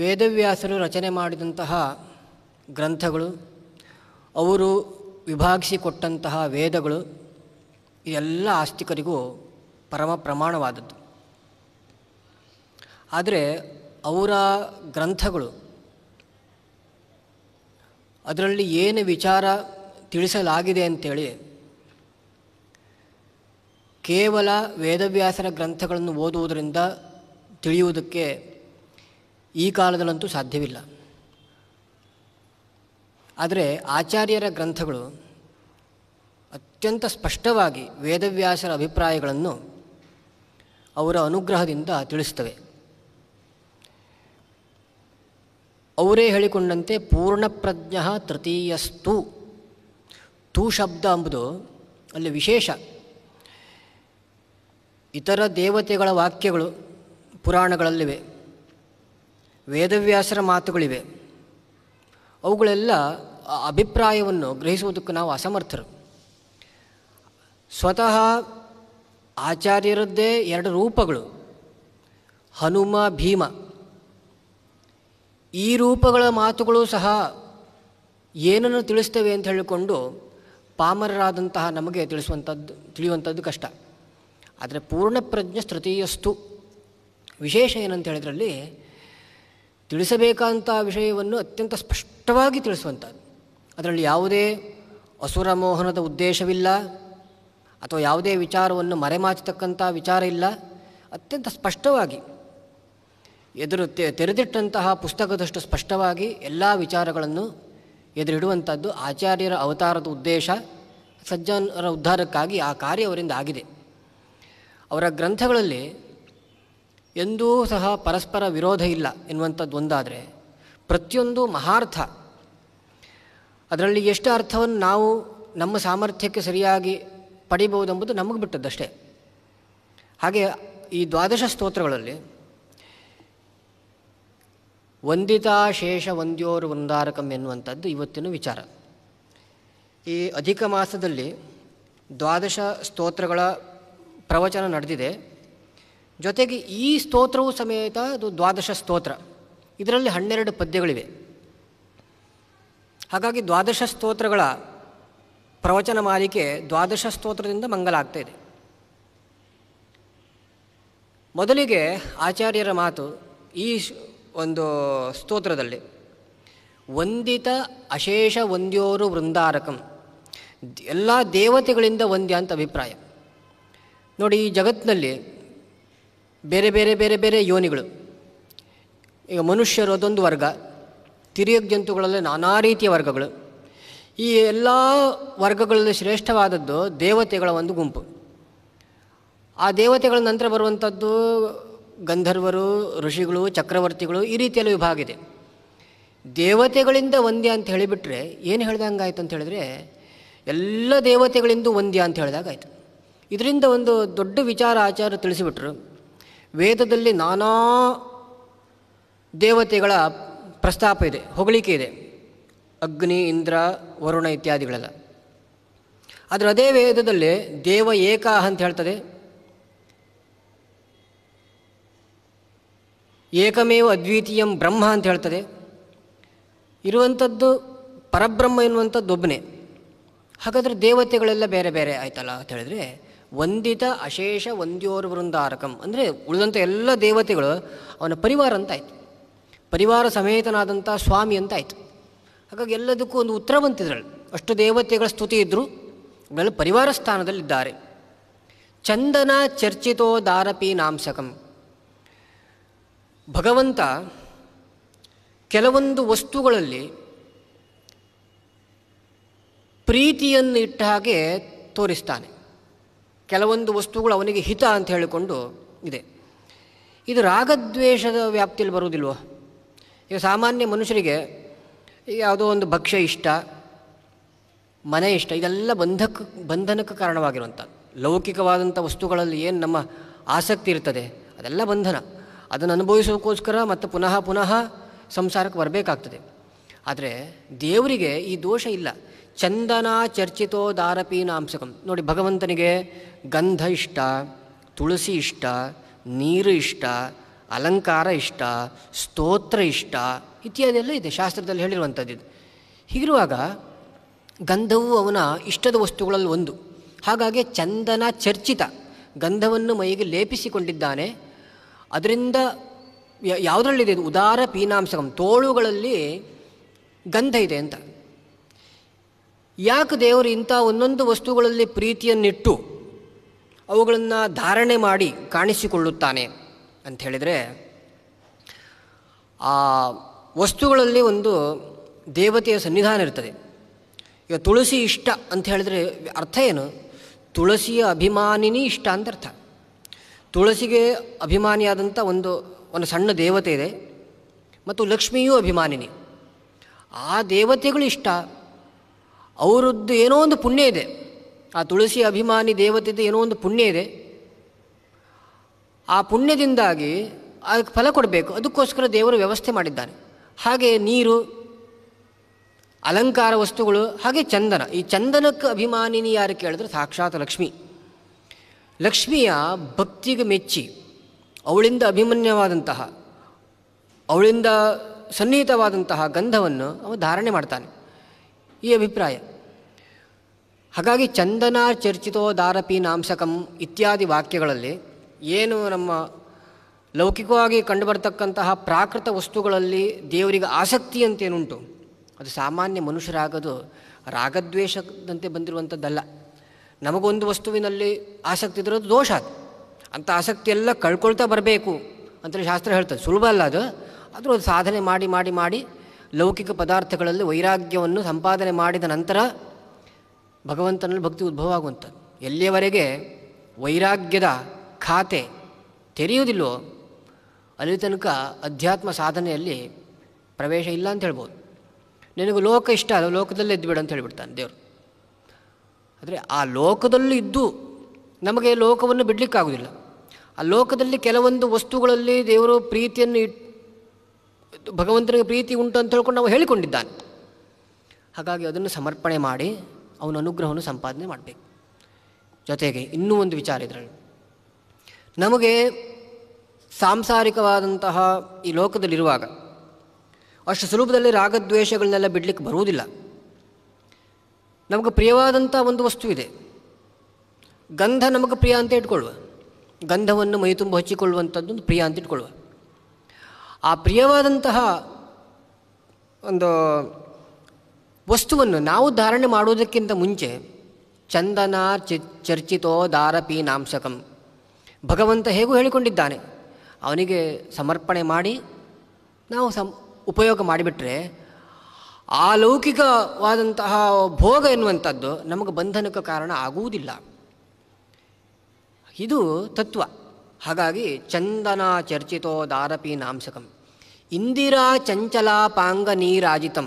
ವೇದವ್ಯಾಸರು ರಚನೆ ಮಾಡಿದಂತಹ ಗ್ರಂಥಗಳು ಅವರು ವಿಭಾಗಿಸಿ ಕೊಟ್ಟಂತಹ ವೇದಗಳು ಎಲ್ಲ ಆಸ್ತಿಕರಿಗೂ ಪರಮ ಪ್ರಮಾಣವಾದದ್ದು ಆದರೆ ಅವರ ಗ್ರಂಥಗಳು ಅದರಲ್ಲಿ ಏನು ವಿಚಾರ ತಿಳಿಸಲಾಗಿದೆ ಅಂತೇಳಿ ಕೇವಲ ವೇದವ್ಯಾಸರ ಗ್ರಂಥಗಳನ್ನು ಓದುವುದರಿಂದ ತಿಳಿಯುವುದಕ್ಕೆ ಈ ಕಾಲದಲ್ಲಂತೂ ಸಾಧ್ಯವಿಲ್ಲ ಆದರೆ ಆಚಾರ್ಯರ ಗ್ರಂಥಗಳು ಅತ್ಯಂತ ಸ್ಪಷ್ಟವಾಗಿ ವೇದವ್ಯಾಸರ ಅಭಿಪ್ರಾಯಗಳನ್ನು ಅವರ ಅನುಗ್ರಹದಿಂದ ತಿಳಿಸ್ತವೆ ಅವರೇ ಹೇಳಿಕೊಂಡಂತೆ ಪೂರ್ಣಪ್ರಜ್ಞ ತೃತೀಯಸ್ತು ತೂ ಶಬ್ದ ಎಂಬುದು ಅಲ್ಲಿ ವಿಶೇಷ ಇತರ ದೇವತೆಗಳ ವಾಕ್ಯಗಳು ಪುರಾಣಗಳಲ್ಲಿವೆ ವೇದವ್ಯಾಸರ ಮಾತುಗಳಿವೆ ಅವುಗಳೆಲ್ಲ ಅಭಿಪ್ರಾಯವನ್ನು ಗ್ರಹಿಸುವುದಕ್ಕೆ ನಾವು ಅಸಮರ್ಥರು ಸ್ವತಃ ಆಚಾರ್ಯರದ್ದೇ ಎರಡು ರೂಪಗಳು ಹನುಮ ಭೀಮ ಈ ರೂಪಗಳ ಮಾತುಗಳು ಸಹ ಏನನ್ನು ತಿಳಿಸ್ತೇವೆ ಅಂತ ಹೇಳಿಕೊಂಡು ಪಾಮರರಾದಂತಹ ನಮಗೆ ತಿಳಿಸುವಂಥದ್ದು ತಿಳಿಯುವಂಥದ್ದು ಕಷ್ಟ ಆದರೆ ಪೂರ್ಣ ಪ್ರಜ್ಞ ತೃತೀಯಸ್ತು ವಿಶೇಷ ಏನಂತ ಹೇಳಿದ್ರಲ್ಲಿ ತಿಳಿಸಬೇಕಾದಂಥ ವಿಷಯವನ್ನು ಅತ್ಯಂತ ಸ್ಪಷ್ಟವಾಗಿ ತಿಳಿಸುವಂಥದ್ದು ಅದರಲ್ಲಿ ಯಾವುದೇ ಅಸುರ ಮೋಹನದ ಉದ್ದೇಶವಿಲ್ಲ ಅಥವಾ ಯಾವುದೇ ವಿಚಾರವನ್ನು ಮರೆಮಾಚತಕ್ಕಂಥ ವಿಚಾರ ಇಲ್ಲ ಅತ್ಯಂತ ಸ್ಪಷ್ಟವಾಗಿ ಎದುರು ತೆರೆದಿಟ್ಟಂತಹ ಪುಸ್ತಕದಷ್ಟು ಸ್ಪಷ್ಟವಾಗಿ ಎಲ್ಲ ವಿಚಾರಗಳನ್ನು ಎದುರಿಡುವಂಥದ್ದು ಆಚಾರ್ಯರ ಅವತಾರದ ಉದ್ದೇಶ ಸಜ್ಜನರ ಉದ್ಧಾರಕ್ಕಾಗಿ ಆ ಕಾರ್ಯ ಅವರಿಂದ ಆಗಿದೆ ಅವರ ಗ್ರಂಥಗಳಲ್ಲಿ ಎಂದೂ ಸಹ ಪರಸ್ಪರ ವಿರೋಧ ಇಲ್ಲ ಎನ್ನುವಂಥದ್ದು ಒಂದಾದರೆ ಪ್ರತಿಯೊಂದು ಮಹಾರ್ಥ ಅದರಲ್ಲಿ ಎಷ್ಟು ಅರ್ಥವನ್ನು ನಾವು ನಮ್ಮ ಸಾಮರ್ಥ್ಯಕ್ಕೆ ಸರಿಯಾಗಿ ಪಡಿಬಹುದೆಂಬುದು ನಮಗೆ ಬಿಟ್ಟದ್ದಷ್ಟೇ ಹಾಗೆ ಈ ದ್ವಾದಶ ಸ್ತೋತ್ರಗಳಲ್ಲಿ ವಂದಿತಾ ಶೇಷ ವಂದ್ಯೋರು ವಂದಾರಕಂ ಎನ್ನುವಂಥದ್ದು ಇವತ್ತಿನ ವಿಚಾರ ಈ ಅಧಿಕ ಮಾಸದಲ್ಲಿ ದ್ವಾದಶ ಸ್ತೋತ್ರಗಳ ಪ್ರವಚನ ನಡೆದಿದೆ ಜೊತೆಗೆ ಈ ಸ್ತೋತ್ರವು ಸಮೇತ ಅದು ದ್ವಾದಶ ಸ್ತೋತ್ರ ಇದರಲ್ಲಿ ಹನ್ನೆರಡು ಪದ್ಯಗಳಿವೆ ಹಾಗಾಗಿ ದ್ವಾದಶ ಸ್ತೋತ್ರಗಳ ಪ್ರವಚನ ಮಾಲಿಕೆ ದ್ವಾದಶ ಸ್ತೋತ್ರದಿಂದ ಮಂಗಲ ಆಗ್ತಾ ಇದೆ ಮೊದಲಿಗೆ ಆಚಾರ್ಯರ ಮಾತು ಈ ಒಂದು ಸ್ತೋತ್ರದಲ್ಲಿ ವಂದಿತ ಅಶೇಷ ವಂದ್ಯೋರು ವೃಂದಾರಕಂ ಎಲ್ಲ ದೇವತೆಗಳಿಂದ ವಂದ್ಯ ಅಂತ ಅಭಿಪ್ರಾಯ ನೋಡಿ ಈ ಜಗತ್ತಿನಲ್ಲಿ ಬೇರೆ ಬೇರೆ ಬೇರೆ ಬೇರೆ ಯೋನಿಗಳು ಈಗ ಮನುಷ್ಯರು ಅದೊಂದು ವರ್ಗ ತಿರುಗ ಜಂತುಗಳಲ್ಲಿ ನಾನಾ ರೀತಿಯ ವರ್ಗಗಳು ಈ ಎಲ್ಲ ವರ್ಗಗಳಲ್ಲಿ ಶ್ರೇಷ್ಠವಾದದ್ದು ದೇವತೆಗಳ ಒಂದು ಗುಂಪು ಆ ದೇವತೆಗಳ ನಂತರ ಬರುವಂಥದ್ದು ಗಂಧರ್ವರು ಋಷಿಗಳು ಚಕ್ರವರ್ತಿಗಳು ಈ ರೀತಿಯಲ್ಲಿ ವಿಭಾಗ ಇದೆ ದೇವತೆಗಳಿಂದ ಒಂದ್ಯ ಅಂತ ಹೇಳಿಬಿಟ್ರೆ ಏನು ಹೇಳ್ದಂಗಾಯ್ತು ಅಂತ ಹೇಳಿದ್ರೆ ಎಲ್ಲ ದೇವತೆಗಳಿಂದ ಒಂದ್ಯ ಅಂತ ಹೇಳಿದಾಗ ಆಯಿತು ಇದರಿಂದ ಒಂದು ದೊಡ್ಡ ವಿಚಾರ ಆಚಾರ ತಿಳಿಸಿಬಿಟ್ರು ವೇದದಲ್ಲಿ ನಾನಾ ದೇವತೆಗಳ ಪ್ರಸ್ತಾಪ ಇದೆ ಹೊಗಳಿಕೆ ಇದೆ ಅಗ್ನಿ ಇಂದ್ರ ವರುಣ ಇತ್ಯಾದಿಗಳೆಲ್ಲ ಆದರೆ ಅದೇ ವೇದದಲ್ಲಿ ದೇವ ಏಕ ಅಂತ ಹೇಳ್ತದೆ ಏಕಮೇವ ಅದ್ವಿತೀಯಂ ಬ್ರಹ್ಮ ಅಂತ ಹೇಳ್ತದೆ ಇರುವಂಥದ್ದು ಪರಬ್ರಹ್ಮ ಎನ್ನುವಂಥದ್ದು ಒಬ್ಬನೇ ಹಾಗಾದರೆ ದೇವತೆಗಳೆಲ್ಲ ಬೇರೆ ಬೇರೆ ಆಯ್ತಲ್ಲ ಅಂತ ಹೇಳಿದ್ರೆ ವಂದಿತ ಅಶೇಷ ವಂದ್ಯೋರ್ ವೃಂದಾರಕಂ ಅಂದರೆ ಉಳಿದಂಥ ಎಲ್ಲ ದೇವತೆಗಳು ಅವನ ಪರಿವಾರ ಅಂತ ಅಂತಾಯಿತು ಪರಿವಾರ ಸಮೇತನಾದಂಥ ಸ್ವಾಮಿ ಅಂತ ಅಂತಾಯಿತು ಹಾಗಾಗಿ ಎಲ್ಲದಕ್ಕೂ ಒಂದು ಉತ್ತರ ಬಂತಿದ್ರಳು ಅಷ್ಟು ದೇವತೆಗಳ ಸ್ತುತಿ ಇದ್ದರೂ ಅವರೆಲ್ಲ ಪರಿವಾರ ಸ್ಥಾನದಲ್ಲಿದ್ದಾರೆ ಚಂದನ ಚರ್ಚಿತೋ ದಾರಪಿ ನಾಂಸಕಂ ಭಗವಂತ ಕೆಲವೊಂದು ವಸ್ತುಗಳಲ್ಲಿ ಪ್ರೀತಿಯನ್ನು ಇಟ್ಟ ಹಾಗೆ ತೋರಿಸ್ತಾನೆ ಕೆಲವೊಂದು ವಸ್ತುಗಳು ಅವನಿಗೆ ಹಿತ ಅಂತ ಹೇಳಿಕೊಂಡು ಇದೆ ಇದು ರಾಗದ್ವೇಷದ ವ್ಯಾಪ್ತಿಯಲ್ಲಿ ಬರುವುದಿಲ್ವೋ ಈಗ ಸಾಮಾನ್ಯ ಮನುಷ್ಯರಿಗೆ ಈಗ ಯಾವುದೋ ಒಂದು ಭಕ್ಷ್ಯ ಇಷ್ಟ ಮನೆ ಇಷ್ಟ ಇದೆಲ್ಲ ಬಂಧಕ ಬಂಧನಕ್ಕೆ ಕಾರಣವಾಗಿರುವಂಥ ಲೌಕಿಕವಾದಂಥ ವಸ್ತುಗಳಲ್ಲಿ ಏನು ನಮ್ಮ ಆಸಕ್ತಿ ಇರ್ತದೆ ಅದೆಲ್ಲ ಬಂಧನ ಅದನ್ನು ಅನುಭವಿಸೋಕ್ಕೋಸ್ಕರ ಮತ್ತು ಪುನಃ ಪುನಃ ಸಂಸಾರಕ್ಕೆ ಬರಬೇಕಾಗ್ತದೆ ಆದರೆ ದೇವರಿಗೆ ಈ ದೋಷ ಇಲ್ಲ ಚಂದನ ಚರ್ಚಿತೋ ಪೀನಾಂಶಕಂ ನೋಡಿ ಭಗವಂತನಿಗೆ ಗಂಧ ಇಷ್ಟ ತುಳಸಿ ಇಷ್ಟ ನೀರು ಇಷ್ಟ ಅಲಂಕಾರ ಇಷ್ಟ ಸ್ತೋತ್ರ ಇಷ್ಟ ಎಲ್ಲ ಇದೆ ಶಾಸ್ತ್ರದಲ್ಲಿ ಹೇಳಿರುವಂಥದ್ದಿದೆ ಹೀಗಿರುವಾಗ ಗಂಧವು ಅವನ ಇಷ್ಟದ ವಸ್ತುಗಳಲ್ಲಿ ಒಂದು ಹಾಗಾಗಿ ಚಂದನ ಚರ್ಚಿತ ಗಂಧವನ್ನು ಮೈಗೆ ಲೇಪಿಸಿಕೊಂಡಿದ್ದಾನೆ ಅದರಿಂದ ಯಾವುದರಲ್ಲಿದೆ ಉದಾರ ಪೀನಾಂಶಕಂ ತೋಳುಗಳಲ್ಲಿ ಗಂಧ ಇದೆ ಅಂತ ಯಾಕೆ ದೇವರು ಇಂಥ ಒಂದೊಂದು ವಸ್ತುಗಳಲ್ಲಿ ಪ್ರೀತಿಯನ್ನಿಟ್ಟು ಅವುಗಳನ್ನು ಧಾರಣೆ ಮಾಡಿ ಕಾಣಿಸಿಕೊಳ್ಳುತ್ತಾನೆ ಅಂತ ಆ ವಸ್ತುಗಳಲ್ಲಿ ಒಂದು ದೇವತೆಯ ಸನ್ನಿಧಾನ ಇರ್ತದೆ ಈಗ ತುಳಸಿ ಇಷ್ಟ ಅಂತ ಹೇಳಿದರೆ ಅರ್ಥ ಏನು ತುಳಸಿಯ ಅಭಿಮಾನಿನಿ ಇಷ್ಟ ಅಂತ ಅರ್ಥ ತುಳಸಿಗೆ ಅಭಿಮಾನಿಯಾದಂಥ ಒಂದು ಒಂದು ಸಣ್ಣ ದೇವತೆ ಇದೆ ಮತ್ತು ಲಕ್ಷ್ಮಿಯೂ ಅಭಿಮಾನಿನಿ ಆ ದೇವತೆಗಳು ಇಷ್ಟ ಅವರದ್ದು ಏನೋ ಒಂದು ಪುಣ್ಯ ಇದೆ ಆ ತುಳಸಿ ಅಭಿಮಾನಿ ದೇವತೆದು ಏನೋ ಒಂದು ಪುಣ್ಯ ಇದೆ ಆ ಪುಣ್ಯದಿಂದಾಗಿ ಅದಕ್ಕೆ ಫಲ ಕೊಡಬೇಕು ಅದಕ್ಕೋಸ್ಕರ ದೇವರು ವ್ಯವಸ್ಥೆ ಮಾಡಿದ್ದಾನೆ ಹಾಗೆ ನೀರು ಅಲಂಕಾರ ವಸ್ತುಗಳು ಹಾಗೆ ಚಂದನ ಈ ಚಂದನಕ್ಕೆ ಅಭಿಮಾನಿನಿ ಯಾರು ಕೇಳಿದ್ರೆ ಸಾಕ್ಷಾತ್ ಲಕ್ಷ್ಮಿ ಲಕ್ಷ್ಮಿಯ ಭಕ್ತಿಗೆ ಮೆಚ್ಚಿ ಅವಳಿಂದ ಅಭಿಮನ್ಯವಾದಂತಹ ಅವಳಿಂದ ಸನ್ನಿಹಿತವಾದಂತಹ ಗಂಧವನ್ನು ಅವ ಧಾರಣೆ ಮಾಡ್ತಾನೆ ಈ ಅಭಿಪ್ರಾಯ ಹಾಗಾಗಿ ಚಂದನ ಚರ್ಚಿತೋ ದಾರಪಿ ನಾಂಸಕಂ ಇತ್ಯಾದಿ ವಾಕ್ಯಗಳಲ್ಲಿ ಏನು ನಮ್ಮ ಲೌಕಿಕವಾಗಿ ಕಂಡುಬರ್ತಕ್ಕಂತಹ ಪ್ರಾಕೃತ ವಸ್ತುಗಳಲ್ಲಿ ದೇವರಿಗೆ ಆಸಕ್ತಿ ಅಂತೇನುಂಟು ಅದು ಸಾಮಾನ್ಯ ಮನುಷ್ಯರಾಗದು ರಾಗದ್ವೇಷದಂತೆ ಬಂದಿರುವಂಥದ್ದಲ್ಲ ನಮಗೊಂದು ವಸ್ತುವಿನಲ್ಲಿ ಆಸಕ್ತಿ ಇದ್ರದ್ದು ದೋಷ ಅದು ಅಂಥ ಆಸಕ್ತಿಯೆಲ್ಲ ಕಳ್ಕೊಳ್ತಾ ಬರಬೇಕು ಅಂತೇಳಿ ಶಾಸ್ತ್ರ ಹೇಳ್ತದೆ ಸುಲಭ ಅಲ್ಲ ಅದು ಆದರೂ ಅದು ಸಾಧನೆ ಮಾಡಿ ಮಾಡಿ ಮಾಡಿ ಲೌಕಿಕ ಪದಾರ್ಥಗಳಲ್ಲಿ ವೈರಾಗ್ಯವನ್ನು ಸಂಪಾದನೆ ಮಾಡಿದ ನಂತರ ಭಗವಂತನಲ್ಲಿ ಭಕ್ತಿ ಉದ್ಭವ ಆಗುವಂಥದ್ದು ಎಲ್ಲಿಯವರೆಗೆ ವೈರಾಗ್ಯದ ಖಾತೆ ತೆರೆಯುವುದಿಲ್ಲವೋ ಅಲ್ಲಿ ತನಕ ಅಧ್ಯಾತ್ಮ ಸಾಧನೆಯಲ್ಲಿ ಪ್ರವೇಶ ಇಲ್ಲ ಅಂತ ಹೇಳ್ಬೋದು ನಿನಗೆ ಲೋಕ ಇಷ್ಟ ಅದು ಲೋಕದಲ್ಲೇ ಬಿಡು ಅಂತ ಹೇಳಿಬಿಡ್ತಾನೆ ದೇವರು ಆದರೆ ಆ ಲೋಕದಲ್ಲೂ ಇದ್ದು ನಮಗೆ ಲೋಕವನ್ನು ಬಿಡಲಿಕ್ಕಾಗೋದಿಲ್ಲ ಆ ಲೋಕದಲ್ಲಿ ಕೆಲವೊಂದು ವಸ್ತುಗಳಲ್ಲಿ ದೇವರು ಪ್ರೀತಿಯನ್ನು ಇಟ್ಟು ಭಗವಂತನಿಗೆ ಪ್ರೀತಿ ಉಂಟು ಅಂತ ಹೇಳ್ಕೊಂಡು ನಾವು ಹೇಳಿಕೊಂಡಿದ್ದಾನೆ ಹಾಗಾಗಿ ಅದನ್ನು ಸಮರ್ಪಣೆ ಮಾಡಿ ಅವನ ಅನುಗ್ರಹವನ್ನು ಸಂಪಾದನೆ ಮಾಡಬೇಕು ಜೊತೆಗೆ ಇನ್ನೂ ಒಂದು ವಿಚಾರ ಇದರಲ್ಲಿ ನಮಗೆ ಸಾಂಸಾರಿಕವಾದಂತಹ ಈ ಲೋಕದಲ್ಲಿರುವಾಗ ಅಷ್ಟು ಸುಲಭದಲ್ಲಿ ರಾಗದ್ವೇಷಗಳನ್ನೆಲ್ಲ ಬಿಡಲಿಕ್ಕೆ ಬರುವುದಿಲ್ಲ ನಮಗೆ ಪ್ರಿಯವಾದಂಥ ಒಂದು ವಸ್ತು ಇದೆ ಗಂಧ ನಮಗೆ ಪ್ರಿಯ ಅಂತ ಇಟ್ಕೊಳ್ಳುವ ಗಂಧವನ್ನು ಮೈ ತುಂಬ ಹಚ್ಚಿಕೊಳ್ಳುವಂಥದ್ದು ಪ್ರಿಯ ಅಂತ ಇಟ್ಕೊಳ್ಳುವ ಆ ಪ್ರಿಯವಾದಂತಹ ಒಂದು ವಸ್ತುವನ್ನು ನಾವು ಧಾರಣೆ ಮಾಡುವುದಕ್ಕಿಂತ ಮುಂಚೆ ಚಂದನ ಚಿ ಚರ್ಚಿತೋ ದಾರಪಿ ನಾಂಸಕಂ ಭಗವಂತ ಹೇಗೂ ಹೇಳಿಕೊಂಡಿದ್ದಾನೆ ಅವನಿಗೆ ಸಮರ್ಪಣೆ ಮಾಡಿ ನಾವು ಸಂ ಉಪಯೋಗ ಮಾಡಿಬಿಟ್ರೆ ಲೌಕಿಕವಾದಂತಹ ಭೋಗ ಎನ್ನುವಂಥದ್ದು ನಮಗೆ ಬಂಧನಕ್ಕೆ ಕಾರಣ ಆಗುವುದಿಲ್ಲ ಇದು ತತ್ವ ಹಾಗಾಗಿ ಚಂದನ ಚರ್ಚಿತೋ ದಾರಪಿ ನಾಂಸಕಂ ಇಂದಿರಾ ಪಾಂಗ ನೀರಾಜಿತಂ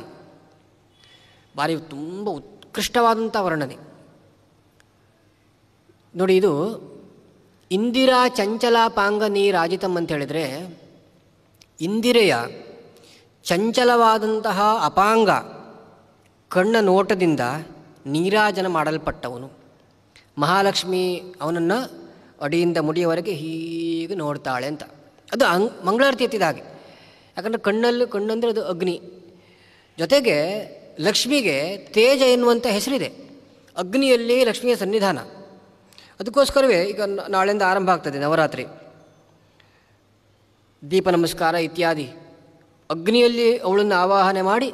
ಬಾರಿ ತುಂಬ ಉತ್ಕೃಷ್ಟವಾದಂಥ ವರ್ಣನೆ ನೋಡಿ ಇದು ಇಂದಿರಾ ಪಾಂಗ ನೀರಾಜಿತಂ ಅಂತ ಹೇಳಿದರೆ ಇಂದಿರೆಯ ಚಂಚಲವಾದಂತಹ ಅಪಾಂಗ ಕಣ್ಣ ನೋಟದಿಂದ ನೀರಾಜನ ಮಾಡಲ್ಪಟ್ಟವನು ಮಹಾಲಕ್ಷ್ಮಿ ಅವನನ್ನು ಅಡಿಯಿಂದ ಮುಡಿಯವರೆಗೆ ಹೀಗೆ ನೋಡ್ತಾಳೆ ಅಂತ ಅದು ಅಂಗ್ ಮಂಗಳಾರತಿ ಎತ್ತಿದ ಹಾಗೆ ಯಾಕಂದರೆ ಕಣ್ಣಲ್ಲೂ ಕಣ್ಣಂದರೆ ಅದು ಅಗ್ನಿ ಜೊತೆಗೆ ಲಕ್ಷ್ಮಿಗೆ ತೇಜ ಎನ್ನುವಂಥ ಹೆಸರಿದೆ ಅಗ್ನಿಯಲ್ಲಿ ಲಕ್ಷ್ಮಿಯ ಸನ್ನಿಧಾನ ಅದಕ್ಕೋಸ್ಕರವೇ ಈಗ ನಾಳೆಯಿಂದ ಆರಂಭ ಆಗ್ತದೆ ನವರಾತ್ರಿ ದೀಪ ನಮಸ್ಕಾರ ಇತ್ಯಾದಿ ಅಗ್ನಿಯಲ್ಲಿ ಅವಳನ್ನು ಆವಾಹನೆ ಮಾಡಿ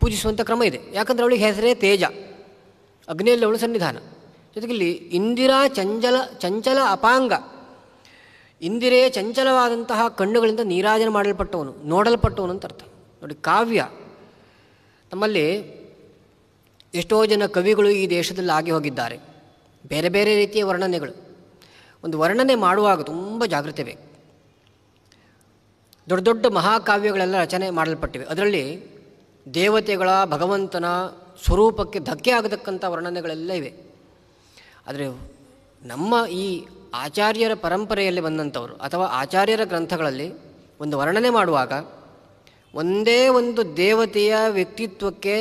ಪೂಜಿಸುವಂಥ ಕ್ರಮ ಇದೆ ಯಾಕಂದರೆ ಅವಳಿಗೆ ಹೆಸರೇ ತೇಜ ಅಗ್ನಿಯಲ್ಲಿ ಅವಳು ಸನ್ನಿಧಾನ ಜೊತೆಗೆ ಇಲ್ಲಿ ಇಂದಿರಾ ಚಂಚಲ ಚಂಚಲ ಅಪಾಂಗ ಇಂದಿರೇ ಚಂಚಲವಾದಂತಹ ಕಣ್ಣುಗಳಿಂದ ನೀರಾಜನ ಮಾಡಲ್ಪಟ್ಟವನು ನೋಡಲ್ಪಟ್ಟವನು ಅಂತ ಅರ್ಥ ನೋಡಿ ಕಾವ್ಯ ನಮ್ಮಲ್ಲಿ ಎಷ್ಟೋ ಜನ ಕವಿಗಳು ಈ ದೇಶದಲ್ಲಿ ಆಗಿ ಹೋಗಿದ್ದಾರೆ ಬೇರೆ ಬೇರೆ ರೀತಿಯ ವರ್ಣನೆಗಳು ಒಂದು ವರ್ಣನೆ ಮಾಡುವಾಗ ತುಂಬ ಜಾಗೃತಿ ಬೇಕು ದೊಡ್ಡ ದೊಡ್ಡ ಮಹಾಕಾವ್ಯಗಳೆಲ್ಲ ರಚನೆ ಮಾಡಲ್ಪಟ್ಟಿವೆ ಅದರಲ್ಲಿ ದೇವತೆಗಳ ಭಗವಂತನ ಸ್ವರೂಪಕ್ಕೆ ಧಕ್ಕೆ ಆಗತಕ್ಕಂಥ ವರ್ಣನೆಗಳೆಲ್ಲ ಇವೆ ಆದರೆ ನಮ್ಮ ಈ ಆಚಾರ್ಯರ ಪರಂಪರೆಯಲ್ಲಿ ಬಂದಂಥವರು ಅಥವಾ ಆಚಾರ್ಯರ ಗ್ರಂಥಗಳಲ್ಲಿ ಒಂದು ವರ್ಣನೆ ಮಾಡುವಾಗ ಒಂದೇ ಒಂದು ದೇವತೆಯ ವ್ಯಕ್ತಿತ್ವಕ್ಕೆ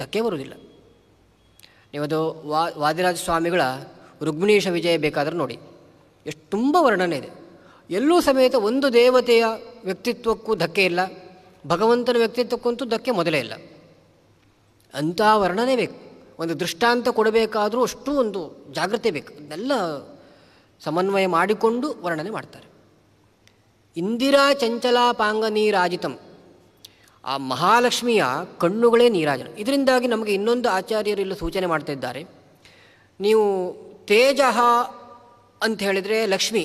ಧಕ್ಕೆ ಬರುವುದಿಲ್ಲ ನೀವದು ವಾ ವಾದಿರಾಜ ಸ್ವಾಮಿಗಳ ರುಗ್ಮಿಣೀಶ ವಿಜಯ ಬೇಕಾದರೂ ನೋಡಿ ಎಷ್ಟು ತುಂಬ ವರ್ಣನೆ ಇದೆ ಎಲ್ಲೂ ಸಮೇತ ಒಂದು ದೇವತೆಯ ವ್ಯಕ್ತಿತ್ವಕ್ಕೂ ಧಕ್ಕೆ ಇಲ್ಲ ಭಗವಂತನ ವ್ಯಕ್ತಿತ್ವಕ್ಕಂತೂ ಧಕ್ಕೆ ಮೊದಲೇ ಇಲ್ಲ ಅಂಥ ವರ್ಣನೆ ಬೇಕು ಒಂದು ದೃಷ್ಟಾಂತ ಕೊಡಬೇಕಾದರೂ ಅಷ್ಟು ಒಂದು ಜಾಗ್ರತೆ ಬೇಕು ಅದನ್ನೆಲ್ಲ ಸಮನ್ವಯ ಮಾಡಿಕೊಂಡು ವರ್ಣನೆ ಮಾಡ್ತಾರೆ ಇಂದಿರಾ ಪಾಂಗ ನೀರಾಜಿತಂ ಆ ಮಹಾಲಕ್ಷ್ಮಿಯ ಕಣ್ಣುಗಳೇ ನೀರಾಜನ ಇದರಿಂದಾಗಿ ನಮಗೆ ಇನ್ನೊಂದು ಆಚಾರ್ಯರು ಇಲ್ಲಿ ಸೂಚನೆ ಮಾಡ್ತಿದ್ದಾರೆ ನೀವು ತೇಜ ಅಂತ ಹೇಳಿದರೆ ಲಕ್ಷ್ಮಿ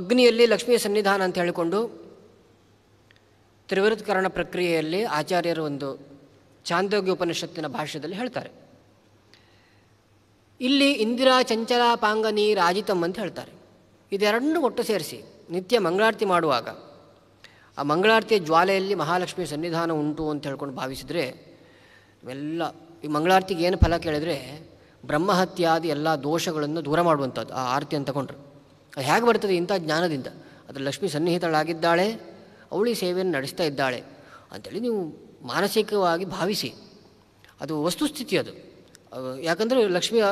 ಅಗ್ನಿಯಲ್ಲಿ ಲಕ್ಷ್ಮಿಯ ಸನ್ನಿಧಾನ ಅಂತ ಹೇಳಿಕೊಂಡು ತ್ರಿವೃತ್ಕರಣ ಪ್ರಕ್ರಿಯೆಯಲ್ಲಿ ಆಚಾರ್ಯರು ಒಂದು ಚಾಂದೋಗ್ಯ ಉಪನಿಷತ್ತಿನ ಭಾಷ್ಯದಲ್ಲಿ ಹೇಳ್ತಾರೆ ಇಲ್ಲಿ ಇಂದಿರಾ ಪಾಂಗನಿ ರಾಜಿತಮ್ ಅಂತ ಹೇಳ್ತಾರೆ ಇದೆರಡನ್ನೂ ಒಟ್ಟು ಸೇರಿಸಿ ನಿತ್ಯ ಮಂಗಳಾರತಿ ಮಾಡುವಾಗ ಆ ಮಂಗಳಾರತಿಯ ಜ್ವಾಲೆಯಲ್ಲಿ ಮಹಾಲಕ್ಷ್ಮಿ ಸನ್ನಿಧಾನ ಉಂಟು ಅಂತ ಹೇಳ್ಕೊಂಡು ಭಾವಿಸಿದರೆ ಇವೆಲ್ಲ ಈ ಮಂಗಳಾರತಿಗೆ ಏನು ಫಲ ಕೇಳಿದರೆ ಬ್ರಹ್ಮಹತ್ಯಾದಿ ಎಲ್ಲ ದೋಷಗಳನ್ನು ದೂರ ಮಾಡುವಂಥದ್ದು ಆ ಆರತಿ ಅಂತ ತಗೊಂಡ್ರು ಅದು ಹೇಗೆ ಬರ್ತದೆ ಇಂಥ ಜ್ಞಾನದಿಂದ ಅದರ ಲಕ್ಷ್ಮಿ ಸನ್ನಿಹಿತಳಾಗಿದ್ದಾಳೆ ಅವಳಿ ಸೇವೆಯನ್ನು ನಡೆಸ್ತಾ ಇದ್ದಾಳೆ ಅಂಥೇಳಿ ನೀವು ಮಾನಸಿಕವಾಗಿ ಭಾವಿಸಿ ಅದು ವಸ್ತುಸ್ಥಿತಿ ಅದು ಯಾಕಂದರೆ ಲಕ್ಷ್ಮಿಯ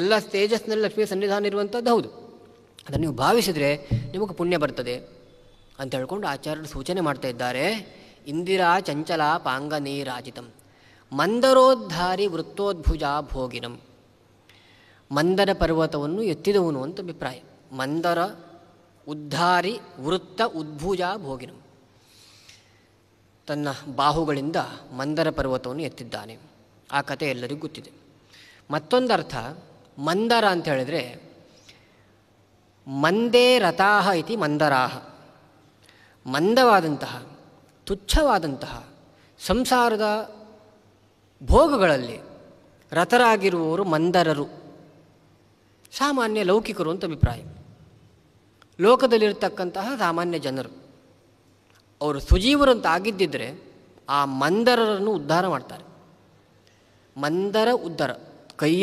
ಎಲ್ಲ ತೇಜಸ್ನಲ್ಲಿ ಲಕ್ಷ್ಮಿಯ ಸನ್ನಿಧಾನ ಇರುವಂಥದ್ದು ಹೌದು ಅದನ್ನು ನೀವು ಭಾವಿಸಿದರೆ ನಿಮಗೆ ಪುಣ್ಯ ಬರ್ತದೆ ಅಂತ ಹೇಳ್ಕೊಂಡು ಆಚಾರ್ಯರು ಸೂಚನೆ ಮಾಡ್ತಾ ಇದ್ದಾರೆ ಇಂದಿರಾ ಚಂಚಲ ಪಾಂಗ ನೀರಾಜಿತಂ ಮಂದರೋದ್ಧಾರಿ ವೃತ್ತೋದ್ಭುಜ ಭೋಗಿನಂ ಮಂದರ ಪರ್ವತವನ್ನು ಎತ್ತಿದವನು ಅಂತ ಅಭಿಪ್ರಾಯ ಮಂದರ ಉದ್ಧಾರಿ ವೃತ್ತ ಉದ್ಭುಜ ಭೋಗಿನಂ ತನ್ನ ಬಾಹುಗಳಿಂದ ಮಂದರ ಪರ್ವತವನ್ನು ಎತ್ತಿದ್ದಾನೆ ಆ ಕಥೆ ಎಲ್ಲರಿಗೂ ಗೊತ್ತಿದೆ ಮತ್ತೊಂದರ್ಥ ಮಂದರ ಅಂತ ಹೇಳಿದರೆ ಮಂದೇ ರಥಾಹ ಇತಿ ಮಂದರಾಹ ಮಂದವಾದಂತಹ ತುಚ್ಛವಾದಂತಹ ಸಂಸಾರದ ಭೋಗಗಳಲ್ಲಿ ರಥರಾಗಿರುವವರು ಮಂದರರು ಸಾಮಾನ್ಯ ಲೌಕಿಕರು ಅಂತ ಅಭಿಪ್ರಾಯ ಲೋಕದಲ್ಲಿರ್ತಕ್ಕಂತಹ ಸಾಮಾನ್ಯ ಜನರು ಅವರು ಸುಜೀವರಂತ ಆಗಿದ್ದಿದ್ರೆ ಆ ಮಂದರರನ್ನು ಉದ್ಧಾರ ಮಾಡ್ತಾರೆ ಮಂದರ ಉದ್ಧಾರ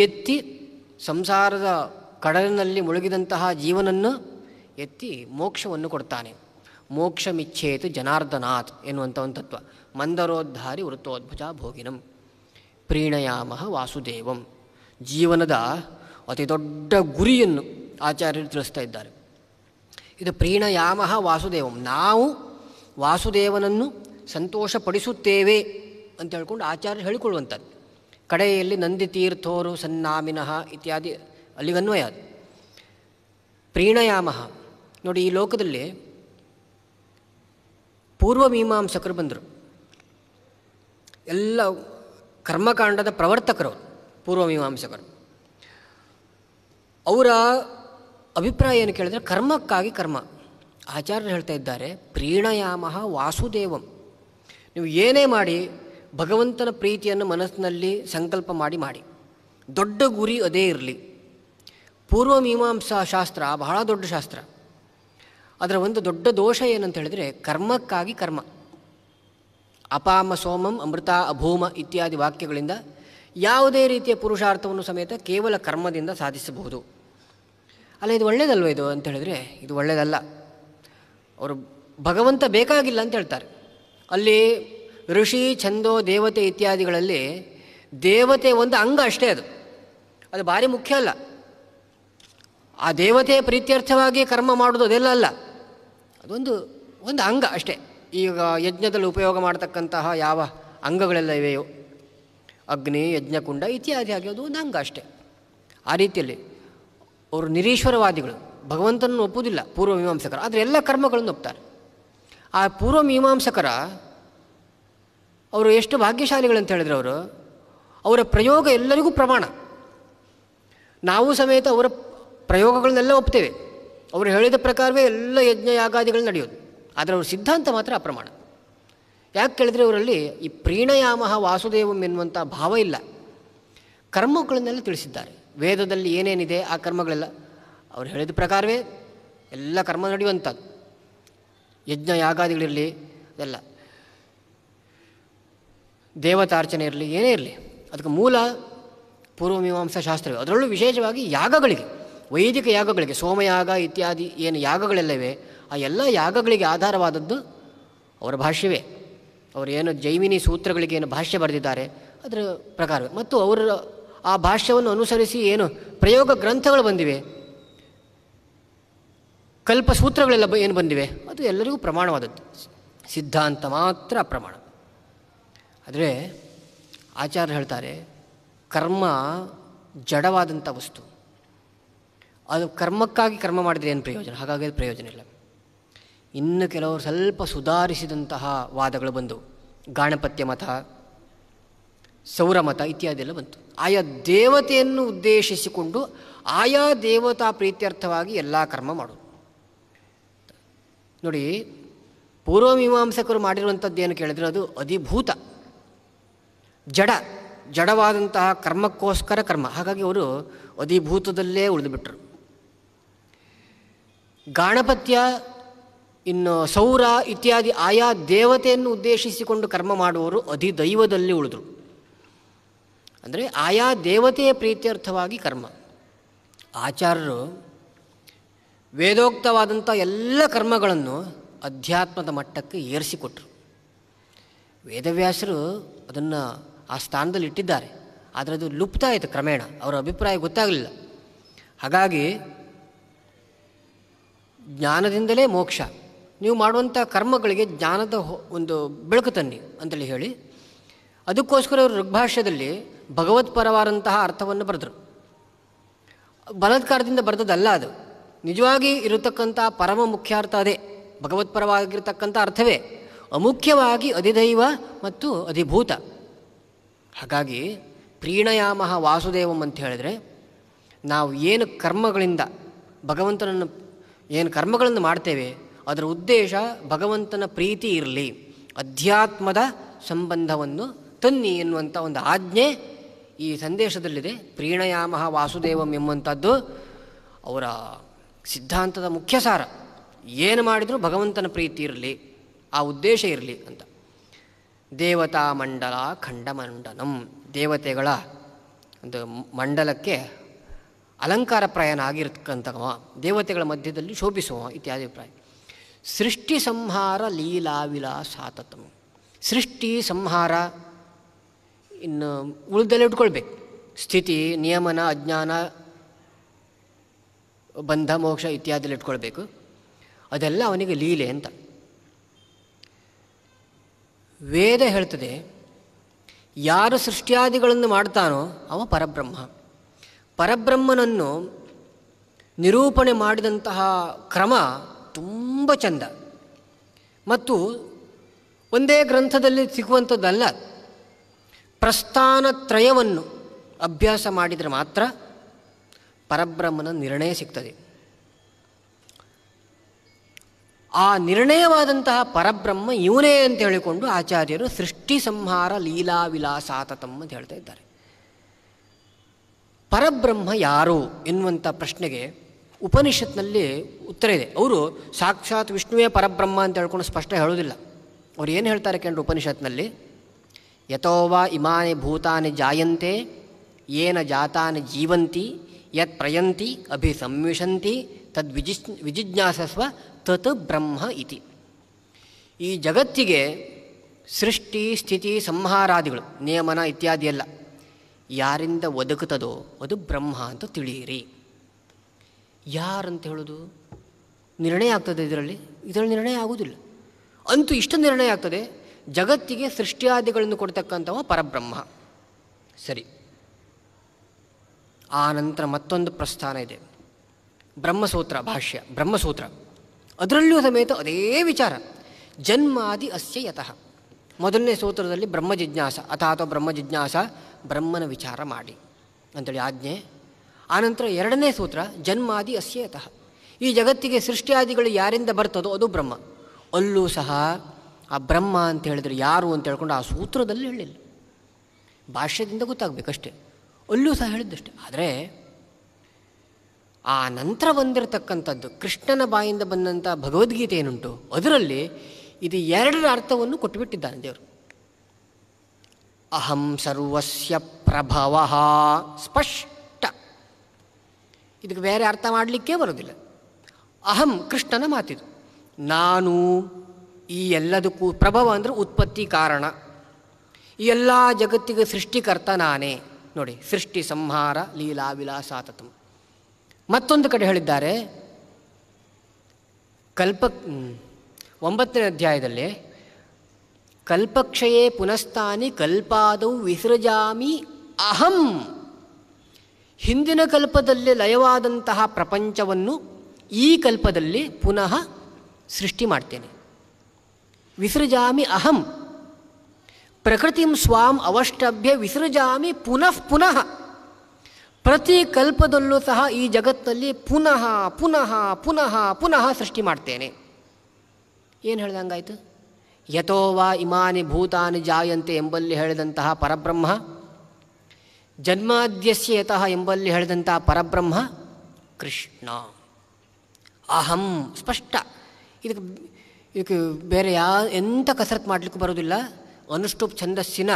ಎತ್ತಿ ಸಂಸಾರದ ಕಡಲಿನಲ್ಲಿ ಮುಳುಗಿದಂತಹ ಜೀವನನ್ನು ಎತ್ತಿ ಮೋಕ್ಷವನ್ನು ಕೊಡ್ತಾನೆ ಮೋಕ್ಷ ಮಿಚ್ಛೇತು ಜನಾರ್ದನಾಥ್ ಎನ್ನುವಂಥ ಒಂದು ತತ್ವ ಮಂದರೋದ್ಧಾರಿ ವೃತ್ತೋದ್ಭುಜ ಭೋಗಿನಂ ಪ್ರೀಣಯಾಮ ವಾಸುದೇವಂ ಜೀವನದ ಅತಿ ದೊಡ್ಡ ಗುರಿಯನ್ನು ಆಚಾರ್ಯರು ತಿಳಿಸ್ತಾ ಇದ್ದಾರೆ ಇದು ಪ್ರೀಣಯಾಮಹ ವಾಸುದೇವಂ ನಾವು ವಾಸುದೇವನನ್ನು ಸಂತೋಷಪಡಿಸುತ್ತೇವೆ ಅಂತ ಹೇಳ್ಕೊಂಡು ಆಚಾರ್ಯರು ಹೇಳಿಕೊಳ್ಳುವಂಥದ್ದು ಕಡೆಯಲ್ಲಿ ನಂದಿ ತೀರ್ಥೋರು ಸನ್ನಾಮಿನಃ ಇತ್ಯಾದಿ ಅಲ್ಲಿಗನ್ವಯ ಅದು ಪ್ರೀಣಯಾಮಹ ನೋಡಿ ಈ ಲೋಕದಲ್ಲಿ ಪೂರ್ವಮೀಮಾಂಸಕರು ಬಂದರು ಎಲ್ಲ ಕರ್ಮಕಾಂಡದ ಪ್ರವರ್ತಕರು ಪೂರ್ವಮೀಮಾಂಸಕರು ಅವರ ಅಭಿಪ್ರಾಯ ಏನು ಕೇಳಿದ್ರೆ ಕರ್ಮಕ್ಕಾಗಿ ಕರ್ಮ ಆಚಾರ್ಯರು ಹೇಳ್ತಾ ಇದ್ದಾರೆ ಪ್ರೀಣಯಾಮ ವಾಸುದೇವಂ ನೀವು ಏನೇ ಮಾಡಿ ಭಗವಂತನ ಪ್ರೀತಿಯನ್ನು ಮನಸ್ಸಿನಲ್ಲಿ ಸಂಕಲ್ಪ ಮಾಡಿ ಮಾಡಿ ದೊಡ್ಡ ಗುರಿ ಅದೇ ಇರಲಿ ಪೂರ್ವಮೀಮಾಂಸಾ ಶಾಸ್ತ್ರ ಬಹಳ ದೊಡ್ಡ ಶಾಸ್ತ್ರ ಅದರ ಒಂದು ದೊಡ್ಡ ದೋಷ ಏನಂತ ಹೇಳಿದರೆ ಕರ್ಮಕ್ಕಾಗಿ ಕರ್ಮ ಅಪಾಮ ಸೋಮಂ ಅಮೃತ ಅಭೂಮ ಇತ್ಯಾದಿ ವಾಕ್ಯಗಳಿಂದ ಯಾವುದೇ ರೀತಿಯ ಪುರುಷಾರ್ಥವನ್ನು ಸಮೇತ ಕೇವಲ ಕರ್ಮದಿಂದ ಸಾಧಿಸಬಹುದು ಅಲ್ಲ ಇದು ಒಳ್ಳೆಯದಲ್ವ ಇದು ಅಂತ ಹೇಳಿದ್ರೆ ಇದು ಒಳ್ಳೆಯದಲ್ಲ ಅವರು ಭಗವಂತ ಬೇಕಾಗಿಲ್ಲ ಅಂತ ಹೇಳ್ತಾರೆ ಅಲ್ಲಿ ಋಷಿ ಛಂದೋ ದೇವತೆ ಇತ್ಯಾದಿಗಳಲ್ಲಿ ದೇವತೆ ಒಂದು ಅಂಗ ಅಷ್ಟೇ ಅದು ಅದು ಭಾರಿ ಮುಖ್ಯ ಅಲ್ಲ ಆ ದೇವತೆ ಪ್ರೀತ್ಯರ್ಥವಾಗಿ ಕರ್ಮ ಮಾಡೋದು ಅದೆಲ್ಲ ಅಲ್ಲ ಅದೊಂದು ಒಂದು ಅಂಗ ಅಷ್ಟೇ ಈಗ ಯಜ್ಞದಲ್ಲಿ ಉಪಯೋಗ ಮಾಡತಕ್ಕಂತಹ ಯಾವ ಅಂಗಗಳೆಲ್ಲ ಇವೆಯೋ ಅಗ್ನಿ ಯಜ್ಞಕುಂಡ ಇತ್ಯಾದಿ ಆಗಿರೋದು ಒಂದು ಅಂಗ ಅಷ್ಟೇ ಆ ರೀತಿಯಲ್ಲಿ ಅವರು ನಿರೀಶ್ವರವಾದಿಗಳು ಭಗವಂತನನ್ನು ಒಪ್ಪುವುದಿಲ್ಲ ಮೀಮಾಂಸಕರ ಆದರೆ ಎಲ್ಲ ಕರ್ಮಗಳನ್ನು ಒಪ್ತಾರೆ ಆ ಪೂರ್ವಮೀಮಾಂಸಕರ ಅವರು ಎಷ್ಟು ಭಾಗ್ಯಶಾಲಿಗಳಂತ ಹೇಳಿದ್ರೆ ಅವರು ಅವರ ಪ್ರಯೋಗ ಎಲ್ಲರಿಗೂ ಪ್ರಮಾಣ ನಾವು ಸಮೇತ ಅವರ ಪ್ರಯೋಗಗಳನ್ನೆಲ್ಲ ಒಪ್ತೇವೆ ಅವರು ಹೇಳಿದ ಪ್ರಕಾರವೇ ಎಲ್ಲ ಯಜ್ಞ ಯಾಗಾದಿಗಳು ನಡೆಯೋದು ಆದರೆ ಅವ್ರ ಸಿದ್ಧಾಂತ ಮಾತ್ರ ಅಪ್ರಮಾಣ ಯಾಕೆ ಕೇಳಿದ್ರೆ ಅವರಲ್ಲಿ ಈ ಪ್ರೀಣಯಾಮಹ ವಾಸುದೇವಂ ಎನ್ನುವಂಥ ಭಾವ ಇಲ್ಲ ಕರ್ಮಗಳನ್ನೆಲ್ಲ ತಿಳಿಸಿದ್ದಾರೆ ವೇದದಲ್ಲಿ ಏನೇನಿದೆ ಆ ಕರ್ಮಗಳೆಲ್ಲ ಅವ್ರು ಹೇಳಿದ ಪ್ರಕಾರವೇ ಎಲ್ಲ ಕರ್ಮ ನಡೆಯುವಂಥದ್ದು ಯಜ್ಞ ಯಾಗಾದಿಗಳಿರಲಿ ಅದೆಲ್ಲ ದೇವತಾರ್ಚನೆ ಇರಲಿ ಏನೇ ಇರಲಿ ಅದಕ್ಕೆ ಮೂಲ ಪೂರ್ವಮೀಮಾಂಸಾ ಶಾಸ್ತ್ರವೇ ಅದರಲ್ಲೂ ವಿಶೇಷವಾಗಿ ಯಾಗಗಳಿಗೆ ವೈದಿಕ ಯಾಗಗಳಿಗೆ ಸೋಮಯಾಗ ಇತ್ಯಾದಿ ಏನು ಯಾಗಗಳೆಲ್ಲವೆ ಆ ಎಲ್ಲ ಯಾಗಗಳಿಗೆ ಆಧಾರವಾದದ್ದು ಅವರ ಭಾಷ್ಯವೇ ಅವರೇನು ಜೈವಿನಿ ಸೂತ್ರಗಳಿಗೆ ಏನು ಭಾಷ್ಯ ಬರೆದಿದ್ದಾರೆ ಅದರ ಪ್ರಕಾರವೇ ಮತ್ತು ಅವರ ಆ ಭಾಷ್ಯವನ್ನು ಅನುಸರಿಸಿ ಏನು ಪ್ರಯೋಗ ಗ್ರಂಥಗಳು ಬಂದಿವೆ ಕಲ್ಪಸೂತ್ರಗಳೆಲ್ಲ ಏನು ಬಂದಿವೆ ಅದು ಎಲ್ಲರಿಗೂ ಪ್ರಮಾಣವಾದದ್ದು ಸಿದ್ಧಾಂತ ಮಾತ್ರ ಅಪ್ರಮಾಣ ಆದರೆ ಆಚಾರ್ಯರು ಹೇಳ್ತಾರೆ ಕರ್ಮ ಜಡವಾದಂಥ ವಸ್ತು ಅದು ಕರ್ಮಕ್ಕಾಗಿ ಕರ್ಮ ಮಾಡಿದರೆ ಏನು ಪ್ರಯೋಜನ ಹಾಗಾಗಿ ಅದು ಪ್ರಯೋಜನ ಇಲ್ಲ ಇನ್ನು ಕೆಲವರು ಸ್ವಲ್ಪ ಸುಧಾರಿಸಿದಂತಹ ವಾದಗಳು ಬಂದವು ಗಾಣಪತ್ಯ ಮತ ಸೌರಮತ ಎಲ್ಲ ಬಂತು ಆಯಾ ದೇವತೆಯನ್ನು ಉದ್ದೇಶಿಸಿಕೊಂಡು ಆಯಾ ದೇವತಾ ಪ್ರೀತ್ಯರ್ಥವಾಗಿ ಎಲ್ಲ ಕರ್ಮ ಮಾಡೋದು ನೋಡಿ ಪೂರ್ವಮೀಮಾಂಸಕರು ಮಾಡಿರುವಂಥದ್ದು ಏನು ಕೇಳಿದ್ರೆ ಅದು ಅಧಿಭೂತ ಜಡ ಜಡವಾದಂತಹ ಕರ್ಮಕ್ಕೋಸ್ಕರ ಕರ್ಮ ಹಾಗಾಗಿ ಅವರು ಅಧಿಭೂತದಲ್ಲೇ ಉಳಿದುಬಿಟ್ರು ಗಾಣಪತ್ಯ ಇನ್ನು ಸೌರ ಇತ್ಯಾದಿ ಆಯಾ ದೇವತೆಯನ್ನು ಉದ್ದೇಶಿಸಿಕೊಂಡು ಕರ್ಮ ಮಾಡುವವರು ಅಧಿದೈವದಲ್ಲಿ ಉಳಿದ್ರು ಅಂದರೆ ಆಯಾ ದೇವತೆಯ ಪ್ರೀತ್ಯರ್ಥವಾಗಿ ಕರ್ಮ ಆಚಾರ್ಯರು ವೇದೋಕ್ತವಾದಂಥ ಎಲ್ಲ ಕರ್ಮಗಳನ್ನು ಅಧ್ಯಾತ್ಮದ ಮಟ್ಟಕ್ಕೆ ಏರಿಸಿಕೊಟ್ರು ವೇದವ್ಯಾಸರು ಅದನ್ನು ಆ ಸ್ಥಾನದಲ್ಲಿ ಇಟ್ಟಿದ್ದಾರೆ ಆದರೆ ಅದು ಲುಪ್ತ ಆಯಿತು ಕ್ರಮೇಣ ಅವರ ಅಭಿಪ್ರಾಯ ಗೊತ್ತಾಗಲಿಲ್ಲ ಹಾಗಾಗಿ ಜ್ಞಾನದಿಂದಲೇ ಮೋಕ್ಷ ನೀವು ಮಾಡುವಂಥ ಕರ್ಮಗಳಿಗೆ ಜ್ಞಾನದ ಒಂದು ಬೆಳಕು ತನ್ನಿ ಅಂತೇಳಿ ಹೇಳಿ ಅದಕ್ಕೋಸ್ಕರ ಅವರು ಋಗ್ಭಾಷ್ಯದಲ್ಲಿ ಭಗವತ್ಪರವಾದಂತಹ ಅರ್ಥವನ್ನು ಬರೆದರು ಬಲತ್ಕಾರದಿಂದ ಬರೆದದಲ್ಲ ಅದು ನಿಜವಾಗಿ ಇರತಕ್ಕಂಥ ಪರಮ ಮುಖ್ಯಾರ್ಥ ಅದೇ ಭಗವತ್ಪರವಾಗಿರ್ತಕ್ಕಂಥ ಅರ್ಥವೇ ಅಮುಖ್ಯವಾಗಿ ಅಧಿದೈವ ಮತ್ತು ಅಧಿಭೂತ ಹಾಗಾಗಿ ಪ್ರೀಣಯಾಮಹ ವಾಸುದೇವಂ ಅಂತ ಹೇಳಿದ್ರೆ ನಾವು ಏನು ಕರ್ಮಗಳಿಂದ ಭಗವಂತನನ್ನು ಏನು ಕರ್ಮಗಳನ್ನು ಮಾಡ್ತೇವೆ ಅದರ ಉದ್ದೇಶ ಭಗವಂತನ ಪ್ರೀತಿ ಇರಲಿ ಅಧ್ಯಾತ್ಮದ ಸಂಬಂಧವನ್ನು ತನ್ನಿ ಎನ್ನುವಂಥ ಒಂದು ಆಜ್ಞೆ ಈ ಸಂದೇಶದಲ್ಲಿದೆ ಪ್ರೀಣಯಾಮಹ ವಾಸುದೇವಂ ಎಂಬಂಥದ್ದು ಅವರ ಸಿದ್ಧಾಂತದ ಮುಖ್ಯ ಸಾರ ಏನು ಮಾಡಿದರೂ ಭಗವಂತನ ಪ್ರೀತಿ ಇರಲಿ ಆ ಉದ್ದೇಶ ಇರಲಿ ಅಂತ ದೇವತಾ ಮಂಡಲ ಮಂಡಲಂ ದೇವತೆಗಳ ಒಂದು ಮಂಡಲಕ್ಕೆ ಅಲಂಕಾರ ಪ್ರಯಾಣ ಆಗಿರ್ತಕ್ಕಂಥವ ದೇವತೆಗಳ ಮಧ್ಯದಲ್ಲಿ ಶೋಭಿಸುವ ಇತ್ಯಾದಿ ಅಭಿಪ್ರಾಯ ಸೃಷ್ಟಿ ಸಂಹಾರ ಸಾತತಮ ಸೃಷ್ಟಿ ಸಂಹಾರ ಇನ್ನು ಉಳಿದಲ್ಲೇ ಇಟ್ಕೊಳ್ಬೇಕು ಸ್ಥಿತಿ ನಿಯಮನ ಅಜ್ಞಾನ ಬಂಧ ಮೋಕ್ಷ ಇತ್ಯಾದಿಲಿ ಇಟ್ಕೊಳ್ಬೇಕು ಅದೆಲ್ಲ ಅವನಿಗೆ ಲೀಲೆ ಅಂತ ವೇದ ಹೇಳ್ತದೆ ಯಾರು ಸೃಷ್ಟಿಯಾದಿಗಳನ್ನು ಮಾಡ್ತಾನೋ ಅವ ಪರಬ್ರಹ್ಮ ಪರಬ್ರಹ್ಮನನ್ನು ನಿರೂಪಣೆ ಮಾಡಿದಂತಹ ಕ್ರಮ ತುಂಬ ಚಂದ ಮತ್ತು ಒಂದೇ ಗ್ರಂಥದಲ್ಲಿ ಸಿಗುವಂಥದ್ದಲ್ಲ ಪ್ರಸ್ಥಾನತ್ರಯವನ್ನು ಅಭ್ಯಾಸ ಮಾಡಿದರೆ ಮಾತ್ರ ಪರಬ್ರಹ್ಮನ ನಿರ್ಣಯ ಸಿಗ್ತದೆ ಆ ನಿರ್ಣಯವಾದಂತಹ ಪರಬ್ರಹ್ಮ ಇವನೇ ಅಂತ ಹೇಳಿಕೊಂಡು ಆಚಾರ್ಯರು ಸೃಷ್ಟಿ ಸಂಹಾರ ಲೀಲಾ ವಿಲಾಸಾತತಂ ಅಂತ ಹೇಳ್ತಾ ಇದ್ದಾರೆ ಪರಬ್ರಹ್ಮ ಯಾರು ಎನ್ನುವಂಥ ಪ್ರಶ್ನೆಗೆ ಉಪನಿಷತ್ನಲ್ಲಿ ಉತ್ತರ ಇದೆ ಅವರು ಸಾಕ್ಷಾತ್ ವಿಷ್ಣುವೇ ಪರಬ್ರಹ್ಮ ಅಂತ ಹೇಳ್ಕೊಂಡು ಸ್ಪಷ್ಟ ಹೇಳೋದಿಲ್ಲ ಅವ್ರು ಏನು ಹೇಳ್ತಾರೆ ಕೇಂದ್ರ ಉಪನಿಷತ್ನಲ್ಲಿ ಯಥೋವಾ ಇಮಾನಿ ಭೂತಾನಿ ಜಾಯಂತೆ ಏನ ಜಾತಾನಿ ಜೀವಂತಿ ಯತ್ ಪ್ರಯಂತಿ ಅಭಿಸಂವಿಶಂತಿ ತದ್ ವಿಜಿ ವಿಜಿಜ್ಞಾಸಸ್ವ ತತ್ ಬ್ರಹ್ಮ ಇತಿ ಈ ಜಗತ್ತಿಗೆ ಸೃಷ್ಟಿ ಸ್ಥಿತಿ ಸಂಹಾರಾದಿಗಳು ನಿಯಮನ ಇತ್ಯಾದಿ ಎಲ್ಲ ಯಾರಿಂದ ಒದಗುತ್ತದೋ ಅದು ಬ್ರಹ್ಮ ಅಂತ ತಿಳಿಯಿರಿ ಯಾರಂತ ಹೇಳೋದು ನಿರ್ಣಯ ಆಗ್ತದೆ ಇದರಲ್ಲಿ ಇದರಲ್ಲಿ ನಿರ್ಣಯ ಆಗುವುದಿಲ್ಲ ಅಂತೂ ಇಷ್ಟು ನಿರ್ಣಯ ಆಗ್ತದೆ ಜಗತ್ತಿಗೆ ಸೃಷ್ಟಿಯಾದಿಗಳನ್ನು ಕೊಡ್ತಕ್ಕಂಥವ ಪರಬ್ರಹ್ಮ ಸರಿ ಆ ನಂತರ ಮತ್ತೊಂದು ಪ್ರಸ್ಥಾನ ಇದೆ ಬ್ರಹ್ಮಸೂತ್ರ ಭಾಷ್ಯ ಬ್ರಹ್ಮಸೂತ್ರ ಅದರಲ್ಲೂ ಸಮೇತ ಅದೇ ವಿಚಾರ ಜನ್ಮಾದಿ ಅಸ್ಯ ಯತಃ ಮೊದಲನೇ ಸೂತ್ರದಲ್ಲಿ ಬ್ರಹ್ಮ ಜಿಜ್ಞಾಸ ಅಥ ಅಥವಾ ಬ್ರಹ್ಮ ಜಿಜ್ಞಾಸ ಬ್ರಹ್ಮನ ವಿಚಾರ ಮಾಡಿ ಅಂತೇಳಿ ಆಜ್ಞೆ ಆನಂತರ ಎರಡನೇ ಸೂತ್ರ ಜನ್ಮಾದಿ ಅಸ್ಯ ಯತಃ ಈ ಜಗತ್ತಿಗೆ ಸೃಷ್ಟಿಯಾದಿಗಳು ಯಾರಿಂದ ಬರ್ತದೋ ಅದು ಬ್ರಹ್ಮ ಅಲ್ಲೂ ಸಹ ಆ ಬ್ರಹ್ಮ ಅಂತ ಹೇಳಿದ್ರೆ ಯಾರು ಅಂತ ಹೇಳ್ಕೊಂಡು ಆ ಸೂತ್ರದಲ್ಲಿ ಹೇಳಿಲ್ಲ ಭಾಷ್ಯದಿಂದ ಗೊತ್ತಾಗಬೇಕಷ್ಟೇ ಅಲ್ಲೂ ಸಹ ಹೇಳಿದ್ದಷ್ಟೆ ಆದರೆ ಆ ನಂತರ ಬಂದಿರತಕ್ಕಂಥದ್ದು ಕೃಷ್ಣನ ಬಾಯಿಂದ ಬಂದಂಥ ಭಗವದ್ಗೀತೆ ಏನುಂಟು ಅದರಲ್ಲಿ ಇದು ಎರಡರ ಅರ್ಥವನ್ನು ಕೊಟ್ಟುಬಿಟ್ಟಿದ್ದಾನೆ ದೇವರು ಅಹಂ ಸರ್ವಸ್ಯ ಪ್ರಭವ ಸ್ಪಷ್ಟ ಇದಕ್ಕೆ ಬೇರೆ ಅರ್ಥ ಮಾಡಲಿಕ್ಕೇ ಬರೋದಿಲ್ಲ ಅಹಂ ಕೃಷ್ಣನ ಮಾತಿದು ನಾನು ಈ ಎಲ್ಲದಕ್ಕೂ ಪ್ರಭವ ಅಂದರೆ ಉತ್ಪತ್ತಿ ಕಾರಣ ಈ ಎಲ್ಲ ಜಗತ್ತಿಗೆ ಸೃಷ್ಟಿಕರ್ತ ನಾನೇ ನೋಡಿ ಸೃಷ್ಟಿ ಸಂಹಾರ ಲೀಲಾ ವಿಲಾಸಾತತಂ ಮತ್ತೊಂದು ಕಡೆ ಹೇಳಿದ್ದಾರೆ ಕಲ್ಪ ಒಂಬತ್ತನೇ ಅಧ್ಯಾಯದಲ್ಲಿ ಕಲ್ಪಕ್ಷಯೇ ಪುನಸ್ತಾನಿ ಕಲ್ಪಾದೌ ವಿಸೃಜಾಮಿ ಅಹಂ ಹಿಂದಿನ ಕಲ್ಪದಲ್ಲಿ ಲಯವಾದಂತಹ ಪ್ರಪಂಚವನ್ನು ಈ ಕಲ್ಪದಲ್ಲಿ ಪುನಃ ಸೃಷ್ಟಿ ಮಾಡ್ತೇನೆ ವಿಸೃಜಾಮಿ ಅಹಂ ಪ್ರಕೃತಿ ಸ್ವಾಂ ಅವಷ್ಟಭ್ಯ ವಿಸೃಜಾಮಿ ಪುನಃ ಪುನಃ ಪ್ರತಿ ಕಲ್ಪದಲ್ಲೂ ಸಹ ಈ ಜಗತ್ತಲ್ಲಿ ಪುನಃ ಪುನಃ ಪುನಃ ಪುನಃ ಸೃಷ್ಟಿ ಮಾಡ್ತೇನೆ ಏನು ಹೇಳ್ದಂಗಾಯ್ತು ಯಥೋ ಇಮಾನಿ ಭೂತಾನಿ ಜಾಯಂತೆ ಎಂಬಲ್ಲಿ ಹೇಳಿದಂತಹ ಪರಬ್ರಹ್ಮ ಜನ್ಮಾದ್ಯಸ್ಯ ಎಂಬಲ್ಲಿ ಹೇಳಿದಂತಹ ಪರಬ್ರಹ್ಮ ಕೃಷ್ಣ ಅಹಂ ಸ್ಪಷ್ಟ ಇದಕ್ಕೆ ಇದಕ್ಕೆ ಬೇರೆ ಯಾ ಎಂಥ ಕಸರತ್ತು ಮಾಡಲಿಕ್ಕೆ ಬರೋದಿಲ್ಲ ಅನುಷ್ಠುಪ್ ಛಂದಸ್ಸಿನ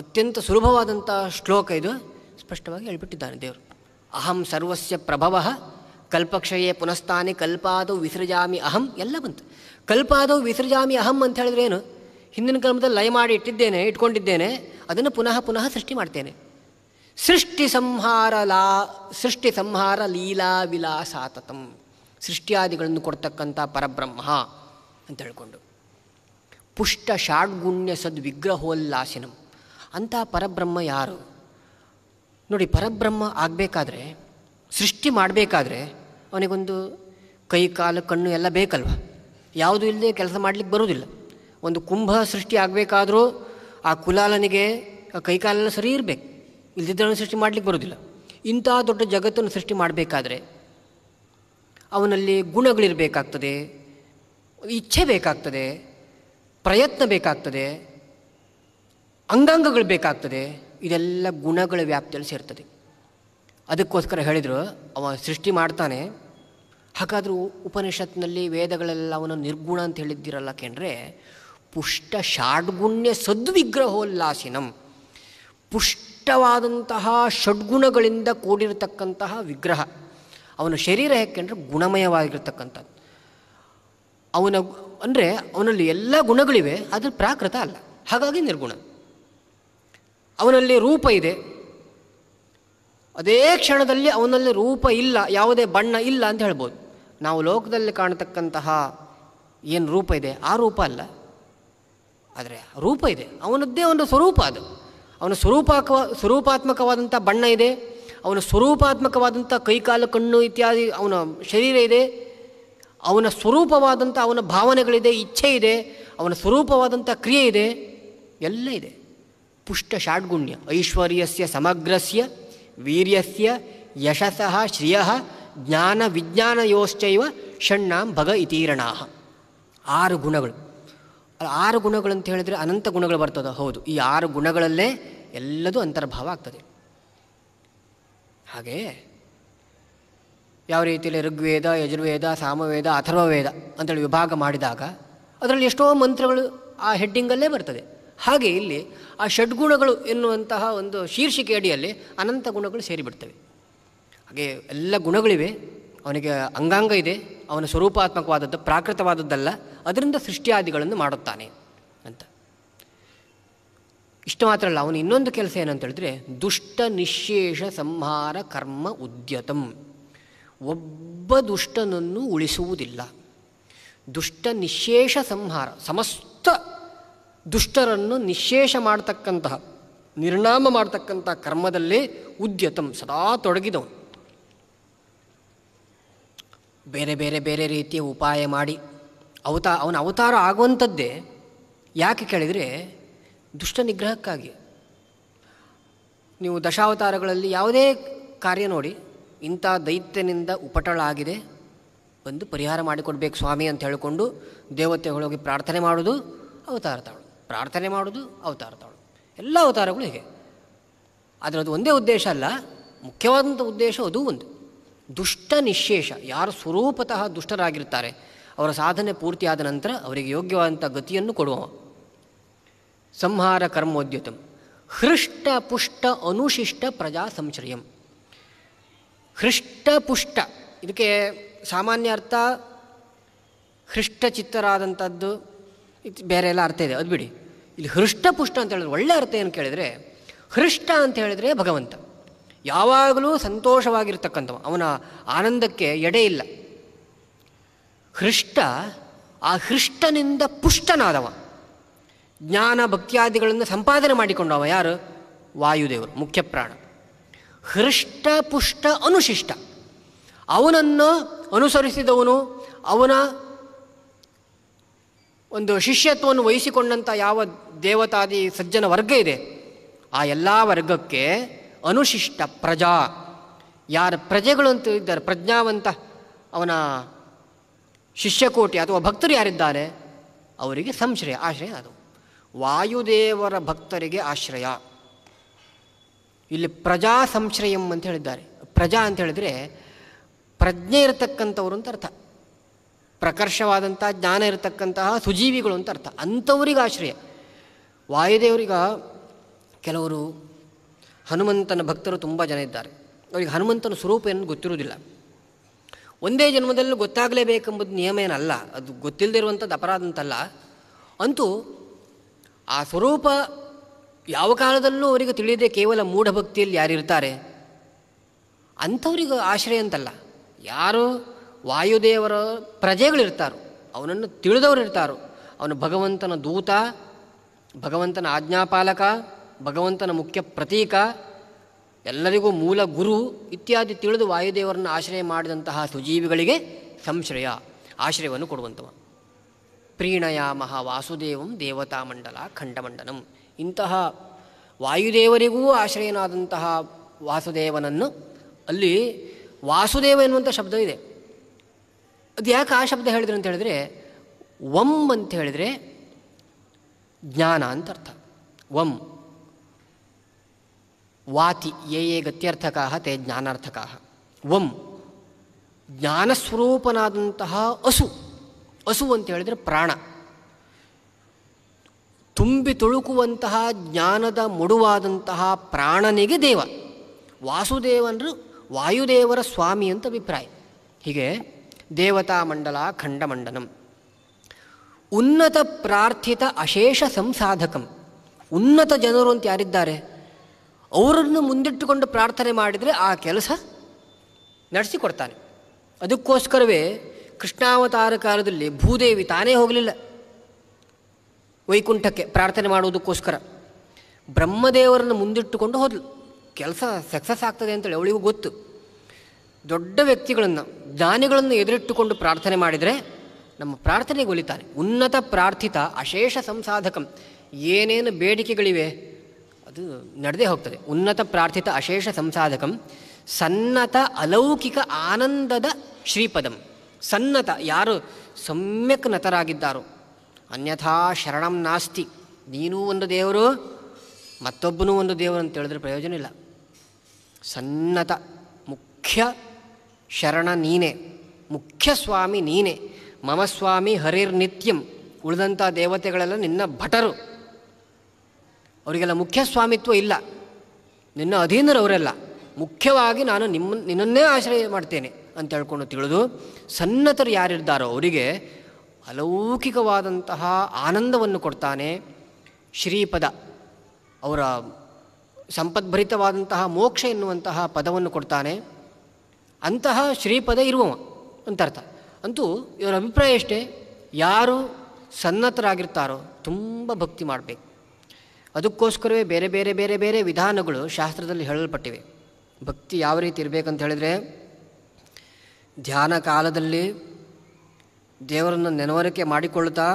ಅತ್ಯಂತ ಸುಲಭವಾದಂಥ ಶ್ಲೋಕ ಇದು ಸ್ಪಷ್ಟವಾಗಿ ಹೇಳ್ಬಿಟ್ಟಿದ್ದಾನೆ ದೇವರು ಅಹಂ ಸರ್ವಸ್ಯ ಪ್ರಭವ ಕಲ್ಪಕ್ಷಯೇ ಪುನಸ್ತಾನೆ ಕಲ್ಪಾದು ವಿಸೃಜಾಮಿ ಅಹಂ ಎಲ್ಲ ಬಂತು ಕಲ್ಪಾದೌ ವಿಸೃಜಾಮಿ ಅಹಂ ಅಂತ ಹೇಳಿದ್ರೆ ಏನು ಹಿಂದಿನ ಕಲ್ಪದಲ್ಲಿ ಲಯ ಮಾಡಿ ಇಟ್ಟಿದ್ದೇನೆ ಇಟ್ಕೊಂಡಿದ್ದೇನೆ ಅದನ್ನು ಪುನಃ ಪುನಃ ಸೃಷ್ಟಿ ಮಾಡ್ತೇನೆ ಸೃಷ್ಟಿ ಸಂಹಾರ ಲಾ ಸೃಷ್ಟಿ ಸಂಹಾರ ಲೀಲಾ ವಿಲಾಸಾತತಂ ಸೃಷ್ಟಿಯಾದಿಗಳನ್ನು ಕೊಡ್ತಕ್ಕಂಥ ಪರಬ್ರಹ್ಮ ಅಂತ ಹೇಳಿಕೊಂಡು ಪುಷ್ಟ ಷಾಡ್ಗುಣ್ಯ ಸದ್ವಿಗ್ರಹೋಲ್ಲಾಸಿನಂ ಅಂಥ ಪರಬ್ರಹ್ಮ ಯಾರು ನೋಡಿ ಪರಬ್ರಹ್ಮ ಆಗಬೇಕಾದ್ರೆ ಸೃಷ್ಟಿ ಮಾಡಬೇಕಾದ್ರೆ ಅವನಿಗೊಂದು ಕೈ ಕಾಲು ಕಣ್ಣು ಎಲ್ಲ ಬೇಕಲ್ವ ಯಾವುದು ಇಲ್ಲದೆ ಕೆಲಸ ಮಾಡಲಿಕ್ಕೆ ಬರೋದಿಲ್ಲ ಒಂದು ಕುಂಭ ಸೃಷ್ಟಿ ಆಗಬೇಕಾದರೂ ಆ ಕುಲಾಲನಿಗೆ ಕೈಕಾಲೆಲ್ಲ ಸರಿ ಇರಬೇಕು ಇಲ್ಲದಿದ್ದರೆ ಸೃಷ್ಟಿ ಮಾಡಲಿಕ್ಕೆ ಬರೋದಿಲ್ಲ ಇಂಥ ದೊಡ್ಡ ಜಗತ್ತನ್ನು ಸೃಷ್ಟಿ ಮಾಡಬೇಕಾದ್ರೆ ಅವನಲ್ಲಿ ಗುಣಗಳಿರಬೇಕಾಗ್ತದೆ ಇಚ್ಛೆ ಬೇಕಾಗ್ತದೆ ಪ್ರಯತ್ನ ಬೇಕಾಗ್ತದೆ ಅಂಗಾಂಗಗಳು ಬೇಕಾಗ್ತದೆ ಇದೆಲ್ಲ ಗುಣಗಳ ವ್ಯಾಪ್ತಿಯಲ್ಲಿ ಸೇರ್ತದೆ ಅದಕ್ಕೋಸ್ಕರ ಹೇಳಿದರು ಅವ ಸೃಷ್ಟಿ ಮಾಡ್ತಾನೆ ಹಾಗಾದರೂ ಉಪನಿಷತ್ನಲ್ಲಿ ವೇದಗಳೆಲ್ಲ ಅವನು ನಿರ್ಗುಣ ಅಂತ ಹೇಳಿದ್ದೀರಲ್ಲ ಕೇಂದ್ರೆ ಪುಷ್ಟ ಷಾಡ್ಗುಣ್ಯ ಸದ್ವಿಗ್ರಹೋಲ್ಲಾಸಿನಂ ಪುಷ್ಟವಾದಂತಹ ಷಡ್ಗುಣಗಳಿಂದ ಕೂಡಿರತಕ್ಕಂತಹ ವಿಗ್ರಹ ಅವನ ಶರೀರ ಯಾಕೆಂದರೆ ಗುಣಮಯವಾಗಿರ್ತಕ್ಕಂಥದ್ದು ಅವನ ಅಂದರೆ ಅವನಲ್ಲಿ ಎಲ್ಲ ಗುಣಗಳಿವೆ ಅದು ಪ್ರಾಕೃತ ಅಲ್ಲ ಹಾಗಾಗಿ ನಿರ್ಗುಣ ಅವನಲ್ಲಿ ರೂಪ ಇದೆ ಅದೇ ಕ್ಷಣದಲ್ಲಿ ಅವನಲ್ಲಿ ರೂಪ ಇಲ್ಲ ಯಾವುದೇ ಬಣ್ಣ ಇಲ್ಲ ಅಂತ ಹೇಳ್ಬೋದು ನಾವು ಲೋಕದಲ್ಲಿ ಕಾಣತಕ್ಕಂತಹ ಏನು ರೂಪ ಇದೆ ಆ ರೂಪ ಅಲ್ಲ ಆದರೆ ರೂಪ ಇದೆ ಅವನದ್ದೇ ಒಂದು ಸ್ವರೂಪ ಅದು ಅವನ ಸ್ವರೂಪಾಕ ಸ್ವರೂಪಾತ್ಮಕವಾದಂಥ ಬಣ್ಣ ಇದೆ ಅವನ ಸ್ವರೂಪಾತ್ಮಕವಾದಂಥ ಕೈಕಾಲು ಕಣ್ಣು ಇತ್ಯಾದಿ ಅವನ ಶರೀರ ಇದೆ ಅವನ ಸ್ವರೂಪವಾದಂಥ ಅವನ ಭಾವನೆಗಳಿದೆ ಇಚ್ಛೆ ಇದೆ ಅವನ ಸ್ವರೂಪವಾದಂಥ ಕ್ರಿಯೆ ಇದೆ ಎಲ್ಲ ಇದೆ ಪುಷ್ಟ ಷಾಡ್ಗುಣ್ಯ ಐಶ್ವರ್ಯಸ್ಯ ಸಮಗ್ರಸ್ಯ ವೀರ್ಯಸ್ಯ ಯಶಸಃ ಶ್ರಿಯ ಜ್ಞಾನ ವಿಜ್ಞಾನಯೋಶ್ಚೈವ ಷಣ್ಣಾಂ ಭಗ ಇತೀರಣಾ ಆರು ಗುಣಗಳು ಆರು ಗುಣಗಳಂತ ಹೇಳಿದರೆ ಅನಂತ ಗುಣಗಳು ಬರ್ತದೆ ಹೌದು ಈ ಆರು ಗುಣಗಳಲ್ಲೇ ಎಲ್ಲದೂ ಅಂತರ್ಭಾವ ಆಗ್ತದೆ ಹಾಗೆಯೇ ಯಾವ ರೀತಿಯಲ್ಲಿ ಋಗ್ವೇದ ಯಜುರ್ವೇದ ಸಾಮವೇದ ಅಥರ್ವವೇದ ಅಂತೇಳಿ ವಿಭಾಗ ಮಾಡಿದಾಗ ಅದರಲ್ಲಿ ಎಷ್ಟೋ ಮಂತ್ರಗಳು ಆ ಹೆಡ್ಡಿಂಗಲ್ಲೇ ಬರ್ತದೆ ಹಾಗೆ ಇಲ್ಲಿ ಆ ಷಡ್ಗುಣಗಳು ಎನ್ನುವಂತಹ ಒಂದು ಶೀರ್ಷಿಕೆ ಅಡಿಯಲ್ಲಿ ಅನಂತ ಗುಣಗಳು ಸೇರಿಬಿಡ್ತವೆ ಹಾಗೆ ಎಲ್ಲ ಗುಣಗಳಿವೆ ಅವನಿಗೆ ಅಂಗಾಂಗ ಇದೆ ಅವನ ಸ್ವರೂಪಾತ್ಮಕವಾದದ್ದು ಪ್ರಾಕೃತವಾದದ್ದಲ್ಲ ಅದರಿಂದ ಸೃಷ್ಟಿಯಾದಿಗಳನ್ನು ಮಾಡುತ್ತಾನೆ ಅಂತ ಇಷ್ಟು ಮಾತ್ರ ಅಲ್ಲ ಅವನು ಇನ್ನೊಂದು ಕೆಲಸ ಏನಂತ ಹೇಳಿದ್ರೆ ದುಷ್ಟ ನಿಶೇಷ ಸಂಹಾರ ಕರ್ಮ ಉದ್ಯತಂ ಒಬ್ಬ ದುಷ್ಟನನ್ನು ಉಳಿಸುವುದಿಲ್ಲ ದುಷ್ಟ ನಿಶೇಷ ಸಂಹಾರ ಸಮಸ್ತ ದುಷ್ಟರನ್ನು ನಿಶೇಷ ಮಾಡತಕ್ಕಂತಹ ನಿರ್ಣಾಮ ಮಾಡತಕ್ಕಂತಹ ಕರ್ಮದಲ್ಲೇ ಉದ್ಯತಂ ಸದಾ ತೊಡಗಿದವನು ಬೇರೆ ಬೇರೆ ಬೇರೆ ರೀತಿಯ ಉಪಾಯ ಮಾಡಿ ಅವತಾ ಅವನ ಅವತಾರ ಆಗುವಂಥದ್ದೇ ಯಾಕೆ ಕೇಳಿದರೆ ದುಷ್ಟ ನಿಗ್ರಹಕ್ಕಾಗಿ ನೀವು ದಶಾವತಾರಗಳಲ್ಲಿ ಯಾವುದೇ ಕಾರ್ಯ ನೋಡಿ ಇಂಥ ದೈತ್ಯನಿಂದ ಉಪಟಳಾಗಿದೆ ಬಂದು ಪರಿಹಾರ ಮಾಡಿಕೊಡ್ಬೇಕು ಸ್ವಾಮಿ ಅಂತ ಹೇಳಿಕೊಂಡು ದೇವತೆಗಳಿಗೆ ಪ್ರಾರ್ಥನೆ ಮಾಡೋದು ಅವತಾರ ತಾಳು ಪ್ರಾರ್ಥನೆ ಮಾಡೋದು ಅವತಾರ ತಾಳು ಎಲ್ಲ ಅವತಾರಗಳು ಹೀಗೆ ಆದರೆ ಅದು ಒಂದೇ ಉದ್ದೇಶ ಅಲ್ಲ ಮುಖ್ಯವಾದಂಥ ಉದ್ದೇಶ ಅದು ಒಂದು ದುಷ್ಟ ನಿಶೇಷ ಯಾರು ಸ್ವರೂಪತಃ ದುಷ್ಟರಾಗಿರ್ತಾರೆ ಅವರ ಸಾಧನೆ ಪೂರ್ತಿಯಾದ ನಂತರ ಅವರಿಗೆ ಯೋಗ್ಯವಾದಂಥ ಗತಿಯನ್ನು ಕೊಡುವ ಸಂಹಾರ ಕರ್ಮೋದ್ಯುತಂ ಹೃಷ್ಟ ಪುಷ್ಟ ಅನುಶಿಷ್ಟ ಪ್ರಜಾ ಸಂಶ್ರಯಂ ಪುಷ್ಟ ಇದಕ್ಕೆ ಸಾಮಾನ್ಯ ಅರ್ಥ ಹೃಷ್ಟಚಿತ್ತರಾದಂಥದ್ದು ಇದು ಬೇರೆ ಎಲ್ಲ ಅರ್ಥ ಇದೆ ಅದು ಬಿಡಿ ಇಲ್ಲಿ ಹೃಷ್ಟಪುಷ್ಟ ಅಂತ ಹೇಳಿದ್ರೆ ಒಳ್ಳೆ ಅರ್ಥ ಏನು ಕೇಳಿದರೆ ಹೃಷ್ಟ ಅಂತ ಹೇಳಿದರೆ ಭಗವಂತ ಯಾವಾಗಲೂ ಸಂತೋಷವಾಗಿರ್ತಕ್ಕಂಥವ ಅವನ ಆನಂದಕ್ಕೆ ಎಡೆ ಇಲ್ಲ ಹೃಷ್ಟ ಆ ಹೃಷ್ಟನಿಂದ ಪುಷ್ಟನಾದವ ಜ್ಞಾನ ಭಕ್ತಿಯಾದಿಗಳನ್ನು ಸಂಪಾದನೆ ಮಾಡಿಕೊಂಡವ ಯಾರು ವಾಯುದೇವರು ಮುಖ್ಯ ಪ್ರಾಣ ಹೃಷ್ಟ ಪುಷ್ಟ ಅನುಶಿಷ್ಟ ಅವನನ್ನು ಅನುಸರಿಸಿದವನು ಅವನ ಒಂದು ಶಿಷ್ಯತ್ವವನ್ನು ವಹಿಸಿಕೊಂಡಂಥ ಯಾವ ದೇವತಾದಿ ಸಜ್ಜನ ವರ್ಗ ಇದೆ ಆ ಎಲ್ಲ ವರ್ಗಕ್ಕೆ ಅನುಶಿಷ್ಟ ಪ್ರಜಾ ಯಾರ ಪ್ರಜೆಗಳು ಅಂತ ಇದ್ದಾರೆ ಪ್ರಜ್ಞಾವಂತ ಅವನ ಶಿಷ್ಯಕೋಟಿ ಅಥವಾ ಭಕ್ತರು ಯಾರಿದ್ದಾರೆ ಅವರಿಗೆ ಸಂಶ್ರಯ ಆಶ್ರಯ ಅದು ವಾಯುದೇವರ ಭಕ್ತರಿಗೆ ಆಶ್ರಯ ಇಲ್ಲಿ ಪ್ರಜಾ ಸಂಶ್ರಯಂ ಅಂತ ಹೇಳಿದ್ದಾರೆ ಪ್ರಜಾ ಅಂತ ಹೇಳಿದರೆ ಪ್ರಜ್ಞೆ ಇರತಕ್ಕಂಥವ್ರು ಅಂತ ಅರ್ಥ ಪ್ರಕರ್ಷವಾದಂಥ ಜ್ಞಾನ ಇರತಕ್ಕಂತಹ ಸುಜೀವಿಗಳು ಅಂತ ಅರ್ಥ ಅಂಥವ್ರಿಗೆ ಆಶ್ರಯ ವಾಯುದೇವರಿಗ ಕೆಲವರು ಹನುಮಂತನ ಭಕ್ತರು ತುಂಬ ಜನ ಇದ್ದಾರೆ ಅವರಿಗೆ ಹನುಮಂತನ ಸ್ವರೂಪ ಏನು ಗೊತ್ತಿರುವುದಿಲ್ಲ ಒಂದೇ ಜನ್ಮದಲ್ಲೂ ಗೊತ್ತಾಗಲೇಬೇಕೆಂಬುದು ನಿಯಮ ಏನಲ್ಲ ಅದು ಗೊತ್ತಿಲ್ಲದೆ ಇರುವಂಥದ್ದು ಅಪರಾಧ ಅಂತಲ್ಲ ಅಂತೂ ಆ ಸ್ವರೂಪ ಯಾವ ಕಾಲದಲ್ಲೂ ಅವರಿಗೆ ತಿಳಿಯದೆ ಕೇವಲ ಮೂಢಭಕ್ತಿಯಲ್ಲಿ ಯಾರಿರ್ತಾರೆ ಅಂಥವ್ರಿಗೆ ಆಶ್ರಯ ಅಂತಲ್ಲ ಯಾರು ವಾಯುದೇವರ ಪ್ರಜೆಗಳಿರ್ತಾರೋ ಅವನನ್ನು ತಿಳಿದವರು ಇರ್ತಾರೋ ಅವನು ಭಗವಂತನ ದೂತ ಭಗವಂತನ ಆಜ್ಞಾಪಾಲಕ ಭಗವಂತನ ಮುಖ್ಯ ಪ್ರತೀಕ ಎಲ್ಲರಿಗೂ ಮೂಲ ಗುರು ಇತ್ಯಾದಿ ತಿಳಿದು ವಾಯುದೇವರನ್ನು ಆಶ್ರಯ ಮಾಡಿದಂತಹ ಸುಜೀವಿಗಳಿಗೆ ಸಂಶ್ರಯ ಆಶ್ರಯವನ್ನು ಕೊಡುವಂಥವ ಪ್ರೀಣಯಾಮಹ ವಾಸುದೇವಂ ದೇವತಾ ಮಂಡಲ ಖಂಡಮಂಡಲಂ ಇಂತಹ ವಾಯುದೇವರಿಗೂ ಆಶ್ರಯನಾದಂತಹ ವಾಸುದೇವನನ್ನು ಅಲ್ಲಿ ವಾಸುದೇವ ಎನ್ನುವಂಥ ಶಬ್ದ ಇದೆ ಅದು ಯಾಕೆ ಆ ಶಬ್ದ ಹೇಳಿದ್ರು ಅಂತ ಹೇಳಿದ್ರೆ ವಂ ಅಂತ ಹೇಳಿದರೆ ಜ್ಞಾನ ಅಂತ ಅರ್ಥ ವಂ ವಾತಿ ಯೇ ಯೇ ಗತ್ಯರ್ಥಕಾ ತೇ ಜ್ಞಾನಾರ್ಥಕಾ ವಂ ಜ್ಞಾನಸ್ವರೂಪನಾದಂತಹ ಅಸು ಅಸು ಅಂತ ಹೇಳಿದರೆ ಪ್ರಾಣ ತುಂಬಿ ತುಳುಕುವಂತಹ ಜ್ಞಾನದ ಮುಡುವಾದಂತಹ ಪ್ರಾಣನಿಗೆ ದೇವ ವಾಸುದೇವನರು ವಾಯುದೇವರ ಸ್ವಾಮಿ ಅಂತ ಅಭಿಪ್ರಾಯ ಹೀಗೆ ದೇವತಾ ಮಂಡಲ ಖಂಡಮಂಡನಂ ಉನ್ನತ ಪ್ರಾರ್ಥಿತ ಅಶೇಷ ಸಂಸಾಧಕಂ ಉನ್ನತ ಜನರು ಅಂತ ಯಾರಿದ್ದಾರೆ ಅವರನ್ನು ಮುಂದಿಟ್ಟುಕೊಂಡು ಪ್ರಾರ್ಥನೆ ಮಾಡಿದರೆ ಆ ಕೆಲಸ ನಡೆಸಿಕೊಡ್ತಾನೆ ಅದಕ್ಕೋಸ್ಕರವೇ ಕೃಷ್ಣಾವತಾರ ಕಾಲದಲ್ಲಿ ಭೂದೇವಿ ತಾನೇ ಹೋಗಲಿಲ್ಲ ವೈಕುಂಠಕ್ಕೆ ಪ್ರಾರ್ಥನೆ ಮಾಡುವುದಕ್ಕೋಸ್ಕರ ಬ್ರಹ್ಮದೇವರನ್ನು ಮುಂದಿಟ್ಟುಕೊಂಡು ಹೋದ್ಲು ಕೆಲಸ ಸಕ್ಸಸ್ ಆಗ್ತದೆ ಅಂತೇಳಿ ಅವಳಿಗೂ ಗೊತ್ತು ದೊಡ್ಡ ವ್ಯಕ್ತಿಗಳನ್ನು ಜ್ಞಾನಿಗಳನ್ನು ಎದುರಿಟ್ಟುಕೊಂಡು ಪ್ರಾರ್ಥನೆ ಮಾಡಿದರೆ ನಮ್ಮ ಪ್ರಾರ್ಥನೆಗೆ ಒಲಿತಾನೆ ಉನ್ನತ ಪ್ರಾರ್ಥಿತ ಅಶೇಷ ಸಂಸಾಧಕಂ ಏನೇನು ಬೇಡಿಕೆಗಳಿವೆ ಅದು ನಡೆದೇ ಹೋಗ್ತದೆ ಉನ್ನತ ಪ್ರಾರ್ಥಿತ ಅಶೇಷ ಸಂಸಾಧಕಂ ಸನ್ನತ ಅಲೌಕಿಕ ಆನಂದದ ಶ್ರೀಪದಂ ಸನ್ನತ ಯಾರು ಸಮ್ಯಕ್ ನತರಾಗಿದ್ದಾರೋ ಅನ್ಯಥಾ ಶರಣಂ ನಾಸ್ತಿ ನೀನೂ ಒಂದು ದೇವರು ಮತ್ತೊಬ್ಬನೂ ಒಂದು ದೇವರು ಅಂತ ಹೇಳಿದ್ರೆ ಪ್ರಯೋಜನ ಇಲ್ಲ ಸನ್ನತ ಮುಖ್ಯ ಶರಣ ನೀನೆ ಮುಖ್ಯ ಸ್ವಾಮಿ ನೀನೆ ಮಮಸ್ವಾಮಿ ಸ್ವಾಮಿ ಹರಿರ್ ನಿತ್ಯಂ ಉಳಿದಂಥ ದೇವತೆಗಳೆಲ್ಲ ನಿನ್ನ ಭಟರು ಅವರಿಗೆಲ್ಲ ಮುಖ್ಯ ಸ್ವಾಮಿತ್ವ ಇಲ್ಲ ನಿನ್ನ ಅಧೀನರು ಅವರೆಲ್ಲ ಮುಖ್ಯವಾಗಿ ನಾನು ನಿಮ್ಮ ನಿನ್ನನ್ನೇ ಆಶ್ರಯ ಮಾಡ್ತೇನೆ ಅಂತ ಹೇಳ್ಕೊಂಡು ತಿಳಿದು ಸನ್ನತರು ಯಾರಿದ್ದಾರೋ ಅವರಿಗೆ ಅಲೌಕಿಕವಾದಂತಹ ಆನಂದವನ್ನು ಕೊಡ್ತಾನೆ ಶ್ರೀಪದ ಅವರ ಸಂಪದ್ಭರಿತವಾದಂತಹ ಮೋಕ್ಷ ಎನ್ನುವಂತಹ ಪದವನ್ನು ಕೊಡ್ತಾನೆ ಅಂತಹ ಶ್ರೀಪದ ಇರುವವ ಅಂತ ಅರ್ಥ ಅಂತೂ ಇವರ ಅಭಿಪ್ರಾಯ ಎಷ್ಟೇ ಯಾರು ಸನ್ನತರಾಗಿರ್ತಾರೋ ತುಂಬ ಭಕ್ತಿ ಮಾಡಬೇಕು ಅದಕ್ಕೋಸ್ಕರವೇ ಬೇರೆ ಬೇರೆ ಬೇರೆ ಬೇರೆ ವಿಧಾನಗಳು ಶಾಸ್ತ್ರದಲ್ಲಿ ಹೇಳಲ್ಪಟ್ಟಿವೆ ಭಕ್ತಿ ಯಾವ ರೀತಿ ಇರಬೇಕಂತ ಹೇಳಿದರೆ ಧ್ಯಾನ ಕಾಲದಲ್ಲಿ ದೇವರನ್ನು ನೆನವರಿಕೆ ಮಾಡಿಕೊಳ್ತಾ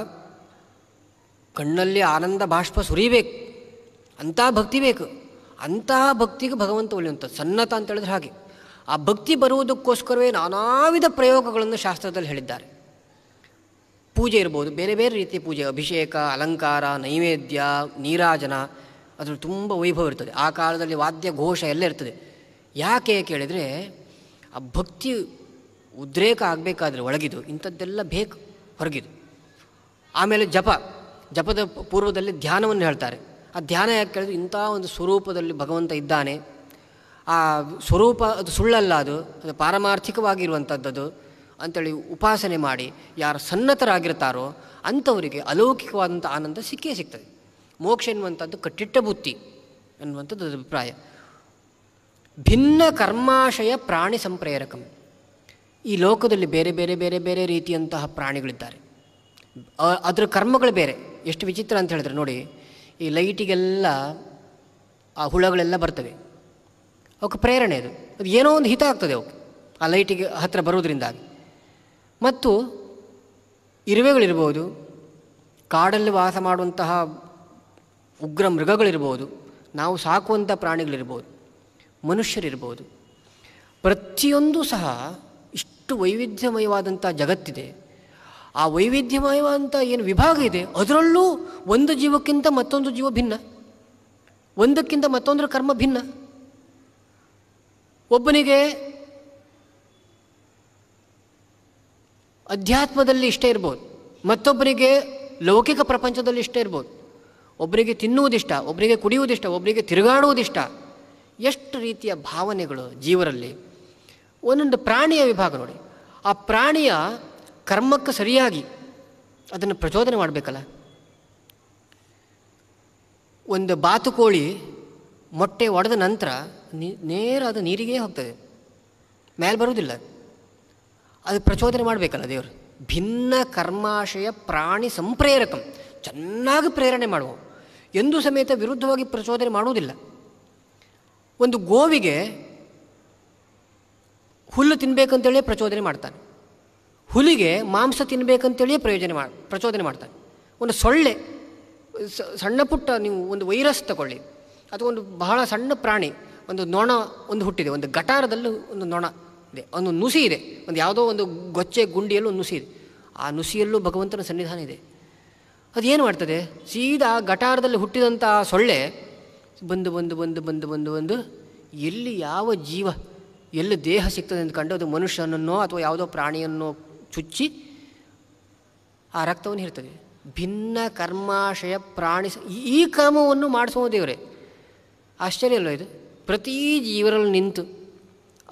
ಕಣ್ಣಲ್ಲಿ ಆನಂದ ಬಾಷ್ಪ ಸುರಿಬೇಕು ಅಂತಹ ಭಕ್ತಿ ಬೇಕು ಅಂತಹ ಭಕ್ತಿಗೆ ಭಗವಂತ ಒಳ್ಳೆಯಂಥ ಸನ್ನತ ಅಂತ ಹೇಳಿದ್ರೆ ಹಾಗೆ ಆ ಭಕ್ತಿ ಬರುವುದಕ್ಕೋಸ್ಕರವೇ ನಾನಾ ವಿಧ ಪ್ರಯೋಗಗಳನ್ನು ಶಾಸ್ತ್ರದಲ್ಲಿ ಹೇಳಿದ್ದಾರೆ ಪೂಜೆ ಇರ್ಬೋದು ಬೇರೆ ಬೇರೆ ರೀತಿಯ ಪೂಜೆ ಅಭಿಷೇಕ ಅಲಂಕಾರ ನೈವೇದ್ಯ ನೀರಾಜನ ಅದರಲ್ಲಿ ತುಂಬ ವೈಭವ ಇರ್ತದೆ ಆ ಕಾಲದಲ್ಲಿ ವಾದ್ಯ ಘೋಷ ಎಲ್ಲ ಇರ್ತದೆ ಯಾಕೆ ಕೇಳಿದರೆ ಆ ಭಕ್ತಿ ಉದ್ರೇಕ ಆಗಬೇಕಾದ್ರೆ ಒಳಗಿದು ಇಂಥದ್ದೆಲ್ಲ ಬೇಕು ಹೊರಗಿದು ಆಮೇಲೆ ಜಪ ಜಪದ ಪೂರ್ವದಲ್ಲಿ ಧ್ಯಾನವನ್ನು ಹೇಳ್ತಾರೆ ಆ ಧ್ಯಾನ ಯಾಕೆ ಕೇಳಿದ್ರೆ ಇಂಥ ಒಂದು ಸ್ವರೂಪದಲ್ಲಿ ಭಗವಂತ ಇದ್ದಾನೆ ಆ ಸ್ವರೂಪ ಅದು ಸುಳ್ಳಲ್ಲ ಅದು ಅದು ಪಾರಮಾರ್ಥಿಕವಾಗಿರುವಂಥದ್ದು ಅಂಥೇಳಿ ಉಪಾಸನೆ ಮಾಡಿ ಯಾರು ಸನ್ನತರಾಗಿರ್ತಾರೋ ಅಂಥವರಿಗೆ ಅಲೌಕಿಕವಾದಂಥ ಆನಂದ ಸಿಕ್ಕೇ ಸಿಗ್ತದೆ ಮೋಕ್ಷ ಎನ್ನುವಂಥದ್ದು ಕಟ್ಟಿಟ್ಟ ಬುತ್ತಿ ಎನ್ನುವಂಥದ್ದು ಅಭಿಪ್ರಾಯ ಭಿನ್ನ ಕರ್ಮಾಶಯ ಪ್ರಾಣಿ ಸಂಪ್ರೇರಕಂ ಈ ಲೋಕದಲ್ಲಿ ಬೇರೆ ಬೇರೆ ಬೇರೆ ಬೇರೆ ರೀತಿಯಂತಹ ಪ್ರಾಣಿಗಳಿದ್ದಾರೆ ಅದರ ಕರ್ಮಗಳು ಬೇರೆ ಎಷ್ಟು ವಿಚಿತ್ರ ಅಂತ ಹೇಳಿದ್ರೆ ನೋಡಿ ಈ ಲೈಟಿಗೆಲ್ಲ ಆ ಹುಳಗಳೆಲ್ಲ ಬರ್ತವೆ ಅವಕ್ಕೆ ಪ್ರೇರಣೆ ಅದು ಅದು ಏನೋ ಒಂದು ಹಿತ ಆಗ್ತದೆ ಅವಕ್ಕೆ ಆ ಲೈಟಿಗೆ ಹತ್ತಿರ ಬರೋದ್ರಿಂದಾಗಿ ಮತ್ತು ಇರುವೆಗಳಿರ್ಬೋದು ಕಾಡಲ್ಲಿ ವಾಸ ಮಾಡುವಂತಹ ಉಗ್ರ ಮೃಗಗಳಿರ್ಬೋದು ನಾವು ಸಾಕುವಂಥ ಪ್ರಾಣಿಗಳಿರ್ಬೋದು ಮನುಷ್ಯರಿರ್ಬೋದು ಪ್ರತಿಯೊಂದು ಸಹ ಇಷ್ಟು ವೈವಿಧ್ಯಮಯವಾದಂಥ ಜಗತ್ತಿದೆ ಆ ವೈವಿಧ್ಯಮಯವಾದಂಥ ಏನು ವಿಭಾಗ ಇದೆ ಅದರಲ್ಲೂ ಒಂದು ಜೀವಕ್ಕಿಂತ ಮತ್ತೊಂದು ಜೀವ ಭಿನ್ನ ಒಂದಕ್ಕಿಂತ ಮತ್ತೊಂದರ ಕರ್ಮ ಭಿನ್ನ ಒಬ್ಬನಿಗೆ ಅಧ್ಯಾತ್ಮದಲ್ಲಿ ಇಷ್ಟೇ ಇರ್ಬೋದು ಮತ್ತೊಬ್ಬರಿಗೆ ಲೌಕಿಕ ಪ್ರಪಂಚದಲ್ಲಿ ಇಷ್ಟೇ ಇರ್ಬೋದು ಒಬ್ಬರಿಗೆ ತಿನ್ನುವುದಿಷ್ಟ ಒಬ್ಬರಿಗೆ ಕುಡಿಯುವುದಿಷ್ಟ ಒಬ್ಬರಿಗೆ ತಿರುಗಾಡುವುದಿಷ್ಟ ಎಷ್ಟು ರೀತಿಯ ಭಾವನೆಗಳು ಜೀವರಲ್ಲಿ ಒಂದೊಂದು ಪ್ರಾಣಿಯ ವಿಭಾಗ ನೋಡಿ ಆ ಪ್ರಾಣಿಯ ಕರ್ಮಕ್ಕೆ ಸರಿಯಾಗಿ ಅದನ್ನು ಪ್ರಚೋದನೆ ಮಾಡಬೇಕಲ್ಲ ಒಂದು ಬಾತುಕೋಳಿ ಮೊಟ್ಟೆ ಒಡೆದ ನಂತರ ನೇರ ಅದು ನೀರಿಗೆ ಹೋಗ್ತದೆ ಮೇಲೆ ಬರುವುದಿಲ್ಲ ಅದು ಪ್ರಚೋದನೆ ಮಾಡಬೇಕಲ್ಲ ದೇವರು ಭಿನ್ನ ಕರ್ಮಾಶಯ ಪ್ರಾಣಿ ಸಂಪ್ರೇರಕಂ ಚೆನ್ನಾಗಿ ಪ್ರೇರಣೆ ಮಾಡುವ ಎಂದೂ ಸಮೇತ ವಿರುದ್ಧವಾಗಿ ಪ್ರಚೋದನೆ ಮಾಡುವುದಿಲ್ಲ ಒಂದು ಗೋವಿಗೆ ಹುಲ್ಲು ತಿನ್ನಬೇಕಂತೇಳಿ ಪ್ರಚೋದನೆ ಮಾಡ್ತಾನೆ ಹುಲಿಗೆ ಮಾಂಸ ತಿನ್ನಬೇಕಂತೇಳಿಯೇ ಪ್ರಯೋಜನ ಮಾಡಿ ಪ್ರಚೋದನೆ ಮಾಡ್ತಾನೆ ಒಂದು ಸೊಳ್ಳೆ ಸಣ್ಣ ಪುಟ್ಟ ನೀವು ಒಂದು ವೈರಸ್ ತಗೊಳ್ಳಿ ಅಥವಾ ಒಂದು ಬಹಳ ಸಣ್ಣ ಪ್ರಾಣಿ ಒಂದು ನೊಣ ಒಂದು ಹುಟ್ಟಿದೆ ಒಂದು ಗಟಾರದಲ್ಲೂ ಒಂದು ನೊಣ ಇದೆ ಒಂದು ನುಸಿ ಇದೆ ಒಂದು ಯಾವುದೋ ಒಂದು ಗೊಚ್ಚೆ ಗುಂಡಿಯಲ್ಲೂ ಒಂದು ನುಸಿ ಇದೆ ಆ ನುಸಿಯಲ್ಲೂ ಭಗವಂತನ ಸನ್ನಿಧಾನ ಇದೆ ಅದು ಏನು ಮಾಡ್ತದೆ ಸೀದಾ ಗಟಾರದಲ್ಲಿ ಹುಟ್ಟಿದಂಥ ಸೊಳ್ಳೆ ಬಂದು ಬಂದು ಬಂದು ಬಂದು ಬಂದು ಬಂದು ಎಲ್ಲಿ ಯಾವ ಜೀವ ಎಲ್ಲಿ ದೇಹ ಸಿಗ್ತದೆ ಕಂಡು ಅದು ಮನುಷ್ಯನನ್ನೋ ಅಥವಾ ಯಾವುದೋ ಪ್ರಾಣಿಯನ್ನೋ ಚುಚ್ಚಿ ಆ ರಕ್ತವನ್ನು ಇರ್ತದೆ ಭಿನ್ನ ಕರ್ಮಾಶಯ ಪ್ರಾಣಿ ಈ ಕರ್ಮವನ್ನು ಮಾಡಿಸುವ ದೇವರೇ ಆಶ್ಚರ್ಯ ಅಲ್ಲ ಇದು ಪ್ರತಿ ಜೀವರಲ್ಲಿ ನಿಂತು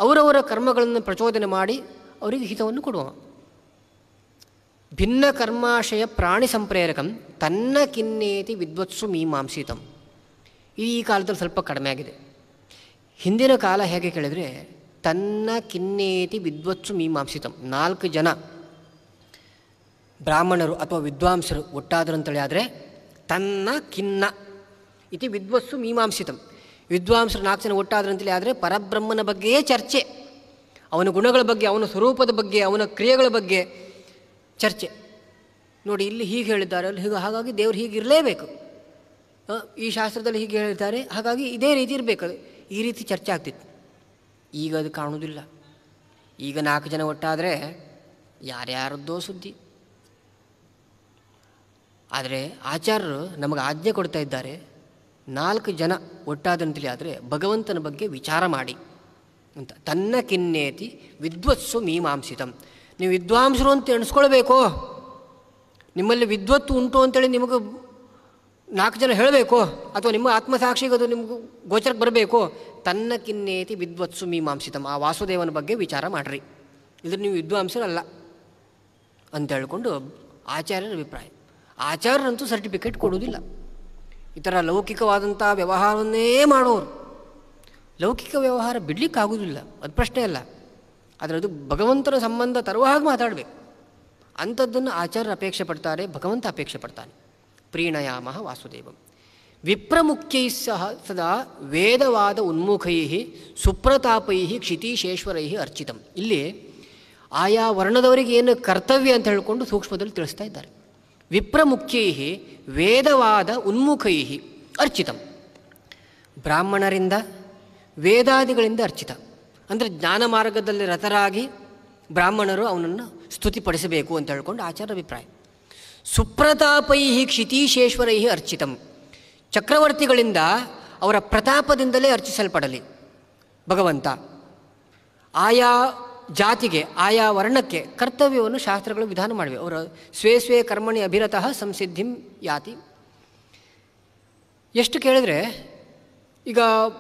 ಅವರವರ ಕರ್ಮಗಳನ್ನು ಪ್ರಚೋದನೆ ಮಾಡಿ ಅವರಿಗೆ ಹಿತವನ್ನು ಕೊಡುವ ಭಿನ್ನ ಕರ್ಮಾಶಯ ಪ್ರಾಣಿ ಸಂಪ್ರೇರಕಂ ತನ್ನ ಕಿನ್ನೇತಿ ವಿದ್ವತ್ಸು ಮೀಮಾಂಸಿತಂ ಈ ಕಾಲದಲ್ಲಿ ಸ್ವಲ್ಪ ಕಡಿಮೆ ಆಗಿದೆ ಹಿಂದಿನ ಕಾಲ ಹೇಗೆ ಕೇಳಿದರೆ ತನ್ನ ಕಿನ್ನೇತಿ ವಿದ್ವತ್ಸು ಮೀಮಾಂಸಿತಂ ನಾಲ್ಕು ಜನ ಬ್ರಾಹ್ಮಣರು ಅಥವಾ ವಿದ್ವಾಂಸರು ಒಟ್ಟಾದರಂತೇಳಿ ಆದರೆ ತನ್ನ ಖಿನ್ನ ಇತಿ ವಿದ್ವತ್ಸು ಮೀಮಾಂಸಿತಂ ವಿದ್ವಾಂಸರು ನಾಲ್ಕು ಜನ ಒಟ್ಟಾದರಂತೇಳಿ ಆದರೆ ಪರಬ್ರಹ್ಮನ ಬಗ್ಗೆಯೇ ಚರ್ಚೆ ಅವನ ಗುಣಗಳ ಬಗ್ಗೆ ಅವನ ಸ್ವರೂಪದ ಬಗ್ಗೆ ಅವನ ಕ್ರಿಯೆಗಳ ಬಗ್ಗೆ ಚರ್ಚೆ ನೋಡಿ ಇಲ್ಲಿ ಹೀಗೆ ಹೇಳಿದ್ದಾರೆ ಅಲ್ಲಿ ಹೀಗೆ ಹಾಗಾಗಿ ದೇವರು ಹೀಗಿರಲೇಬೇಕು ಈ ಶಾಸ್ತ್ರದಲ್ಲಿ ಹೀಗೆ ಹೇಳಿದ್ದಾರೆ ಹಾಗಾಗಿ ಇದೇ ರೀತಿ ಇರಬೇಕು ಈ ರೀತಿ ಚರ್ಚೆ ಆಗ್ತಿತ್ತು ಈಗ ಅದು ಕಾಣುವುದಿಲ್ಲ ಈಗ ನಾಲ್ಕು ಜನ ಒಟ್ಟಾದರೆ ಯಾರ್ಯಾರದ್ದೋ ಸುದ್ದಿ ಆದರೆ ಆಚಾರ್ಯರು ನಮಗೆ ಆಜ್ಞೆ ಕೊಡ್ತಾ ಇದ್ದಾರೆ ನಾಲ್ಕು ಜನ ಒಟ್ಟಾದಂತೇಳಿ ಆದರೆ ಭಗವಂತನ ಬಗ್ಗೆ ವಿಚಾರ ಮಾಡಿ ಅಂತ ತನ್ನ ಕಿನ್ನೇತಿ ವಿದ್ವತ್ಸು ಮೀಮಾಂಸಿತಂ ನೀವು ವಿದ್ವಾಂಸರು ಅಂತ ಎಣಿಸ್ಕೊಳ್ಬೇಕೋ ನಿಮ್ಮಲ್ಲಿ ವಿದ್ವತ್ತು ಉಂಟು ಅಂತೇಳಿ ನಿಮಗೆ ನಾಲ್ಕು ಜನ ಹೇಳಬೇಕು ಅಥವಾ ನಿಮ್ಮ ಆತ್ಮಸಾಕ್ಷಿಗೆ ಅದು ನಿಮಗೂ ಗೋಚರಕ್ಕೆ ಬರಬೇಕು ತನ್ನ ಕಿನ್ನೇತಿ ವಿದ್ವತ್ಸು ಮೀಮಾಂಸಿತಮ್ಮ ಆ ವಾಸುದೇವನ ಬಗ್ಗೆ ವಿಚಾರ ಮಾಡ್ರಿ ಇದ್ರ ನೀವು ವಿದ್ವಾಂಸರಲ್ಲ ಅಂತ ಹೇಳ್ಕೊಂಡು ಆಚಾರ್ಯರ ಅಭಿಪ್ರಾಯ ಆಚಾರ್ಯರಂತೂ ಸರ್ಟಿಫಿಕೇಟ್ ಕೊಡುವುದಿಲ್ಲ ಈ ಥರ ಲೌಕಿಕವಾದಂಥ ವ್ಯವಹಾರವನ್ನೇ ಮಾಡೋರು ಲೌಕಿಕ ವ್ಯವಹಾರ ಬಿಡಲಿಕ್ಕಾಗೋದಿಲ್ಲ ಅದು ಪ್ರಶ್ನೆ ಅಲ್ಲ ಆದರೆ ಅದು ಭಗವಂತನ ಸಂಬಂಧ ತರುವ ಹಾಗೆ ಮಾತಾಡಬೇಕು ಅಂಥದ್ದನ್ನು ಆಚಾರ್ಯರು ಅಪೇಕ್ಷೆ ಪಡ್ತಾರೆ ಭಗವಂತ ಅಪೇಕ್ಷೆ ಪಡ್ತಾನೆ ಪ್ರೀಣಯಾಮ ವಾಸುದೇವಂ ವಿಪ್ರಮುಖ್ಯೈ ಸಹ ಸದಾ ವೇದವಾದ ಉನ್ಮುಖೈ ಸುಪ್ರತಾಪೈ ಕ್ಷಿತೀಶೇಶ್ವರೈ ಅರ್ಚಿತಂ ಇಲ್ಲಿ ಆಯಾ ವರ್ಣದವರಿಗೆ ಏನು ಕರ್ತವ್ಯ ಅಂತ ಹೇಳಿಕೊಂಡು ಸೂಕ್ಷ್ಮದಲ್ಲಿ ತಿಳಿಸ್ತಾ ಇದ್ದಾರೆ ವಿಪ್ರಮುಖ್ಯೈ ವೇದವಾದ ಉನ್ಮುಖೈ ಅರ್ಚಿತಂ ಬ್ರಾಹ್ಮಣರಿಂದ ವೇದಾದಿಗಳಿಂದ ಅರ್ಚಿತ ಅಂದರೆ ಜ್ಞಾನ ಮಾರ್ಗದಲ್ಲಿ ರತರಾಗಿ ಬ್ರಾಹ್ಮಣರು ಅವನನ್ನು ಸ್ತುತಿಪಡಿಸಬೇಕು ಅಂತ ಹೇಳ್ಕೊಂಡು ಆಚಾರ ಅಭಿಪ್ರಾಯ ಸುಪ್ರತಾಪೈ ಕ್ಷಿತೀಶೇಶ್ವರೈ ಅರ್ಚಿತಂ ಚಕ್ರವರ್ತಿಗಳಿಂದ ಅವರ ಪ್ರತಾಪದಿಂದಲೇ ಅರ್ಚಿಸಲ್ಪಡಲಿ ಭಗವಂತ ಆಯಾ ಜಾತಿಗೆ ಆಯಾ ವರ್ಣಕ್ಕೆ ಕರ್ತವ್ಯವನ್ನು ಶಾಸ್ತ್ರಗಳು ವಿಧಾನ ಮಾಡಿವೆ ಅವರ ಸ್ವೇ ಸ್ವೇ ಕರ್ಮಣಿ ಅಭಿರತಃ ಸಂಸಿದ್ಧಿಂ ಯಾತಿ ಎಷ್ಟು ಕೇಳಿದರೆ ಈಗ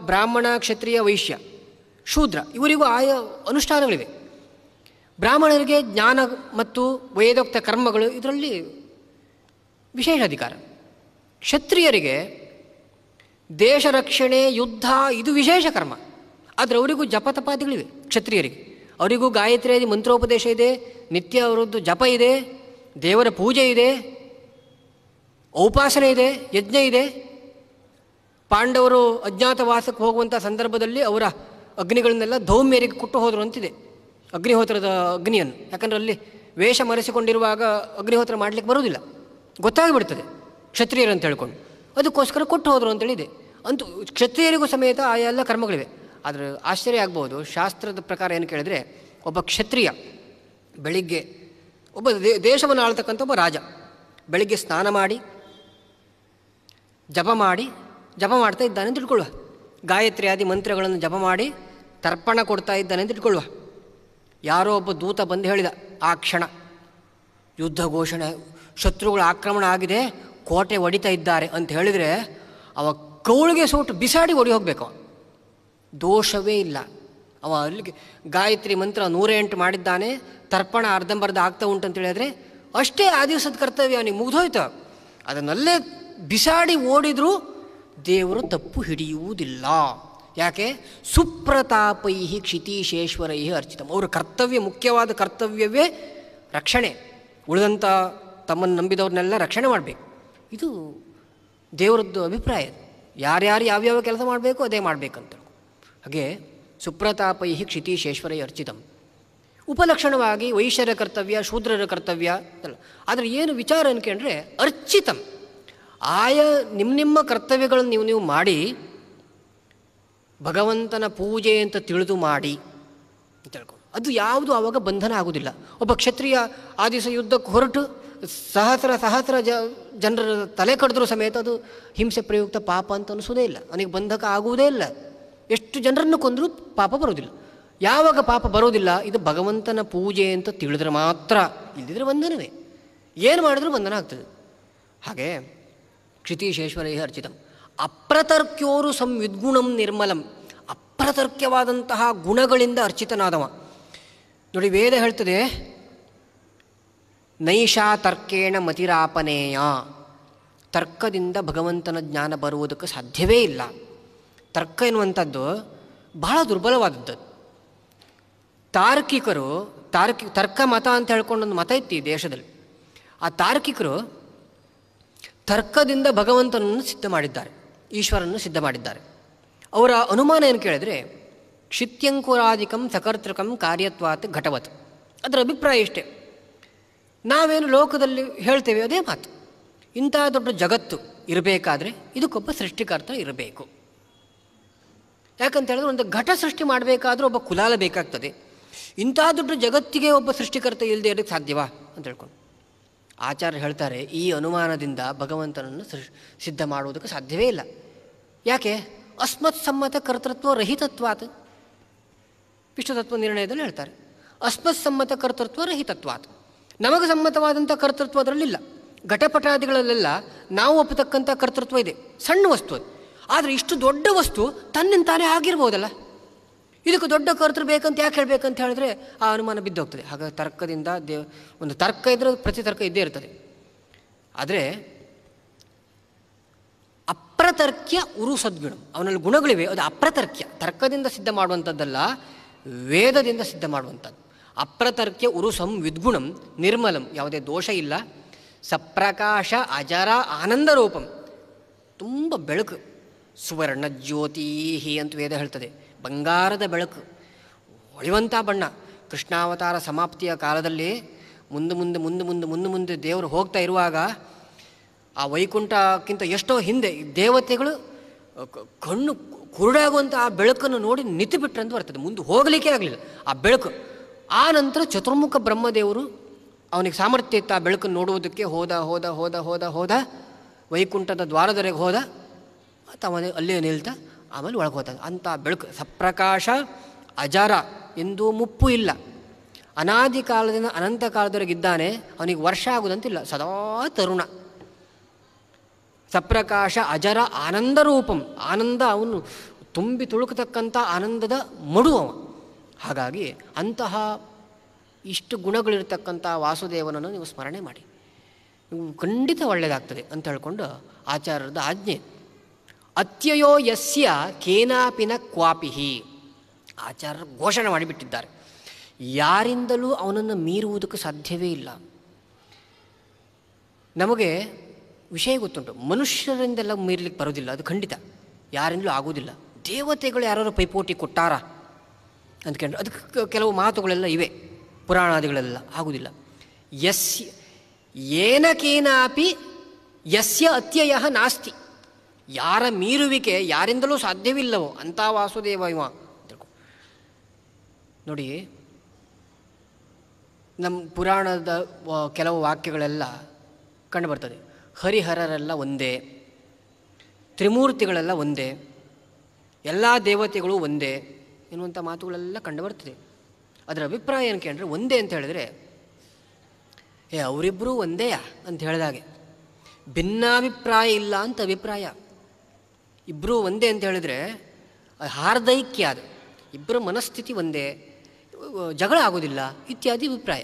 ಬ್ರಾಹ್ಮಣ ಕ್ಷತ್ರಿಯ ವೈಶ್ಯ ಶೂದ್ರ ಇವರಿಗೂ ಆಯಾ ಅನುಷ್ಠಾನಗಳಿವೆ ಬ್ರಾಹ್ಮಣರಿಗೆ ಜ್ಞಾನ ಮತ್ತು ವೇದೋಕ್ತ ಕರ್ಮಗಳು ಇದರಲ್ಲಿ ವಿಶೇಷ ಅಧಿಕಾರ ಕ್ಷತ್ರಿಯರಿಗೆ ದೇಶ ರಕ್ಷಣೆ ಯುದ್ಧ ಇದು ವಿಶೇಷ ಕರ್ಮ ಆದರೆ ಅವರಿಗೂ ಜಪತಪಾದಿಗಳಿವೆ ಕ್ಷತ್ರಿಯರಿಗೆ ಅವರಿಗೂ ಗಾಯತ್ರಿ ಮಂತ್ರೋಪದೇಶ ಇದೆ ನಿತ್ಯ ಅವರದ್ದು ಜಪ ಇದೆ ದೇವರ ಪೂಜೆ ಇದೆ ಔಪಾಸನೆ ಇದೆ ಯಜ್ಞ ಇದೆ ಪಾಂಡವರು ಅಜ್ಞಾತವಾಸಕ್ಕೆ ಹೋಗುವಂಥ ಸಂದರ್ಭದಲ್ಲಿ ಅವರ ಅಗ್ನಿಗಳನ್ನೆಲ್ಲ ಧೌಮ್ಯರಿಗೆ ಕೊಟ್ಟು ಹೋದರು ಅಂತಿದೆ ಅಗ್ನಿಹೋತ್ರದ ಅಗ್ನಿಯನ್ನು ಯಾಕಂದರೆ ಅಲ್ಲಿ ವೇಷ ಮರೆಸಿಕೊಂಡಿರುವಾಗ ಅಗ್ನಿಹೋತ್ರ ಮಾಡಲಿಕ್ಕೆ ಬರುವುದಿಲ್ಲ ಗೊತ್ತಾಗಿಬಿಡ್ತದೆ ಕ್ಷತ್ರಿಯರು ಅಂತ ಹೇಳ್ಕೊಂಡು ಅದಕ್ಕೋಸ್ಕರ ಕೊಟ್ಟು ಹೋದರು ಅಂತೇಳಿದೆ ಅಂತೂ ಕ್ಷತ್ರಿಯರಿಗೂ ಸಮೇತ ಆ ಎಲ್ಲ ಕರ್ಮಗಳಿವೆ ಆದರೆ ಆಶ್ಚರ್ಯ ಆಗ್ಬೋದು ಶಾಸ್ತ್ರದ ಪ್ರಕಾರ ಏನು ಕೇಳಿದ್ರೆ ಒಬ್ಬ ಕ್ಷತ್ರಿಯ ಬೆಳಿಗ್ಗೆ ಒಬ್ಬ ದೇಶವನ್ನು ಆಳ್ತಕ್ಕಂಥ ಒಬ್ಬ ರಾಜ ಬೆಳಿಗ್ಗೆ ಸ್ನಾನ ಮಾಡಿ ಜಪ ಮಾಡಿ ಜಪ ಮಾಡ್ತಾ ಇದ್ದಾನೆ ಅಂತ ತಿಳ್ಕೊಳ್ಳುವ ಗಾಯತ್ರಿ ಆದಿ ಮಂತ್ರಗಳನ್ನು ಜಪ ಮಾಡಿ ತರ್ಪಣ ಕೊಡ್ತಾ ಇದ್ದಾನೆ ಅಂತ ಇಟ್ಕೊಳ್ಳುವ ಯಾರೋ ಒಬ್ಬ ದೂತ ಬಂದು ಹೇಳಿದ ಆ ಕ್ಷಣ ಯುದ್ಧ ಘೋಷಣೆ ಶತ್ರುಗಳ ಆಕ್ರಮಣ ಆಗಿದೆ ಕೋಟೆ ಒಡಿತಾ ಇದ್ದಾರೆ ಅಂತ ಹೇಳಿದರೆ ಅವ ಕೌಳಿಗೆ ಸೋಟು ಬಿಸಾಡಿ ಓಡಿ ಹೋಗಬೇಕು ದೋಷವೇ ಇಲ್ಲ ಅವ ಅಲ್ಲಿಗೆ ಗಾಯತ್ರಿ ಮಂತ್ರ ನೂರೆಂಟು ಮಾಡಿದ್ದಾನೆ ತರ್ಪಣ ಅರ್ಧಂಬರ್ಧ ಆಗ್ತಾ ಉಂಟು ಅಂತ ಹೇಳಿದ್ರೆ ಅಷ್ಟೇ ಆ ದಿವಸದ ಕರ್ತವ್ಯ ಅವನಿಗೆ ಮುಗಿದೋಯ್ತು ಅದನ್ನಲ್ಲೇ ಬಿಸಾಡಿ ಓಡಿದರೂ ದೇವರು ತಪ್ಪು ಹಿಡಿಯುವುದಿಲ್ಲ ಯಾಕೆ ಸುಪ್ರತಾಪೈ ಕ್ಷಿತೀಶೇಶ್ವರೈ ಅರ್ಚಿತಂ ಅವರ ಕರ್ತವ್ಯ ಮುಖ್ಯವಾದ ಕರ್ತವ್ಯವೇ ರಕ್ಷಣೆ ಉಳಿದಂಥ ತಮ್ಮನ್ನು ನಂಬಿದವ್ರನ್ನೆಲ್ಲ ರಕ್ಷಣೆ ಮಾಡಬೇಕು ಇದು ದೇವರದ್ದು ಅಭಿಪ್ರಾಯ ಯಾರ್ಯಾರು ಯಾವ್ಯಾವ ಕೆಲಸ ಮಾಡಬೇಕು ಅದೇ ಮಾಡಬೇಕಂತ ಹಾಗೆ ಸುಪ್ರತಾಪೈ ಕ್ಷಿತೀಶೇಶ್ವರ ಅರ್ಚಿತಂ ಉಪಲಕ್ಷಣವಾಗಿ ವೈಶ್ಯರ ಕರ್ತವ್ಯ ಶೂದ್ರರ ಕರ್ತವ್ಯ ಅಲ್ಲ ಆದರೆ ಏನು ವಿಚಾರ ಅನ್ಕೊಂಡ್ರೆ ಅರ್ಚಿತಂ ಆಯಾ ನಿಮ್ಮ ನಿಮ್ಮ ಕರ್ತವ್ಯಗಳನ್ನು ನೀವು ನೀವು ಮಾಡಿ ಭಗವಂತನ ಪೂಜೆ ಅಂತ ತಿಳಿದು ಮಾಡಿ ಅಂತ ಹೇಳ್ಕೊಂಡು ಅದು ಯಾವುದು ಆವಾಗ ಬಂಧನ ಆಗುವುದಿಲ್ಲ ಒಬ್ಬ ಕ್ಷತ್ರಿಯ ಆ ದಿವಸ ಯುದ್ಧಕ್ಕೆ ಹೊರಟು ಸಹಸ್ರ ಸಹಸ್ರ ಜ ಜನರ ತಲೆ ಕಡಿದ್ರೂ ಸಮೇತ ಅದು ಹಿಂಸೆ ಪ್ರಯುಕ್ತ ಪಾಪ ಅಂತ ಅನಿಸೋದೇ ಇಲ್ಲ ಅವನಿಗೆ ಬಂಧಕ ಆಗುವುದೇ ಇಲ್ಲ ಎಷ್ಟು ಜನರನ್ನು ಕೊಂದರೂ ಪಾಪ ಬರೋದಿಲ್ಲ ಯಾವಾಗ ಪಾಪ ಬರೋದಿಲ್ಲ ಇದು ಭಗವಂತನ ಪೂಜೆ ಅಂತ ತಿಳಿದ್ರೆ ಮಾತ್ರ ಇಲ್ಲದಿದ್ರೆ ಬಂಧನವೇ ಏನು ಮಾಡಿದ್ರೂ ಬಂಧನ ಆಗ್ತದೆ ಹಾಗೆ ಕ್ಷಿತೀಶೇಶ್ವರೈ ಅರ್ಚಿತಂ ಅಪ್ರತರ್ಕ್ಯೋರು ಸಂವಿದ್ಗುಣಂ ನಿರ್ಮಲಂ ಅಪ್ರತರ್ಕ್ಯವಾದಂತಹ ಗುಣಗಳಿಂದ ಅರ್ಚಿತನಾದವ ನೋಡಿ ವೇದ ಹೇಳ್ತದೆ ನೈಷಾ ತರ್ಕೇಣ ಮತಿರಾಪನೇಯ ತರ್ಕದಿಂದ ಭಗವಂತನ ಜ್ಞಾನ ಬರುವುದಕ್ಕೆ ಸಾಧ್ಯವೇ ಇಲ್ಲ ತರ್ಕ ಎನ್ನುವಂಥದ್ದು ಬಹಳ ದುರ್ಬಲವಾದದ್ದು ತಾರ್ಕಿಕರು ತಾರ್ಕಿ ತರ್ಕ ಮತ ಅಂತ ಹೇಳ್ಕೊಂಡು ಒಂದು ಮತ ಇತ್ತು ಈ ದೇಶದಲ್ಲಿ ಆ ತಾರ್ಕಿಕರು ತರ್ಕದಿಂದ ಭಗವಂತನನ್ನು ಸಿದ್ಧ ಮಾಡಿದ್ದಾರೆ ಈಶ್ವರನನ್ನು ಸಿದ್ಧ ಮಾಡಿದ್ದಾರೆ ಅವರ ಅನುಮಾನ ಏನು ಕೇಳಿದ್ರೆ ಕ್ಷಿತ್ಯಂಕುರಾಧಿಕಂ ಸಕರ್ತೃಕಂ ಕಾರ್ಯತ್ವಾತ್ ಘಟವತ್ ಅದರ ಅಭಿಪ್ರಾಯ ಇಷ್ಟೇ ನಾವೇನು ಲೋಕದಲ್ಲಿ ಹೇಳ್ತೇವೆ ಅದೇ ಮಾತು ಇಂಥ ದೊಡ್ಡ ಜಗತ್ತು ಇರಬೇಕಾದ್ರೆ ಇದಕ್ಕೊಬ್ಬ ಸೃಷ್ಟಿಕರ್ತ ಇರಬೇಕು ಯಾಕಂತ ಹೇಳಿದ್ರೆ ಒಂದು ಘಟ ಸೃಷ್ಟಿ ಮಾಡಬೇಕಾದ್ರೆ ಒಬ್ಬ ಕುಲಾಲ ಬೇಕಾಗ್ತದೆ ಇಂಥ ದೊಡ್ಡ ಜಗತ್ತಿಗೆ ಒಬ್ಬ ಸೃಷ್ಟಿಕರ್ತ ಇಲ್ಲದೆ ಇರೋಕ್ಕೆ ಸಾಧ್ಯವಾ ಅಂತ ಹೇಳ್ಕೊಂಡು ಆಚಾರ್ಯ ಹೇಳ್ತಾರೆ ಈ ಅನುಮಾನದಿಂದ ಭಗವಂತನನ್ನು ಸಿದ್ಧ ಮಾಡುವುದಕ್ಕೆ ಸಾಧ್ಯವೇ ಇಲ್ಲ ಯಾಕೆ ಅಸ್ಮತ್ ಸಮ್ಮತ ಕರ್ತೃತ್ವ ರಹಿತತ್ವಾತ್ ವಿಶ್ವತತ್ವ ನಿರ್ಣಯದಲ್ಲಿ ಹೇಳ್ತಾರೆ ಅಸ್ಮತ್ ಸಮ್ಮತ ಕರ್ತೃತ್ವ ಅದು ನಮಗೆ ಸಮ್ಮತವಾದಂಥ ಕರ್ತೃತ್ವ ಅದರಲ್ಲಿಲ್ಲ ಘಟಪಟಾದಿಗಳಲ್ಲೆಲ್ಲ ನಾವು ಒಪ್ಪತಕ್ಕಂಥ ಕರ್ತೃತ್ವ ಇದೆ ಸಣ್ಣ ವಸ್ತು ಅದು ಆದರೆ ಇಷ್ಟು ದೊಡ್ಡ ವಸ್ತು ತನ್ನಿಂದ ತಾನೇ ಆಗಿರ್ಬೋದಲ್ಲ ಇದಕ್ಕೆ ದೊಡ್ಡ ಕರ್ತೃ ಬೇಕಂತ ಯಾಕೆ ಹೇಳಬೇಕಂತ ಹೇಳಿದ್ರೆ ಆ ಅನುಮಾನ ಬಿದ್ದೋಗ್ತದೆ ಹಾಗಾಗಿ ತರ್ಕದಿಂದ ದೇವ ಒಂದು ತರ್ಕ ಇದ್ರೆ ಪ್ರತಿ ತರ್ಕ ಇದ್ದೇ ಇರ್ತದೆ ಆದರೆ ಅಪ್ರತರ್ಕ್ಯ ಉರು ಸದ್ಗುಣ ಅವನಲ್ಲಿ ಗುಣಗಳಿವೆ ಅದು ಅಪ್ರತರ್ಕ್ಯ ತರ್ಕದಿಂದ ಸಿದ್ಧ ಮಾಡುವಂಥದ್ದಲ್ಲ ವೇದದಿಂದ ಸಿದ್ಧ ಮಾಡುವಂಥದ್ದು ಅಪ್ರತರ್ಕ್ಯ ಉರುಸಂ ವಿದ್ಗುಣಂ ನಿರ್ಮಲಂ ಯಾವುದೇ ದೋಷ ಇಲ್ಲ ಸಪ್ರಕಾಶ ಅಜರ ಆನಂದರೂಪಂ ತುಂಬ ಬೆಳಕು ಸುವರ್ಣ ಜ್ಯೋತಿಹಿ ಅಂತ ವೇದ ಹೇಳ್ತದೆ ಬಂಗಾರದ ಬೆಳಕು ಹೊಳೆಯುವಂಥ ಬಣ್ಣ ಕೃಷ್ಣಾವತಾರ ಸಮಾಪ್ತಿಯ ಕಾಲದಲ್ಲಿ ಮುಂದೆ ಮುಂದೆ ಮುಂದೆ ಮುಂದೆ ಮುಂದೆ ಮುಂದೆ ದೇವರು ಹೋಗ್ತಾ ಇರುವಾಗ ಆ ವೈಕುಂಠಕ್ಕಿಂತ ಎಷ್ಟೋ ಹಿಂದೆ ದೇವತೆಗಳು ಕಣ್ಣು ಕುರುಡಾಗುವಂಥ ಆ ಬೆಳಕನ್ನು ನೋಡಿ ನಿಂತು ಅಂತ ಬರ್ತದೆ ಮುಂದೆ ಹೋಗಲಿಕ್ಕೆ ಆಗಲಿಲ್ಲ ಆ ಬೆಳಕು ಆ ನಂತರ ಚತುರ್ಮುಖ ಬ್ರಹ್ಮದೇವರು ಅವನಿಗೆ ಸಾಮರ್ಥ್ಯ ಇತ್ತು ಆ ಬೆಳಕನ್ನು ನೋಡುವುದಕ್ಕೆ ಹೋದ ಹೋದ ಹೋದ ಹೋದ ಹೋದ ವೈಕುಂಠದ ದ್ವಾರದವರೆಗೆ ಹೋದ ಮತ್ತು ಅವನ ಅಲ್ಲೇ ನಿಲ್ತ ಆಮೇಲೆ ಹೋದ ಅಂಥ ಬೆಳಕು ಸಪ್ರಕಾಶ ಅಜರ ಎಂದು ಮುಪ್ಪು ಇಲ್ಲ ಅನಾದಿ ಕಾಲದಿಂದ ಅನಂತ ಕಾಲದವರೆಗಿದ್ದಾನೆ ಅವನಿಗೆ ವರ್ಷ ಆಗುದಂತಿಲ್ಲ ಸದಾ ತರುಣ ಸಪ್ರಕಾಶ ಅಜರ ಆನಂದ ರೂಪಂ ಆನಂದ ಅವನು ತುಂಬಿ ತುಳುಕತಕ್ಕಂಥ ಆನಂದದ ಮಡು ಹಾಗಾಗಿ ಅಂತಹ ಇಷ್ಟು ಗುಣಗಳಿರ್ತಕ್ಕಂಥ ವಾಸುದೇವನನ್ನು ನೀವು ಸ್ಮರಣೆ ಮಾಡಿ ನೀವು ಖಂಡಿತ ಒಳ್ಳೆಯದಾಗ್ತದೆ ಅಂತ ಹೇಳ್ಕೊಂಡು ಆಚಾರ್ಯರದ ಆಜ್ಞೆ ಅತ್ಯಯೋ ಯಸ್ಯ ಕೇನಾಪಿನ ಕ್ವಾಪಿಹಿ ಆಚಾರ್ಯರು ಘೋಷಣೆ ಮಾಡಿಬಿಟ್ಟಿದ್ದಾರೆ ಯಾರಿಂದಲೂ ಅವನನ್ನು ಮೀರುವುದಕ್ಕೆ ಸಾಧ್ಯವೇ ಇಲ್ಲ ನಮಗೆ ವಿಷಯ ಗೊತ್ತುಂಟು ಮನುಷ್ಯರಿಂದೆಲ್ಲ ಮೀರ್ಲಿಕ್ಕೆ ಬರೋದಿಲ್ಲ ಅದು ಖಂಡಿತ ಯಾರಿಂದಲೂ ಆಗೋದಿಲ್ಲ ದೇವತೆಗಳು ಯಾರು ಪೈಪೋಟಿ ಕೊಟ್ಟಾರ ಅಂತ ಕೇಳಿ ಅದಕ್ಕೆ ಕೆಲವು ಮಾತುಗಳೆಲ್ಲ ಇವೆ ಪುರಾಣಾದಿಗಳೆಲ್ಲ ಆಗುವುದಿಲ್ಲ ಯಸ್ ಏನಕೇನಾಪಿ ಯಸ್ಯ ಅತ್ಯಯ ನಾಸ್ತಿ ಯಾರ ಮೀರುವಿಕೆ ಯಾರಿಂದಲೂ ಸಾಧ್ಯವಿಲ್ಲವೋ ಅಂಥ ವಾಸುದೇವ ಇವ ನೋಡಿ ನಮ್ಮ ಪುರಾಣದ ಕೆಲವು ವಾಕ್ಯಗಳೆಲ್ಲ ಕಂಡುಬರ್ತದೆ ಹರಿಹರರೆಲ್ಲ ಒಂದೇ ತ್ರಿಮೂರ್ತಿಗಳೆಲ್ಲ ಒಂದೇ ಎಲ್ಲ ದೇವತೆಗಳು ಒಂದೇ ಎನ್ನುವಂಥ ಮಾತುಗಳೆಲ್ಲ ಬರ್ತದೆ ಅದರ ಅಭಿಪ್ರಾಯ ಏನು ಕೇಳಿದ್ರೆ ಒಂದೇ ಅಂತ ಹೇಳಿದರೆ ಏ ಅವರಿಬ್ಬರೂ ಒಂದೇ ಅಂತ ಹೇಳಿದಾಗೆ ಭಿನ್ನಾಭಿಪ್ರಾಯ ಇಲ್ಲ ಅಂತ ಅಭಿಪ್ರಾಯ ಇಬ್ಬರೂ ಒಂದೇ ಅಂತ ಹೇಳಿದರೆ ಹಾರ್ದೈಕ್ಯ ಅದು ಇಬ್ಬರ ಮನಸ್ಥಿತಿ ಒಂದೇ ಜಗಳ ಆಗೋದಿಲ್ಲ ಇತ್ಯಾದಿ ಅಭಿಪ್ರಾಯ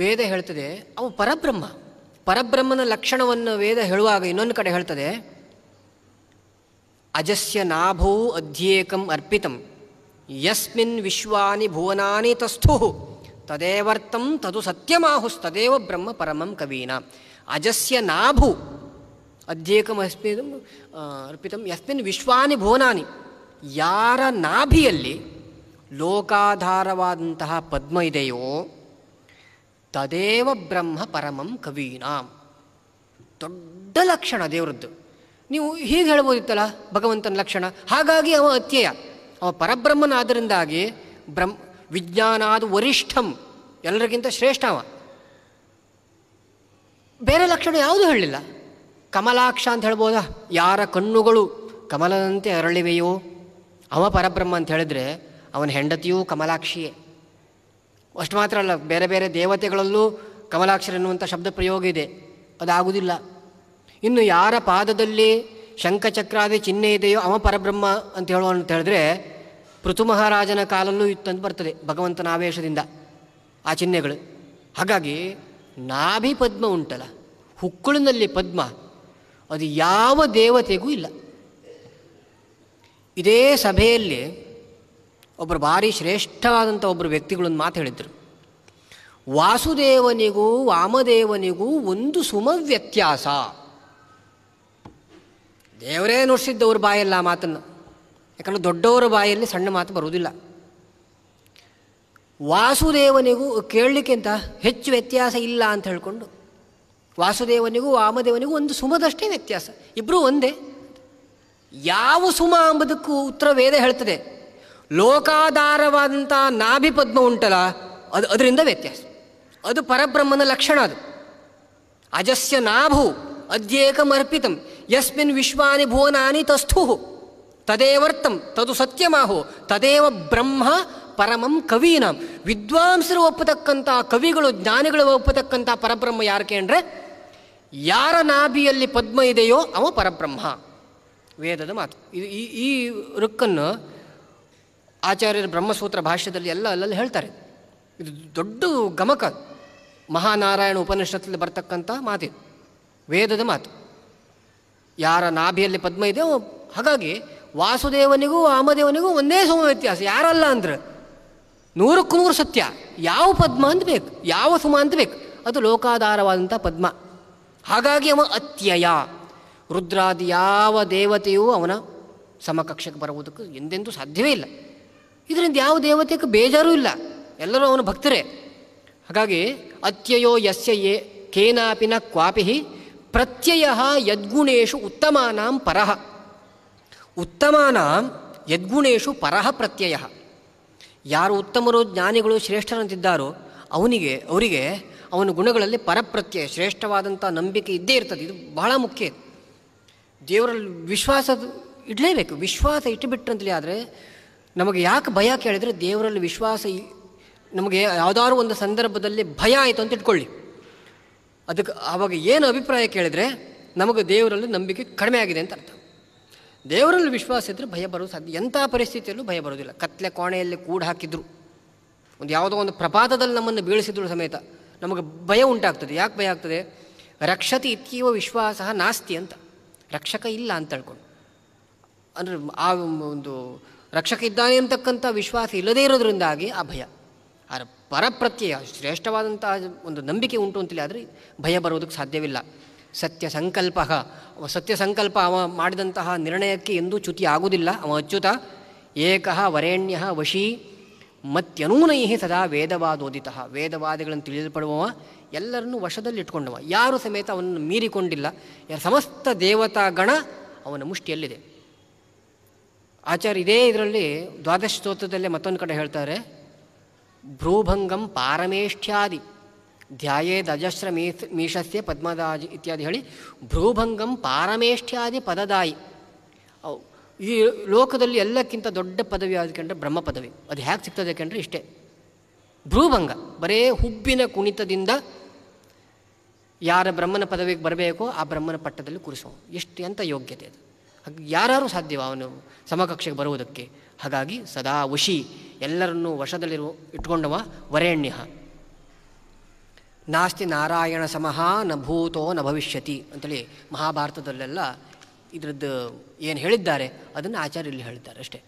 ವೇದ ಹೇಳ್ತದೆ ಅವು ಪರಬ್ರಹ್ಮ ಪರಬ್ರಹ್ಮನ ಲಕ್ಷಣವನ್ನು ವೇದ ಹೇಳುವಾಗ ಇನ್ನೊಂದು ಕಡೆ ಹೇಳ್ತದೆ ಅಜಸ್ಯ ನಾಭೂ ಅಧ್ಯೇಕಂ ಅರ್ಪಿತಂ ಯಸ್ಮಿನ್ ವಿಶ್ವಾನಿ ಭುವನಾನಿ ತಸ್ಥು ತದೇವರ್ತಂ ತದು ಸತ್ಯಮಾಹುಸ್ತದೇವ ಬ್ರಹ್ಮ ಪರಮಂ ಕವೀನ ಅಜಸ್ಯ ನಾಭು ಅಧ್ಯೇಕಮಸ್ಮಿ ಅರ್ಪಿತಂ ಯಸ್ಮಿನ್ ವಿಶ್ವಾನಿ ಭುವನಾನಿ ಯಾರ ನಾಭಿಯಲ್ಲಿ ಲೋಕಾಧಾರವಾದಂತಹ ಪದ್ಮ ಇದೆಯೋ ತದೇವ ಬ್ರಹ್ಮ ಪರಮಂ ಕವೀನಾಂ ದೊಡ್ಡ ಲಕ್ಷಣ ದೇವರದ್ದು ನೀವು ಹೀಗೆ ಹೇಳ್ಬೋದಿತ್ತಲ್ಲ ಭಗವಂತನ ಲಕ್ಷಣ ಹಾಗಾಗಿ ಅವ ಅತ್ಯಯ ಅವ ಪರಬ್ರಹ್ಮನಾದ್ದರಿಂದಾಗಿ ಬ್ರಹ್ಮ ವಿಜ್ಞಾನಾದ ವರಿಷ್ಠಂ ಎಲ್ಲರಿಗಿಂತ ಶ್ರೇಷ್ಠ ಅವ ಬೇರೆ ಲಕ್ಷಣ ಯಾವುದೂ ಹೇಳಲಿಲ್ಲ ಕಮಲಾಕ್ಷ ಅಂತ ಹೇಳ್ಬೋದ ಯಾರ ಕಣ್ಣುಗಳು ಕಮಲದಂತೆ ಅರಳಿವೆಯೋ ಅವ ಪರಬ್ರಹ್ಮ ಅಂತ ಹೇಳಿದ್ರೆ ಅವನ ಹೆಂಡತಿಯೂ ಕಮಲಾಕ್ಷಿಯೇ ಅಷ್ಟು ಮಾತ್ರ ಅಲ್ಲ ಬೇರೆ ಬೇರೆ ದೇವತೆಗಳಲ್ಲೂ ಕಮಲಾಕ್ಷರ ಎನ್ನುವಂಥ ಶಬ್ದ ಪ್ರಯೋಗ ಇದೆ ಅದಾಗುವುದಿಲ್ಲ ಇನ್ನು ಯಾರ ಪಾದದಲ್ಲಿ ಶಂಖಚಕ್ರಾದಿ ಚಿಹ್ನೆ ಇದೆಯೋ ಅವ ಪರಬ್ರಹ್ಮ ಅಂತ ಹೇಳುವ ಅಂತ ಹೇಳಿದ್ರೆ ಪೃಥು ಮಹಾರಾಜನ ಕಾಲಲ್ಲೂ ಇತ್ತಂತ ಬರ್ತದೆ ಭಗವಂತನ ಆವೇಶದಿಂದ ಆ ಚಿಹ್ನೆಗಳು ಹಾಗಾಗಿ ನಾಭಿ ಪದ್ಮ ಉಂಟಲ್ಲ ಹುಕ್ಕುಳಿನಲ್ಲಿ ಪದ್ಮ ಅದು ಯಾವ ದೇವತೆಗೂ ಇಲ್ಲ ಇದೇ ಸಭೆಯಲ್ಲಿ ಒಬ್ಬರು ಭಾರಿ ಶ್ರೇಷ್ಠವಾದಂಥ ಒಬ್ಬರು ವ್ಯಕ್ತಿಗಳನ್ನು ಮಾತು ಹೇಳಿದರು ವಾಸುದೇವನಿಗೂ ವಾಮದೇವನಿಗೂ ಒಂದು ಸುಮ ವ್ಯತ್ಯಾಸ ದೇವರೇ ನುಡಿಸಿದ್ದವ್ರ ಬಾಯಲ್ಲ ಆ ಮಾತನ್ನು ಯಾಕಂದ್ರೆ ದೊಡ್ಡವರ ಬಾಯಲ್ಲಿ ಸಣ್ಣ ಮಾತು ಬರುವುದಿಲ್ಲ ವಾಸುದೇವನಿಗೂ ಕೇಳಲಿಕ್ಕಿಂತ ಹೆಚ್ಚು ವ್ಯತ್ಯಾಸ ಇಲ್ಲ ಅಂತ ಹೇಳಿಕೊಂಡು ವಾಸುದೇವನಿಗೂ ವಾಮದೇವನಿಗೂ ಒಂದು ಸುಮದಷ್ಟೇ ವ್ಯತ್ಯಾಸ ಇಬ್ಬರೂ ಒಂದೇ ಯಾವ ಸುಮ ಅಂಬುದಕ್ಕೂ ಉತ್ತರ ವೇದ ಹೇಳ್ತದೆ ಲೋಕಾಧಾರವಾದಂಥ ನಾಭಿ ಪದ್ಮ ಉಂಟಲ್ಲ ಅದು ಅದರಿಂದ ವ್ಯತ್ಯಾಸ ಅದು ಪರಬ್ರಹ್ಮನ ಲಕ್ಷಣ ಅದು ಅಜಸ್ಯ ನಾಭು ಅಧ್ಯೇಕಮರ್ಪಿತಂ ಯಸ್ಮಿನ್ ವಿಶ್ವಾನಿ ಭುವನಾನಿ ತಸ್ಥು ತದೇವರ್ತಂ ತದು ಸತ್ಯಮಾಹು ತದೇವ ಬ್ರಹ್ಮ ಪರಮಂ ಕವೀನಂ ವಿದ್ವಾಂಸರು ಒಪ್ಪತಕ್ಕಂಥ ಕವಿಗಳು ಜ್ಞಾನಿಗಳು ಒಪ್ಪತಕ್ಕಂಥ ಪರಬ್ರಹ್ಮ ಯಾರು ಅಂದರೆ ಯಾರ ನಾಭಿಯಲ್ಲಿ ಪದ್ಮ ಇದೆಯೋ ಅವ ಪರಬ್ರಹ್ಮ ವೇದದ ಮಾತು ಇದು ಈ ಈ ಋಕ್ಕನ್ನು ಆಚಾರ್ಯರ ಬ್ರಹ್ಮಸೂತ್ರ ಭಾಷ್ಯದಲ್ಲಿ ಎಲ್ಲ ಅಲ್ಲಲ್ಲಿ ಹೇಳ್ತಾರೆ ಇದು ದೊಡ್ಡ ಗಮಕ ಮಹಾನಾರಾಯಣ ಉಪನಿಷತ್ತಲ್ಲಿ ಬರ್ತಕ್ಕಂಥ ಮಾತಿದು ವೇದದ ಮಾತು ಯಾರ ನಾಭಿಯಲ್ಲಿ ಪದ್ಮ ಇದೆಯೋ ಹಾಗಾಗಿ ವಾಸುದೇವನಿಗೂ ಆಮದೇವನಿಗೂ ಒಂದೇ ಸಮ ವ್ಯತ್ಯಾಸ ಯಾರಲ್ಲ ಅಂದ್ರೆ ನೂರಕ್ಕೂ ನೂರು ಸತ್ಯ ಯಾವ ಪದ್ಮ ಅಂತ ಬೇಕು ಯಾವ ಸುಮ ಅಂತ ಬೇಕು ಅದು ಲೋಕಾಧಾರವಾದಂಥ ಪದ್ಮ ಹಾಗಾಗಿ ಅವ ಅತ್ಯಯ ರುದ್ರಾದಿ ಯಾವ ದೇವತೆಯೂ ಅವನ ಸಮಕಕ್ಷಕ್ಕೆ ಬರುವುದಕ್ಕೆ ಎಂದೆಂದೂ ಸಾಧ್ಯವೇ ಇಲ್ಲ ಇದರಿಂದ ಯಾವ ದೇವತೆಗೂ ಬೇಜಾರೂ ಇಲ್ಲ ಎಲ್ಲರೂ ಅವನ ಭಕ್ತರೇ ಹಾಗಾಗಿ ಅತ್ಯಯೋ ಯಸ್ಯ ಕೇನಾಪಿನ ಕ್ವಾಪಿ ಪ್ರತ್ಯಯ ಯದ್ಗುಣೇಶು ಉತ್ತಮಾನಾಂ ಪರಹ ಉತ್ತಮಾನಾಂ ಯದ್ಗುಣೇಶು ಪರಹ ಪ್ರತ್ಯಯ ಯಾರು ಉತ್ತಮರು ಜ್ಞಾನಿಗಳು ಶ್ರೇಷ್ಠರಂತಿದ್ದಾರೋ ಅವನಿಗೆ ಅವರಿಗೆ ಅವನ ಗುಣಗಳಲ್ಲಿ ಪರಪ್ರತ್ಯಯ ಶ್ರೇಷ್ಠವಾದಂಥ ನಂಬಿಕೆ ಇದ್ದೇ ಇರ್ತದೆ ಇದು ಬಹಳ ಮುಖ್ಯ ದೇವರಲ್ಲಿ ವಿಶ್ವಾಸ ಇಡಲೇಬೇಕು ವಿಶ್ವಾಸ ಇಟ್ಟುಬಿಟ್ರಂತಲೇ ಆದರೆ ನಮಗೆ ಯಾಕೆ ಭಯ ಕೇಳಿದರೆ ದೇವರಲ್ಲಿ ವಿಶ್ವಾಸ ನಮಗೆ ಯಾವುದಾದ್ರು ಒಂದು ಸಂದರ್ಭದಲ್ಲಿ ಭಯ ಆಯಿತು ಅಂತ ಇಟ್ಕೊಳ್ಳಿ ಅದಕ್ಕೆ ಆವಾಗ ಏನು ಅಭಿಪ್ರಾಯ ಕೇಳಿದರೆ ನಮಗೆ ದೇವರಲ್ಲಿ ನಂಬಿಕೆ ಕಡಿಮೆ ಆಗಿದೆ ಅಂತ ಅರ್ಥ ದೇವರಲ್ಲಿ ವಿಶ್ವಾಸ ಇದ್ದರೆ ಭಯ ಬರೋದು ಸಾಧ್ಯ ಎಂಥ ಪರಿಸ್ಥಿತಿಯಲ್ಲೂ ಭಯ ಬರೋದಿಲ್ಲ ಕತ್ಲೆ ಕೋಣೆಯಲ್ಲಿ ಕೂಡ ಹಾಕಿದ್ರು ಒಂದು ಯಾವುದೋ ಒಂದು ಪ್ರಪಾತದಲ್ಲಿ ನಮ್ಮನ್ನು ಬೀಳಿಸಿದ್ರು ಸಮೇತ ನಮಗೆ ಭಯ ಉಂಟಾಗ್ತದೆ ಯಾಕೆ ಭಯ ಆಗ್ತದೆ ರಕ್ಷತೆ ಇತ್ತೀವ ವಿಶ್ವಾಸ ನಾಸ್ತಿ ಅಂತ ರಕ್ಷಕ ಇಲ್ಲ ಅಂತ ಹೇಳ್ಕೊಂಡು ಅಂದರೆ ಆ ಒಂದು ರಕ್ಷಕ ಇದ್ದಾನೆ ಅಂತಕ್ಕಂಥ ವಿಶ್ವಾಸ ಇಲ್ಲದೇ ಇರೋದ್ರಿಂದಾಗಿ ಆ ಭಯ ಪರಪ್ರತ್ಯಯ ಶ್ರೇಷ್ಠವಾದಂತಹ ಒಂದು ನಂಬಿಕೆ ಉಂಟು ಅಂತೇಳಿ ಆದರೆ ಭಯ ಬರೋದಕ್ಕೆ ಸಾಧ್ಯವಿಲ್ಲ ಸತ್ಯ ಸಂಕಲ್ಪ ಸತ್ಯ ಸಂಕಲ್ಪ ಅವ ಮಾಡಿದಂತಹ ನಿರ್ಣಯಕ್ಕೆ ಎಂದೂ ಚ್ಯುತಿ ಆಗುವುದಿಲ್ಲ ಅವ ಅಚ್ಯುತ ಏಕ ವರೆಣ್ಯ ವಶೀ ಮತ್ಯನೂನೈ ಸದಾ ವೇದವಾದೋದಿತ ವೇದವಾದಿಗಳನ್ನು ತಿಳಿದುಪಡುವವ ಎಲ್ಲರನ್ನೂ ಇಟ್ಕೊಂಡವ ಯಾರು ಸಮೇತ ಅವನನ್ನು ಮೀರಿಕೊಂಡಿಲ್ಲ ಸಮಸ್ತ ದೇವತಾ ಗಣ ಅವನ ಮುಷ್ಟಿಯಲ್ಲಿದೆ ಆಚಾರ್ಯ ಇದೇ ಇದರಲ್ಲಿ ದ್ವಾದಶ ಸ್ತೋತ್ರದಲ್ಲೇ ಮತ್ತೊಂದು ಕಡೆ ಹೇಳ್ತಾರೆ ಭ್ರೂಭಂಗಂ ಪಾರಮೇಷ್ಠ್ಯಾದಿ ದಜಶ್ರ ಮೀಸ್ ಮೀಶಸ್ಯ ಪದ್ಮದಾಜಿ ಇತ್ಯಾದಿ ಹೇಳಿ ಭ್ರೂಭಂಗಂ ಪಾರಮೇಷ್ಠ್ಯಾದಿ ಪದದಾಯಿ ಅವು ಈ ಲೋಕದಲ್ಲಿ ಎಲ್ಲಕ್ಕಿಂತ ದೊಡ್ಡ ಪದವಿ ಯಾವ್ದಕ್ಕೆ ಬ್ರಹ್ಮ ಪದವಿ ಅದು ಹೇಗೆ ಸಿಗ್ತದೆ ಕಂಡ್ರೆ ಇಷ್ಟೇ ಭ್ರೂಭಂಗ ಬರೇ ಹುಬ್ಬಿನ ಕುಣಿತದಿಂದ ಯಾರ ಬ್ರಹ್ಮನ ಪದವಿಗೆ ಬರಬೇಕೋ ಆ ಬ್ರಹ್ಮನ ಪಟ್ಟದಲ್ಲಿ ಕೂರಿಸೋ ಎಷ್ಟು ಅಂತ ಯೋಗ್ಯತೆ ಅದು ಯಾರು ಸಾಧ್ಯವ ಅವನು ಸಮಕಕ್ಷೆಗೆ ಬರುವುದಕ್ಕೆ ಹಾಗಾಗಿ ಸದಾ ವಶಿ ಎಲ್ಲರನ್ನೂ ವಶದಲ್ಲಿರುವ ಇಟ್ಕೊಂಡವ ವರೆಣ್ಯ ನಾಸ್ತಿ ನಾರಾಯಣ ಸಮಹಾನಭೂತೋ ನ ಭೂತೋ ನ ಭವಿಷ್ಯತಿ ಅಂತೇಳಿ ಮಹಾಭಾರತದಲ್ಲೆಲ್ಲ ಇದ್ರದ್ದು ಏನು ಹೇಳಿದ್ದಾರೆ ಅದನ್ನು ಆಚಾರ್ಯ ಇಲ್ಲಿ ಹೇಳಿದ್ದಾರೆ ಅಷ್ಟೇ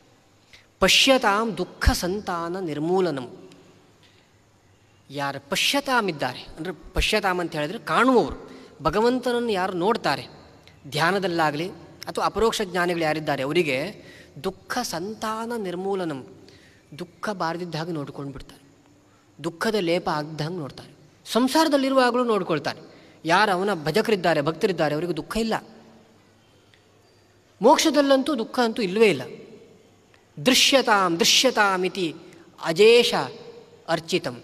ಪಶ್ಯತಾಂ ದುಃಖ ಸಂತಾನ ನಿರ್ಮೂಲನಂ ಯಾರು ಇದ್ದಾರೆ ಅಂದರೆ ಪಶ್ಯತಾಮ್ ಅಂತ ಹೇಳಿದರೆ ಕಾಣುವವರು ಭಗವಂತನನ್ನು ಯಾರು ನೋಡ್ತಾರೆ ಧ್ಯಾನದಲ್ಲಾಗಲಿ ಅಥವಾ ಅಪರೋಕ್ಷ ಜ್ಞಾನಿಗಳು ಯಾರಿದ್ದಾರೆ ಅವರಿಗೆ ದುಃಖ ಸಂತಾನ ನಿರ್ಮೂಲನಂ ದುಃಖ ಬಾರದಿದ್ದಾಗ ಹಾಗೆ ನೋಡ್ಕೊಂಡು ಬಿಡ್ತಾರೆ ದುಃಖದ ಲೇಪ ಆಗದಂಗೆ ನೋಡ್ತಾರೆ ಸಂಸಾರದಲ್ಲಿರುವಾಗಲೂ ನೋಡ್ಕೊಳ್ತಾನೆ ಯಾರು ಅವನ ಭಜಕರಿದ್ದಾರೆ ಭಕ್ತರಿದ್ದಾರೆ ಅವರಿಗೆ ದುಃಖ ಇಲ್ಲ ಮೋಕ್ಷದಲ್ಲಂತೂ ದುಃಖ ಅಂತೂ ಇಲ್ಲವೇ ಇಲ್ಲ ದೃಶ್ಯತಾಂ ಇತಿ ಅಜೇಷ ಅರ್ಚಿತಂ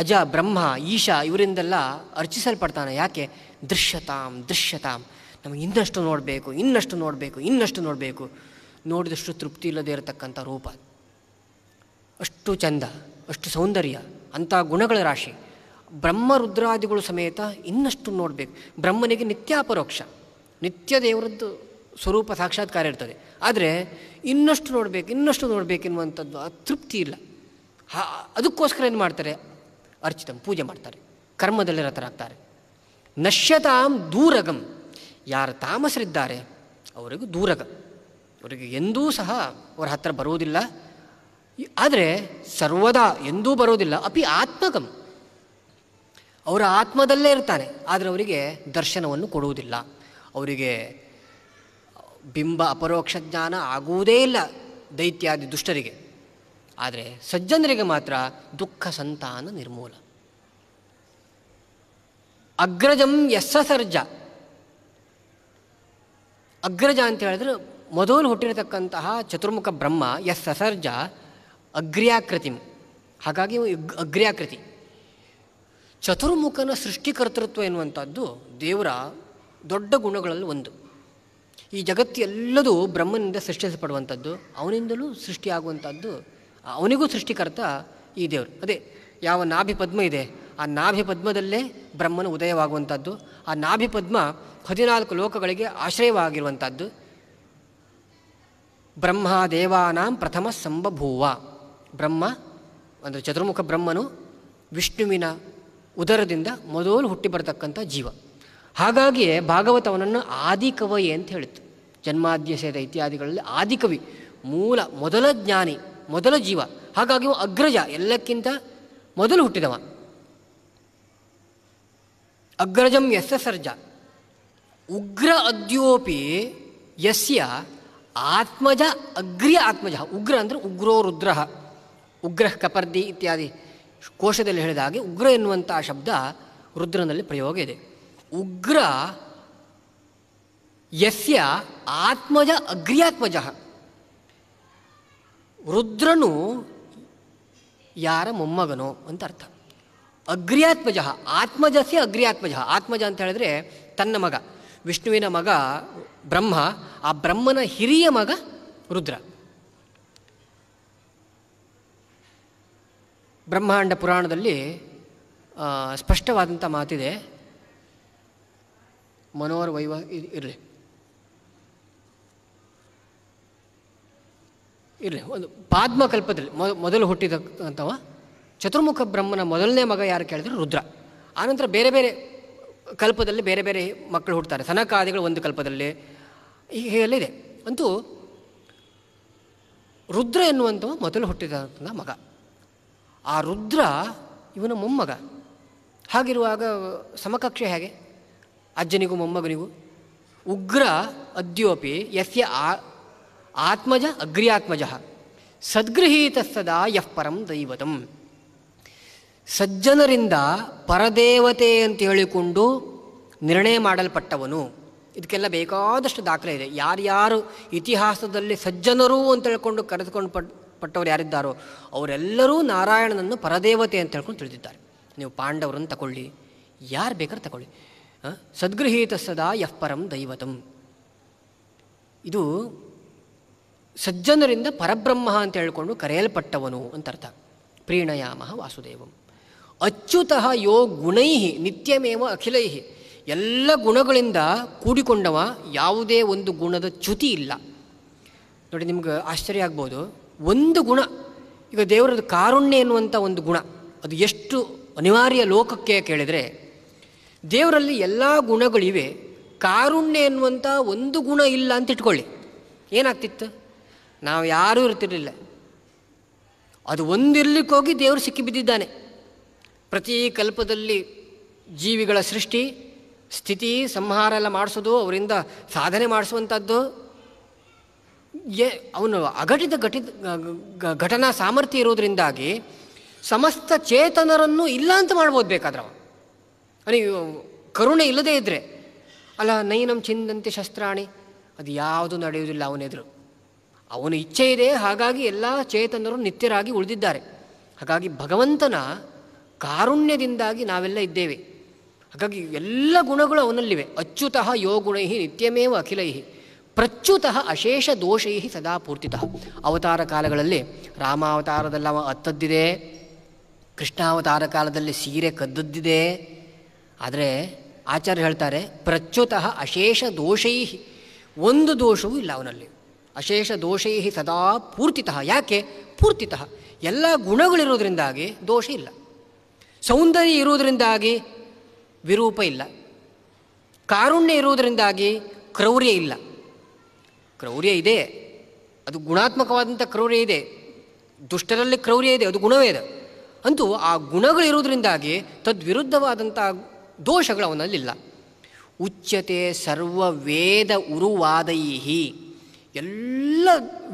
ಅಜ ಬ್ರಹ್ಮ ಈಶಾ ಇವರಿಂದೆಲ್ಲ ಅರ್ಚಿಸಲ್ಪಡ್ತಾನೆ ಯಾಕೆ ದೃಶ್ಯತಾಂ ದೃಶ್ಯತಾಂ ನಮಗೆ ಇನ್ನಷ್ಟು ನೋಡಬೇಕು ಇನ್ನಷ್ಟು ನೋಡಬೇಕು ಇನ್ನಷ್ಟು ನೋಡಬೇಕು ನೋಡಿದಷ್ಟು ತೃಪ್ತಿ ಇಲ್ಲದೆ ಇರತಕ್ಕಂಥ ರೂಪ ಅಷ್ಟು ಚಂದ ಅಷ್ಟು ಸೌಂದರ್ಯ ಅಂಥ ಗುಣಗಳ ರಾಶಿ ಬ್ರಹ್ಮ ರುದ್ರಾದಿಗಳು ಸಮೇತ ಇನ್ನಷ್ಟು ನೋಡಬೇಕು ಬ್ರಹ್ಮನಿಗೆ ನಿತ್ಯಾಪರೋಕ್ಷ ನಿತ್ಯ ದೇವರದ್ದು ಸ್ವರೂಪ ಸಾಕ್ಷಾತ್ಕಾರ ಇರ್ತದೆ ಆದರೆ ಇನ್ನಷ್ಟು ನೋಡಬೇಕು ಇನ್ನಷ್ಟು ನೋಡಬೇಕೆನ್ನುವಂಥದ್ದು ಆ ತೃಪ್ತಿ ಇಲ್ಲ ಹಾ ಅದಕ್ಕೋಸ್ಕರ ಏನು ಮಾಡ್ತಾರೆ ಅರ್ಚಿತಂ ಪೂಜೆ ಮಾಡ್ತಾರೆ ಕರ್ಮದಲ್ಲಿ ರಥರಾಗ್ತಾರೆ ನಶ್ಯತಾಂ ದೂರಗಂ ಯಾರು ತಾಮಸರಿದ್ದಾರೆ ಅವರಿಗೂ ದೂರಗ ಅವರಿಗೆ ಎಂದೂ ಸಹ ಅವರ ಹತ್ರ ಬರುವುದಿಲ್ಲ ಆದರೆ ಸರ್ವದಾ ಎಂದೂ ಬರೋದಿಲ್ಲ ಅಪಿ ಆತ್ಮಕಂ ಅವರ ಆತ್ಮದಲ್ಲೇ ಇರ್ತಾನೆ ಆದರೆ ಅವರಿಗೆ ದರ್ಶನವನ್ನು ಕೊಡುವುದಿಲ್ಲ ಅವರಿಗೆ ಬಿಂಬ ಅಪರೋಕ್ಷ ಜ್ಞಾನ ಆಗುವುದೇ ಇಲ್ಲ ದೈತ್ಯಾದಿ ದುಷ್ಟರಿಗೆ ಆದರೆ ಸಜ್ಜನರಿಗೆ ಮಾತ್ರ ದುಃಖ ಸಂತಾನ ನಿರ್ಮೂಲ ಅಗ್ರಜಂ ಸರ್ಜ ಅಗ್ರಜ ಅಂತ ಹೇಳಿದ್ರೆ ಮೊದಲು ಹುಟ್ಟಿರತಕ್ಕಂತಹ ಚತುರ್ಮುಖ ಬ್ರಹ್ಮ ಎಸ್ ಸಸರ್ಜ ಅಗ್ರ್ಯಾಕೃತಿ ಹಾಗಾಗಿ ಅಗ್ರ್ಯಾಕೃತಿ ಚತುರ್ಮುಖನ ಸೃಷ್ಟಿಕರ್ತೃತ್ವ ಎನ್ನುವಂಥದ್ದು ದೇವರ ದೊಡ್ಡ ಗುಣಗಳಲ್ಲಿ ಒಂದು ಈ ಜಗತ್ತು ಎಲ್ಲದೂ ಬ್ರಹ್ಮನಿಂದ ಸೃಷ್ಟಿಸಲ್ಪಡುವಂಥದ್ದು ಅವನಿಂದಲೂ ಸೃಷ್ಟಿಯಾಗುವಂಥದ್ದು ಅವನಿಗೂ ಸೃಷ್ಟಿಕರ್ತ ಈ ದೇವರು ಅದೇ ಯಾವ ನಾಭಿ ಪದ್ಮ ಇದೆ ಆ ನಾಭಿ ಪದ್ಮದಲ್ಲೇ ಬ್ರಹ್ಮನ ಉದಯವಾಗುವಂಥದ್ದು ಆ ನಾಭಿ ಪದ್ಮ ಹದಿನಾಲ್ಕು ಲೋಕಗಳಿಗೆ ಆಶ್ರಯವಾಗಿರುವಂಥದ್ದು ಬ್ರಹ್ಮ ದೇವಾನಾಂ ಪ್ರಥಮ ಸಂಬಭೂವ ಬ್ರಹ್ಮ ಅಂದರೆ ಚತುರ್ಮುಖ ಬ್ರಹ್ಮನು ವಿಷ್ಣುವಿನ ಉದರದಿಂದ ಮೊದಲು ಹುಟ್ಟಿ ಬರತಕ್ಕಂಥ ಜೀವ ಹಾಗಾಗಿಯೇ ಭಾಗವತವನನ್ನು ಆದಿಕವಯ ಅಂತ ಹೇಳಿತ್ತು ಜನ್ಮಾದ್ಯಸೇದ ಇತ್ಯಾದಿಗಳಲ್ಲಿ ಆದಿಕವಿ ಮೂಲ ಮೊದಲ ಜ್ಞಾನಿ ಮೊದಲ ಜೀವ ಹಾಗಾಗಿ ಅಗ್ರಜ ಎಲ್ಲಕ್ಕಿಂತ ಮೊದಲು ಹುಟ್ಟಿದವ ಅಗ್ರಜಂ ಯಸ್ಯ ಸರ್ಜ ಉಗ್ರ ಅದ್ಯೋಪಿ ಯಸ್ಯ ಆತ್ಮಜ ಅಗ್ರಿಯ ಆತ್ಮಜ ಉಗ್ರ ಅಂದರೆ ಉಗ್ರೋ ರುದ್ರ ಉಗ್ರ ಕಪರ್ದಿ ಇತ್ಯಾದಿ ಕೋಶದಲ್ಲಿ ಹೇಳಿದ ಹಾಗೆ ಉಗ್ರ ಎನ್ನುವಂಥ ಶಬ್ದ ರುದ್ರನಲ್ಲಿ ಪ್ರಯೋಗ ಇದೆ ಉಗ್ರ ಯಸ್ಯ ಆತ್ಮಜ ಅಗ್ರ್ಯಾತ್ಮಜ ರುದ್ರನು ಯಾರ ಮೊಮ್ಮಗನೋ ಅಂತ ಅರ್ಥ ಅಗ್ರ್ಯಾತ್ಮಜ ಆತ್ಮಜಸ್ಯ ಅಗ್ರ್ಯಾತ್ಮಜ ಆತ್ಮಜ ಅಂತ ಹೇಳಿದ್ರೆ ತನ್ನ ಮಗ ವಿಷ್ಣುವಿನ ಮಗ ಬ್ರಹ್ಮ ಆ ಬ್ರಹ್ಮನ ಹಿರಿಯ ಮಗ ರುದ್ರ ಬ್ರಹ್ಮಾಂಡ ಪುರಾಣದಲ್ಲಿ ಸ್ಪಷ್ಟವಾದಂಥ ಮಾತಿದೆ ಮನೋಹರ ವೈವ ಇರಲಿ ಇರಲಿ ಒಂದು ಪಾದ್ಮಕಲ್ಪದಲ್ಲಿ ಮೊದಲು ಹುಟ್ಟಿದಂಥವ ಚತುರ್ಮುಖ ಬ್ರಹ್ಮನ ಮೊದಲನೇ ಮಗ ಯಾರು ಕೇಳಿದ್ರು ರುದ್ರ ಆನಂತರ ಬೇರೆ ಬೇರೆ ಕಲ್ಪದಲ್ಲಿ ಬೇರೆ ಬೇರೆ ಮಕ್ಕಳು ಹುಟ್ಟುತ್ತಾರೆ ಸನಕಾದಿಗಳು ಒಂದು ಕಲ್ಪದಲ್ಲಿ ಹೀಗೆಲ್ಲಿದೆ ಅಂತೂ ರುದ್ರ ಎನ್ನುವಂಥವ ಮೊದಲು ಹುಟ್ಟಿದಂಥ ಮಗ ಆ ರುದ್ರ ಇವನ ಮೊಮ್ಮಗ ಹಾಗಿರುವಾಗ ಸಮಕಕ್ಷೆ ಹೇಗೆ ಅಜ್ಜನಿಗೂ ಮೊಮ್ಮಗನಿಗೂ ಉಗ್ರ ಅದ್ಯೋಪಿ ಯಸ್ಯ ಆ ಆತ್ಮಜ ಅಗ್ರ್ಯಾತ್ಮಜ ಸದ್ಗೃಹೀತ ಸದಾ ಯಃ ಪರಂ ದೈವತಂ ಸಜ್ಜನರಿಂದ ಪರದೇವತೆ ಅಂತ ಹೇಳಿಕೊಂಡು ನಿರ್ಣಯ ಮಾಡಲ್ಪಟ್ಟವನು ಇದಕ್ಕೆಲ್ಲ ಬೇಕಾದಷ್ಟು ದಾಖಲೆ ಇದೆ ಯಾರ್ಯಾರು ಇತಿಹಾಸದಲ್ಲಿ ಸಜ್ಜನರು ಅಂತ ಹೇಳ್ಕೊಂಡು ಕರೆದುಕೊಂಡು ಪಟ್ ಪಟ್ಟವ್ರು ಯಾರಿದ್ದಾರೋ ಅವರೆಲ್ಲರೂ ನಾರಾಯಣನನ್ನು ಪರದೇವತೆ ಅಂತ ಹೇಳ್ಕೊಂಡು ತಿಳಿದಿದ್ದಾರೆ ನೀವು ಪಾಂಡವರನ್ನು ತಗೊಳ್ಳಿ ಯಾರು ಬೇಕಾದ್ರೂ ತಗೊಳ್ಳಿ ಸದ್ಗೃಹೀತ ಸದಾ ಯಹ್ ಪರಂ ದೈವತಂ ಇದು ಸಜ್ಜನರಿಂದ ಪರಬ್ರಹ್ಮ ಅಂತ ಹೇಳ್ಕೊಂಡು ಕರೆಯಲ್ಪಟ್ಟವನು ಅಂತ ಅರ್ಥ ಪ್ರೀಣಯಾಮ ವಾಸುದೇವಂ ಅಚ್ಯುತಃ ಯೋ ಗುಣೈ ನಿತ್ಯಮೇವ ಅಖಿಲೈ ಎಲ್ಲ ಗುಣಗಳಿಂದ ಕೂಡಿಕೊಂಡವ ಯಾವುದೇ ಒಂದು ಗುಣದ ಚ್ಯುತಿ ಇಲ್ಲ ನೋಡಿ ನಿಮ್ಗೆ ಆಶ್ಚರ್ಯ ಆಗ್ಬೋದು ಒಂದು ಗುಣ ಈಗ ದೇವರದ್ದು ಕಾರುಣ್ಯ ಎನ್ನುವಂಥ ಒಂದು ಗುಣ ಅದು ಎಷ್ಟು ಅನಿವಾರ್ಯ ಲೋಕಕ್ಕೆ ಕೇಳಿದರೆ ದೇವರಲ್ಲಿ ಎಲ್ಲ ಗುಣಗಳಿವೆ ಕಾರುಣ್ಯ ಎನ್ನುವಂಥ ಒಂದು ಗುಣ ಇಲ್ಲ ಅಂತ ಇಟ್ಕೊಳ್ಳಿ ಏನಾಗ್ತಿತ್ತು ನಾವು ಯಾರೂ ಇರ್ತಿರಲಿಲ್ಲ ಅದು ಒಂದಿರಲಿಕ್ಕೋಗಿ ದೇವರು ಸಿಕ್ಕಿಬಿದ್ದಿದ್ದಾನೆ ಪ್ರತಿ ಕಲ್ಪದಲ್ಲಿ ಜೀವಿಗಳ ಸೃಷ್ಟಿ ಸ್ಥಿತಿ ಸಂಹಾರ ಎಲ್ಲ ಮಾಡಿಸೋದು ಅವರಿಂದ ಸಾಧನೆ ಮಾಡಿಸುವಂಥದ್ದು ಎ ಅವನು ಅಘಟಿತ ಘಟಿತ ಘಟನಾ ಸಾಮರ್ಥ್ಯ ಇರೋದರಿಂದಾಗಿ ಸಮಸ್ತ ಚೇತನರನ್ನು ಇಲ್ಲ ಅಂತ ಮಾಡ್ಬೋದು ಬೇಕಾದ್ರೆ ಅವನು ಅವನಿಗೆ ಕರುಣೆ ಇಲ್ಲದೇ ಇದ್ದರೆ ಅಲ್ಲ ನೈನಂ ಚಿಂದಂತೆ ಶಸ್ತ್ರಾಣಿ ಅದು ಯಾವುದು ನಡೆಯುವುದಿಲ್ಲ ಅವನೆದುರು ಅವನ ಇಚ್ಛೆ ಇದೆ ಹಾಗಾಗಿ ಎಲ್ಲ ಚೇತನರು ನಿತ್ಯರಾಗಿ ಉಳಿದಿದ್ದಾರೆ ಹಾಗಾಗಿ ಭಗವಂತನ ಕಾರುಣ್ಯದಿಂದಾಗಿ ನಾವೆಲ್ಲ ಇದ್ದೇವೆ ಹಾಗಾಗಿ ಎಲ್ಲ ಗುಣಗಳು ಅವನಲ್ಲಿವೆ ಅಚ್ಯುತಃ ಯೋಗುಣೈ ನಿತ್ಯಮೇವ ಅಖಿಲೈ ಪ್ರಚ್ಯುತಃ ಅಶೇಷ ದೋಷೈ ಸದಾ ಪೂರ್ತಿತಃ ಅವತಾರ ಕಾಲಗಳಲ್ಲಿ ರಾಮಾವತಾರದಲ್ಲಿ ಅವ ಅತ್ತದ್ದಿದೆ ಕೃಷ್ಣಾವತಾರ ಕಾಲದಲ್ಲಿ ಸೀರೆ ಕದ್ದದ್ದಿದೆ ಆದರೆ ಆಚಾರ್ಯ ಹೇಳ್ತಾರೆ ಪ್ರಚ್ಯುತಃ ಅಶೇಷ ದೋಷೈ ಒಂದು ದೋಷವೂ ಇಲ್ಲ ಅವನಲ್ಲಿ ಅಶೇಷ ದೋಷೈ ಸದಾ ಪೂರ್ತಿತಃ ಯಾಕೆ ಪೂರ್ತಿತಃ ಎಲ್ಲ ಗುಣಗಳಿರೋದ್ರಿಂದಾಗಿ ದೋಷ ಇಲ್ಲ ಸೌಂದರ್ಯ ಇರುವುದರಿಂದಾಗಿ ವಿರೂಪ ಇಲ್ಲ ಕಾರುಣ್ಯ ಇರುವುದರಿಂದಾಗಿ ಕ್ರೌರ್ಯ ಇಲ್ಲ ಕ್ರೌರ್ಯ ಇದೆ ಅದು ಗುಣಾತ್ಮಕವಾದಂಥ ಕ್ರೌರ್ಯ ಇದೆ ದುಷ್ಟರಲ್ಲಿ ಕ್ರೌರ್ಯ ಇದೆ ಅದು ಗುಣವೇ ಇದೆ ಅಂತೂ ಆ ಗುಣಗಳಿರುವುದರಿಂದಾಗಿ ತದ್ವಿರುದ್ಧವಾದಂಥ ದೋಷಗಳು ಅವನಲ್ಲಿಲ್ಲ ಉಚ್ಯತೆ ಸರ್ವ ವೇದ ಉರುವಾದೈಹಿ ಎಲ್ಲ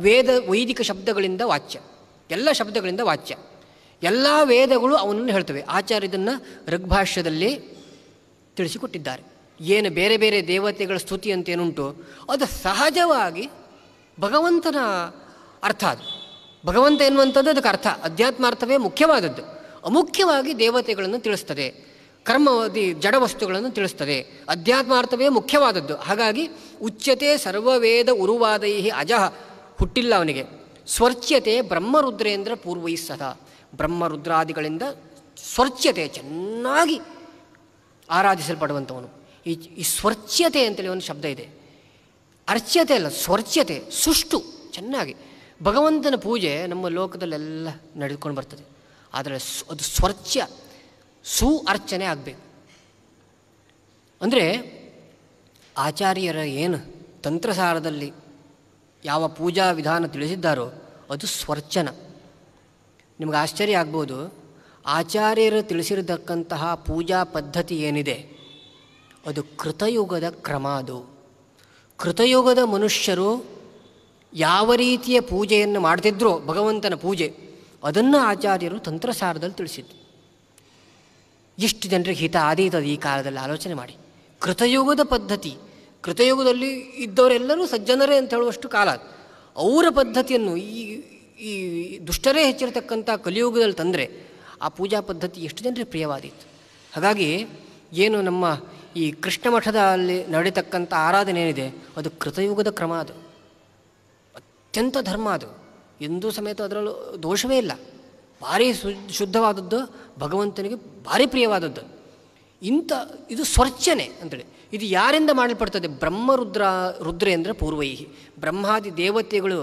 ವೇದ ವೈದಿಕ ಶಬ್ದಗಳಿಂದ ವಾಚ್ಯ ಎಲ್ಲ ಶಬ್ದಗಳಿಂದ ವಾಚ್ಯ ಎಲ್ಲ ವೇದಗಳು ಅವನನ್ನು ಹೇಳ್ತವೆ ಆಚಾರ್ಯ ಇದನ್ನು ತಿಳಿಸಿಕೊಟ್ಟಿದ್ದಾರೆ ಏನು ಬೇರೆ ಬೇರೆ ದೇವತೆಗಳ ಸ್ತುತಿ ಅಂತೇನುಂಟು ಅದು ಸಹಜವಾಗಿ ಭಗವಂತನ ಅರ್ಥ ಅದು ಭಗವಂತ ಎನ್ನುವಂಥದ್ದು ಅದಕ್ಕೆ ಅರ್ಥ ಅಧ್ಯಾತ್ಮ ಅರ್ಥವೇ ಮುಖ್ಯವಾದದ್ದು ಅಮುಖ್ಯವಾಗಿ ದೇವತೆಗಳನ್ನು ತಿಳಿಸ್ತದೆ ಕರ್ಮವಾದಿ ಜಡ ವಸ್ತುಗಳನ್ನು ತಿಳಿಸ್ತದೆ ಅಧ್ಯಾತ್ಮ ಅರ್ಥವೇ ಮುಖ್ಯವಾದದ್ದು ಹಾಗಾಗಿ ಉಚ್ಯತೆ ಸರ್ವವೇದ ಉರುವಾದೈ ಅಜಃ ಹುಟ್ಟಿಲ್ಲ ಅವನಿಗೆ ಸ್ವರ್ಚ್ಯತೆ ಬ್ರಹ್ಮರುದ್ರೇಂದ್ರ ಪೂರ್ವೈಸ್ಸದ ಬ್ರಹ್ಮ ಬ್ರಹ್ಮರುದ್ರಾದಿಗಳಿಂದ ಸ್ವರ್ಚ್ಯತೆ ಚೆನ್ನಾಗಿ ಆರಾಧಿಸಲ್ಪಡುವಂಥವನು ಈ ಈ ಸ್ವರ್ಚ್ಯತೆ ಅಂತೇಳಿ ಒಂದು ಶಬ್ದ ಇದೆ ಅರ್ಚ್ಯತೆ ಅಲ್ಲ ಸ್ವರ್ಚ್ಯತೆ ಸುಷ್ಟು ಚೆನ್ನಾಗಿ ಭಗವಂತನ ಪೂಜೆ ನಮ್ಮ ಲೋಕದಲ್ಲೆಲ್ಲ ನಡೆದುಕೊಂಡು ಬರ್ತದೆ ಆದರೆ ಅದು ಸ್ವರ್ಚ್ಯ ಸು ಅರ್ಚನೆ ಆಗಬೇಕು ಅಂದರೆ ಆಚಾರ್ಯರ ಏನು ತಂತ್ರಸಾರದಲ್ಲಿ ಯಾವ ಪೂಜಾ ವಿಧಾನ ತಿಳಿಸಿದ್ದಾರೋ ಅದು ಸ್ವರ್ಚನ ನಿಮಗೆ ಆಶ್ಚರ್ಯ ಆಗ್ಬೋದು ಆಚಾರ್ಯರು ತಿಳಿಸಿರತಕ್ಕಂತಹ ಪೂಜಾ ಪದ್ಧತಿ ಏನಿದೆ ಅದು ಕೃತಯುಗದ ಕ್ರಮ ಅದು ಕೃತಯುಗದ ಮನುಷ್ಯರು ಯಾವ ರೀತಿಯ ಪೂಜೆಯನ್ನು ಮಾಡ್ತಿದ್ರೋ ಭಗವಂತನ ಪೂಜೆ ಅದನ್ನು ಆಚಾರ್ಯರು ತಂತ್ರಸಾರದಲ್ಲಿ ತಿಳಿಸಿದ್ರು ಇಷ್ಟು ಜನರಿಗೆ ಹಿತ ಆದೀತದ ಈ ಕಾಲದಲ್ಲಿ ಆಲೋಚನೆ ಮಾಡಿ ಕೃತಯುಗದ ಪದ್ಧತಿ ಕೃತಯುಗದಲ್ಲಿ ಇದ್ದವರೆಲ್ಲರೂ ಸಜ್ಜನರೇ ಅಂತ ಹೇಳುವಷ್ಟು ಕಾಲ ಅವರ ಪದ್ಧತಿಯನ್ನು ಈ ಈ ದುಷ್ಟರೇ ಹೆಚ್ಚಿರತಕ್ಕಂಥ ಕಲಿಯುಗದಲ್ಲಿ ತಂದರೆ ಆ ಪೂಜಾ ಪದ್ಧತಿ ಎಷ್ಟು ಜನರಿಗೆ ಪ್ರಿಯವಾದೀತು ಹಾಗಾಗಿ ಏನು ನಮ್ಮ ಈ ಕೃಷ್ಣ ಮಠದಲ್ಲಿ ನಡೀತಕ್ಕಂಥ ಆರಾಧನೆ ಏನಿದೆ ಅದು ಕೃತಯುಗದ ಕ್ರಮ ಅದು ಅತ್ಯಂತ ಧರ್ಮ ಅದು ಎಂದೂ ಸಮೇತ ಅದರಲ್ಲೂ ದೋಷವೇ ಇಲ್ಲ ಭಾರಿ ಶು ಶುದ್ಧವಾದದ್ದು ಭಗವಂತನಿಗೆ ಭಾರಿ ಪ್ರಿಯವಾದದ್ದು ಇಂಥ ಇದು ಸ್ವರ್ಚನೆ ಅಂತೇಳಿ ಇದು ಯಾರಿಂದ ಮಾಡಲ್ಪಡ್ತದೆ ಬ್ರಹ್ಮರುದ್ರ ರುದ್ರೆ ಅಂದರೆ ಪೂರ್ವೈಹಿ ಬ್ರಹ್ಮಾದಿ ದೇವತೆಗಳು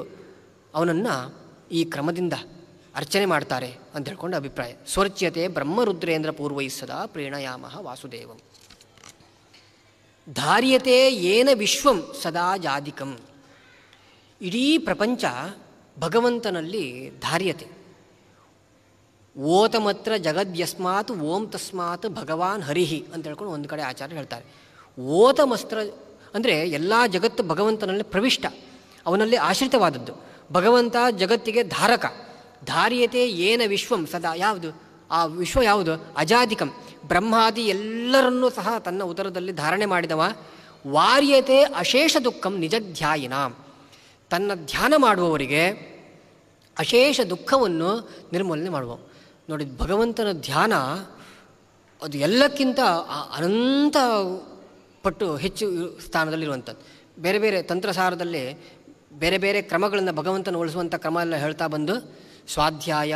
ಅವನನ್ನು ಈ ಕ್ರಮದಿಂದ ಅರ್ಚನೆ ಮಾಡ್ತಾರೆ ಅಂತ ಹೇಳ್ಕೊಂಡು ಅಭಿಪ್ರಾಯ ಸ್ವರ್ಚ್ಯತೆ ಬ್ರಹ್ಮರುದ್ರೇಂದ್ರ ಸದಾ ಪ್ರೇಣಯಾಮ ವಾಸುದೇವಂ ಧಾರ್ಯತೆ ಏನ ವಿಶ್ವಂ ಸದಾ ಜಾಧಿಕಂ ಇಡೀ ಪ್ರಪಂಚ ಭಗವಂತನಲ್ಲಿ ಧಾರ್ಯತೆ ಓತಮತ್ರ ಜಗದ್ಯಸ್ಮಾತ್ ಓಂ ತಸ್ಮಾತ್ ಭಗವಾನ್ ಹರಿಹಿ ಅಂತ ಹೇಳ್ಕೊಂಡು ಒಂದು ಕಡೆ ಆಚಾರ್ಯ ಹೇಳ್ತಾರೆ ಓತಮಸ್ತ್ರ ಅಂದರೆ ಎಲ್ಲ ಜಗತ್ತು ಭಗವಂತನಲ್ಲಿ ಪ್ರವಿಷ್ಟ ಅವನಲ್ಲಿ ಆಶ್ರಿತವಾದದ್ದು ಭಗವಂತ ಜಗತ್ತಿಗೆ ಧಾರಕ ಧಾರ್ಯತೆ ಏನ ವಿಶ್ವಂ ಸದಾ ಯಾವುದು ಆ ವಿಶ್ವ ಯಾವುದು ಅಜಾದಿಕಂ ಬ್ರಹ್ಮಾದಿ ಎಲ್ಲರನ್ನೂ ಸಹ ತನ್ನ ಉದರದಲ್ಲಿ ಧಾರಣೆ ಮಾಡಿದವ ವಾರ್ಯತೆ ಅಶೇಷ ದುಃಖಂ ನಿಜ ಧ್ಯಾಯಿನ ತನ್ನ ಧ್ಯಾನ ಮಾಡುವವರಿಗೆ ಅಶೇಷ ದುಃಖವನ್ನು ನಿರ್ಮೂಲನೆ ಮಾಡುವ ನೋಡಿ ಭಗವಂತನ ಧ್ಯಾನ ಅದು ಎಲ್ಲಕ್ಕಿಂತ ಅನಂತ ಪಟ್ಟು ಹೆಚ್ಚು ಸ್ಥಾನದಲ್ಲಿರುವಂಥದ್ದು ಬೇರೆ ಬೇರೆ ತಂತ್ರಸಾರದಲ್ಲಿ ಬೇರೆ ಬೇರೆ ಕ್ರಮಗಳನ್ನು ಭಗವಂತನ ಉಳಿಸುವಂಥ ಕ್ರಮ ಎಲ್ಲ ಹೇಳ್ತಾ ಬಂದು ಸ್ವಾಧ್ಯಾಯ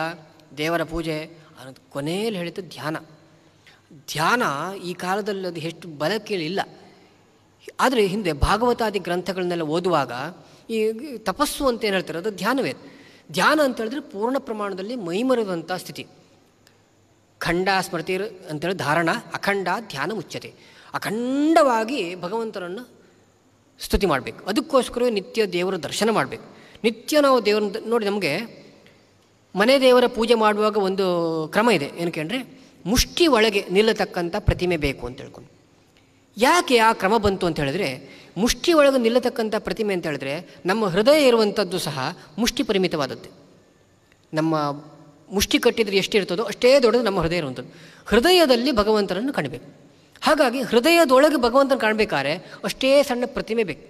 ದೇವರ ಪೂಜೆ ಅನ್ನೋದು ಕೊನೆಯಲ್ಲಿ ಹೇಳಿದ್ದು ಧ್ಯಾನ ಧ್ಯಾನ ಈ ಕಾಲದಲ್ಲಿ ಅದು ಎಷ್ಟು ಇಲ್ಲ ಆದರೆ ಹಿಂದೆ ಭಾಗವತಾದಿ ಗ್ರಂಥಗಳನ್ನೆಲ್ಲ ಓದುವಾಗ ಈ ತಪಸ್ಸು ಅಂತ ಏನು ಹೇಳ್ತಾರೆ ಅದು ಧ್ಯಾನವೇ ಧ್ಯಾನ ಅಂತ ಹೇಳಿದ್ರೆ ಪೂರ್ಣ ಪ್ರಮಾಣದಲ್ಲಿ ಮೈಮರೆದಂಥ ಸ್ಥಿತಿ ಖಂಡ ಸ್ಮೃತಿ ಅಂತೇಳಿ ಧಾರಣ ಅಖಂಡ ಧ್ಯಾನ ಮುಚ್ಚತೆ ಅಖಂಡವಾಗಿ ಭಗವಂತನನ್ನು ಸ್ತುತಿ ಮಾಡಬೇಕು ಅದಕ್ಕೋಸ್ಕರ ನಿತ್ಯ ದೇವರ ದರ್ಶನ ಮಾಡಬೇಕು ನಿತ್ಯ ನಾವು ದೇವರ ನೋಡಿ ನಮಗೆ ಮನೆ ದೇವರ ಪೂಜೆ ಮಾಡುವಾಗ ಒಂದು ಕ್ರಮ ಇದೆ ಏನಕ್ಕೆ ಅಂದರೆ ಮುಷ್ಟಿ ಒಳಗೆ ನಿಲ್ಲತಕ್ಕಂಥ ಪ್ರತಿಮೆ ಬೇಕು ಅಂತ ಹೇಳ್ಕೊಂಡು ಯಾಕೆ ಆ ಕ್ರಮ ಬಂತು ಅಂತ ಹೇಳಿದ್ರೆ ಮುಷ್ಟಿ ಒಳಗೆ ನಿಲ್ಲತಕ್ಕಂಥ ಪ್ರತಿಮೆ ಅಂತ ಹೇಳಿದ್ರೆ ನಮ್ಮ ಹೃದಯ ಇರುವಂಥದ್ದು ಸಹ ಮುಷ್ಟಿ ಪರಿಮಿತವಾದದ್ದು ನಮ್ಮ ಮುಷ್ಟಿ ಕಟ್ಟಿದರೆ ಎಷ್ಟಿರ್ತದೋ ಅಷ್ಟೇ ದೊಡ್ಡದು ನಮ್ಮ ಹೃದಯ ಇರುವಂಥದ್ದು ಹೃದಯದಲ್ಲಿ ಭಗವಂತನನ್ನು ಕಾಣಬೇಕು ಹಾಗಾಗಿ ಹೃದಯದೊಳಗೆ ಭಗವಂತನ ಕಾಣಬೇಕಾದ್ರೆ ಅಷ್ಟೇ ಸಣ್ಣ ಪ್ರತಿಮೆ ಬೇಕು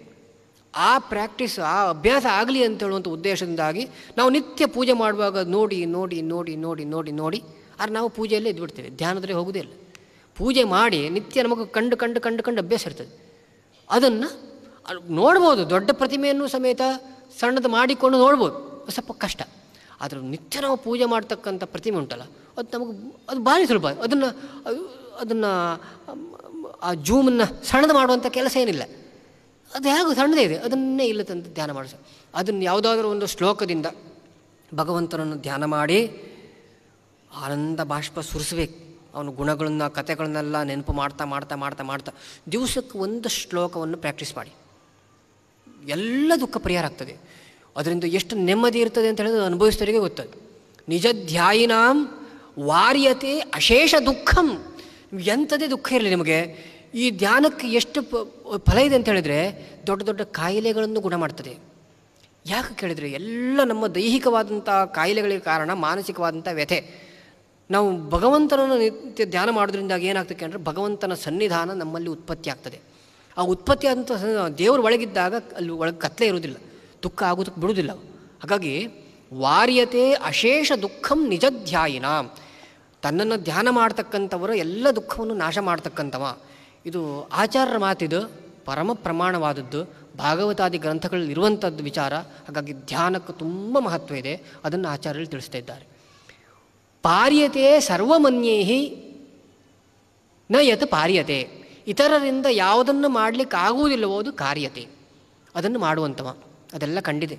ಆ ಪ್ರಾಕ್ಟೀಸ್ ಆ ಅಭ್ಯಾಸ ಆಗಲಿ ಅಂತ ಹೇಳುವಂಥ ಉದ್ದೇಶದಿಂದಾಗಿ ನಾವು ನಿತ್ಯ ಪೂಜೆ ಮಾಡುವಾಗ ನೋಡಿ ನೋಡಿ ನೋಡಿ ನೋಡಿ ನೋಡಿ ನೋಡಿ ಆದ್ರೆ ನಾವು ಪೂಜೆಯಲ್ಲೇ ಇದ್ಬಿಡ್ತೇವೆ ಧ್ಯಾನದ್ರೆ ಹೋಗೋದೇ ಇಲ್ಲ ಪೂಜೆ ಮಾಡಿ ನಿತ್ಯ ನಮಗೆ ಕಂಡು ಕಂಡು ಕಂಡು ಕಂಡು ಅಭ್ಯಾಸ ಇರ್ತದೆ ಅದನ್ನು ನೋಡ್ಬೋದು ದೊಡ್ಡ ಪ್ರತಿಮೆಯನ್ನು ಸಮೇತ ಸಣ್ಣದು ಮಾಡಿಕೊಂಡು ನೋಡ್ಬೋದು ಸ್ವಲ್ಪ ಕಷ್ಟ ಆದರೂ ನಿತ್ಯ ನಾವು ಪೂಜೆ ಮಾಡ್ತಕ್ಕಂಥ ಪ್ರತಿಮೆ ಉಂಟಲ್ಲ ಅದು ನಮಗೆ ಅದು ಭಾರಿ ಸುಲಭ ಅದನ್ನು ಅದನ್ನು ಆ ಜೂಮನ್ನು ಸಣ್ಣದು ಮಾಡುವಂಥ ಕೆಲಸ ಏನಿಲ್ಲ ಅದು ಹೇಗೆ ಸಣ್ಣದೇ ಇದೆ ಅದನ್ನೇ ಇಲ್ಲ ತಂದು ಧ್ಯಾನ ಮಾಡಿಸ ಅದನ್ನು ಯಾವುದಾದ್ರೂ ಒಂದು ಶ್ಲೋಕದಿಂದ ಭಗವಂತನನ್ನು ಧ್ಯಾನ ಮಾಡಿ ಆನಂದ ಬಾಷ್ಪ ಸುರಿಸ್ಬೇಕು ಅವನ ಗುಣಗಳನ್ನ ಕಥೆಗಳನ್ನೆಲ್ಲ ನೆನಪು ಮಾಡ್ತಾ ಮಾಡ್ತಾ ಮಾಡ್ತಾ ಮಾಡ್ತಾ ದಿವಸಕ್ಕೆ ಒಂದು ಶ್ಲೋಕವನ್ನು ಪ್ರಾಕ್ಟೀಸ್ ಮಾಡಿ ಎಲ್ಲ ದುಃಖ ಪರಿಹಾರ ಆಗ್ತದೆ ಅದರಿಂದ ಎಷ್ಟು ನೆಮ್ಮದಿ ಇರ್ತದೆ ಅಂತ ಹೇಳಿದ್ರೆ ಅನುಭವಿಸ್ತವರಿಗೆ ಗೊತ್ತದೆ ನಿಜ ಧ್ಯಾಯಿನಾಂ ವಾರ್ಯತೆ ಅಶೇಷ ದುಃಖಂ ಎಂಥದೇ ದುಃಖ ಇರಲಿ ನಿಮಗೆ ಈ ಧ್ಯಾನಕ್ಕೆ ಎಷ್ಟು ಫಲ ಇದೆ ಅಂತ ಹೇಳಿದರೆ ದೊಡ್ಡ ದೊಡ್ಡ ಕಾಯಿಲೆಗಳನ್ನು ಗುಣ ಮಾಡ್ತದೆ ಯಾಕೆ ಕೇಳಿದರೆ ಎಲ್ಲ ನಮ್ಮ ದೈಹಿಕವಾದಂಥ ಕಾಯಿಲೆಗಳಿಗೆ ಕಾರಣ ಮಾನಸಿಕವಾದಂಥ ವ್ಯಥೆ ನಾವು ಭಗವಂತನನ್ನು ನಿತ್ಯ ಧ್ಯಾನ ಮಾಡೋದ್ರಿಂದಾಗಿ ಏನಾಗ್ತದೆ ಅಂದರೆ ಭಗವಂತನ ಸನ್ನಿಧಾನ ನಮ್ಮಲ್ಲಿ ಉತ್ಪತ್ತಿ ಆಗ್ತದೆ ಆ ಉತ್ಪತ್ತಿಯಾದಂಥ ಆದಂಥ ದೇವ್ರ ಒಳಗಿದ್ದಾಗ ಅಲ್ಲಿ ಒಳಗೆ ಕತ್ತಲೆ ಇರೋದಿಲ್ಲ ದುಃಖ ಆಗೋದಕ್ಕೆ ಬಿಡೋದಿಲ್ಲ ಹಾಗಾಗಿ ವಾರ್ಯತೆ ಅಶೇಷ ದುಃಖಂ ನಿಜಧ್ಯಾಯಿನ ತನ್ನನ್ನು ಧ್ಯಾನ ಮಾಡ್ತಕ್ಕಂಥವರು ಎಲ್ಲ ದುಃಖವನ್ನು ನಾಶ ಮಾಡ್ತಕ್ಕಂಥವ ಇದು ಆಚಾರ್ಯರ ಮಾತಿದು ಪರಮ ಪ್ರಮಾಣವಾದದ್ದು ಭಾಗವತಾದಿ ಗ್ರಂಥಗಳಲ್ಲಿ ಇರುವಂಥದ್ದು ವಿಚಾರ ಹಾಗಾಗಿ ಧ್ಯಾನಕ್ಕೆ ತುಂಬ ಮಹತ್ವ ಇದೆ ಅದನ್ನು ಆಚಾರ್ಯರು ತಿಳಿಸ್ತಾ ಇದ್ದಾರೆ ಪಾರ್ಯತೆ ಸರ್ವಮನ್ಯೇಹಿ ನ ಯತ್ ಪಾರ್ಯತೆ ಇತರರಿಂದ ಯಾವುದನ್ನು ಮಾಡಲಿಕ್ಕೆ ಆಗುವುದಿಲ್ಲವೋ ಅದು ಕಾರ್ಯತೆ ಅದನ್ನು ಮಾಡುವಂಥವ ಅದೆಲ್ಲ ಕಂಡಿದೆ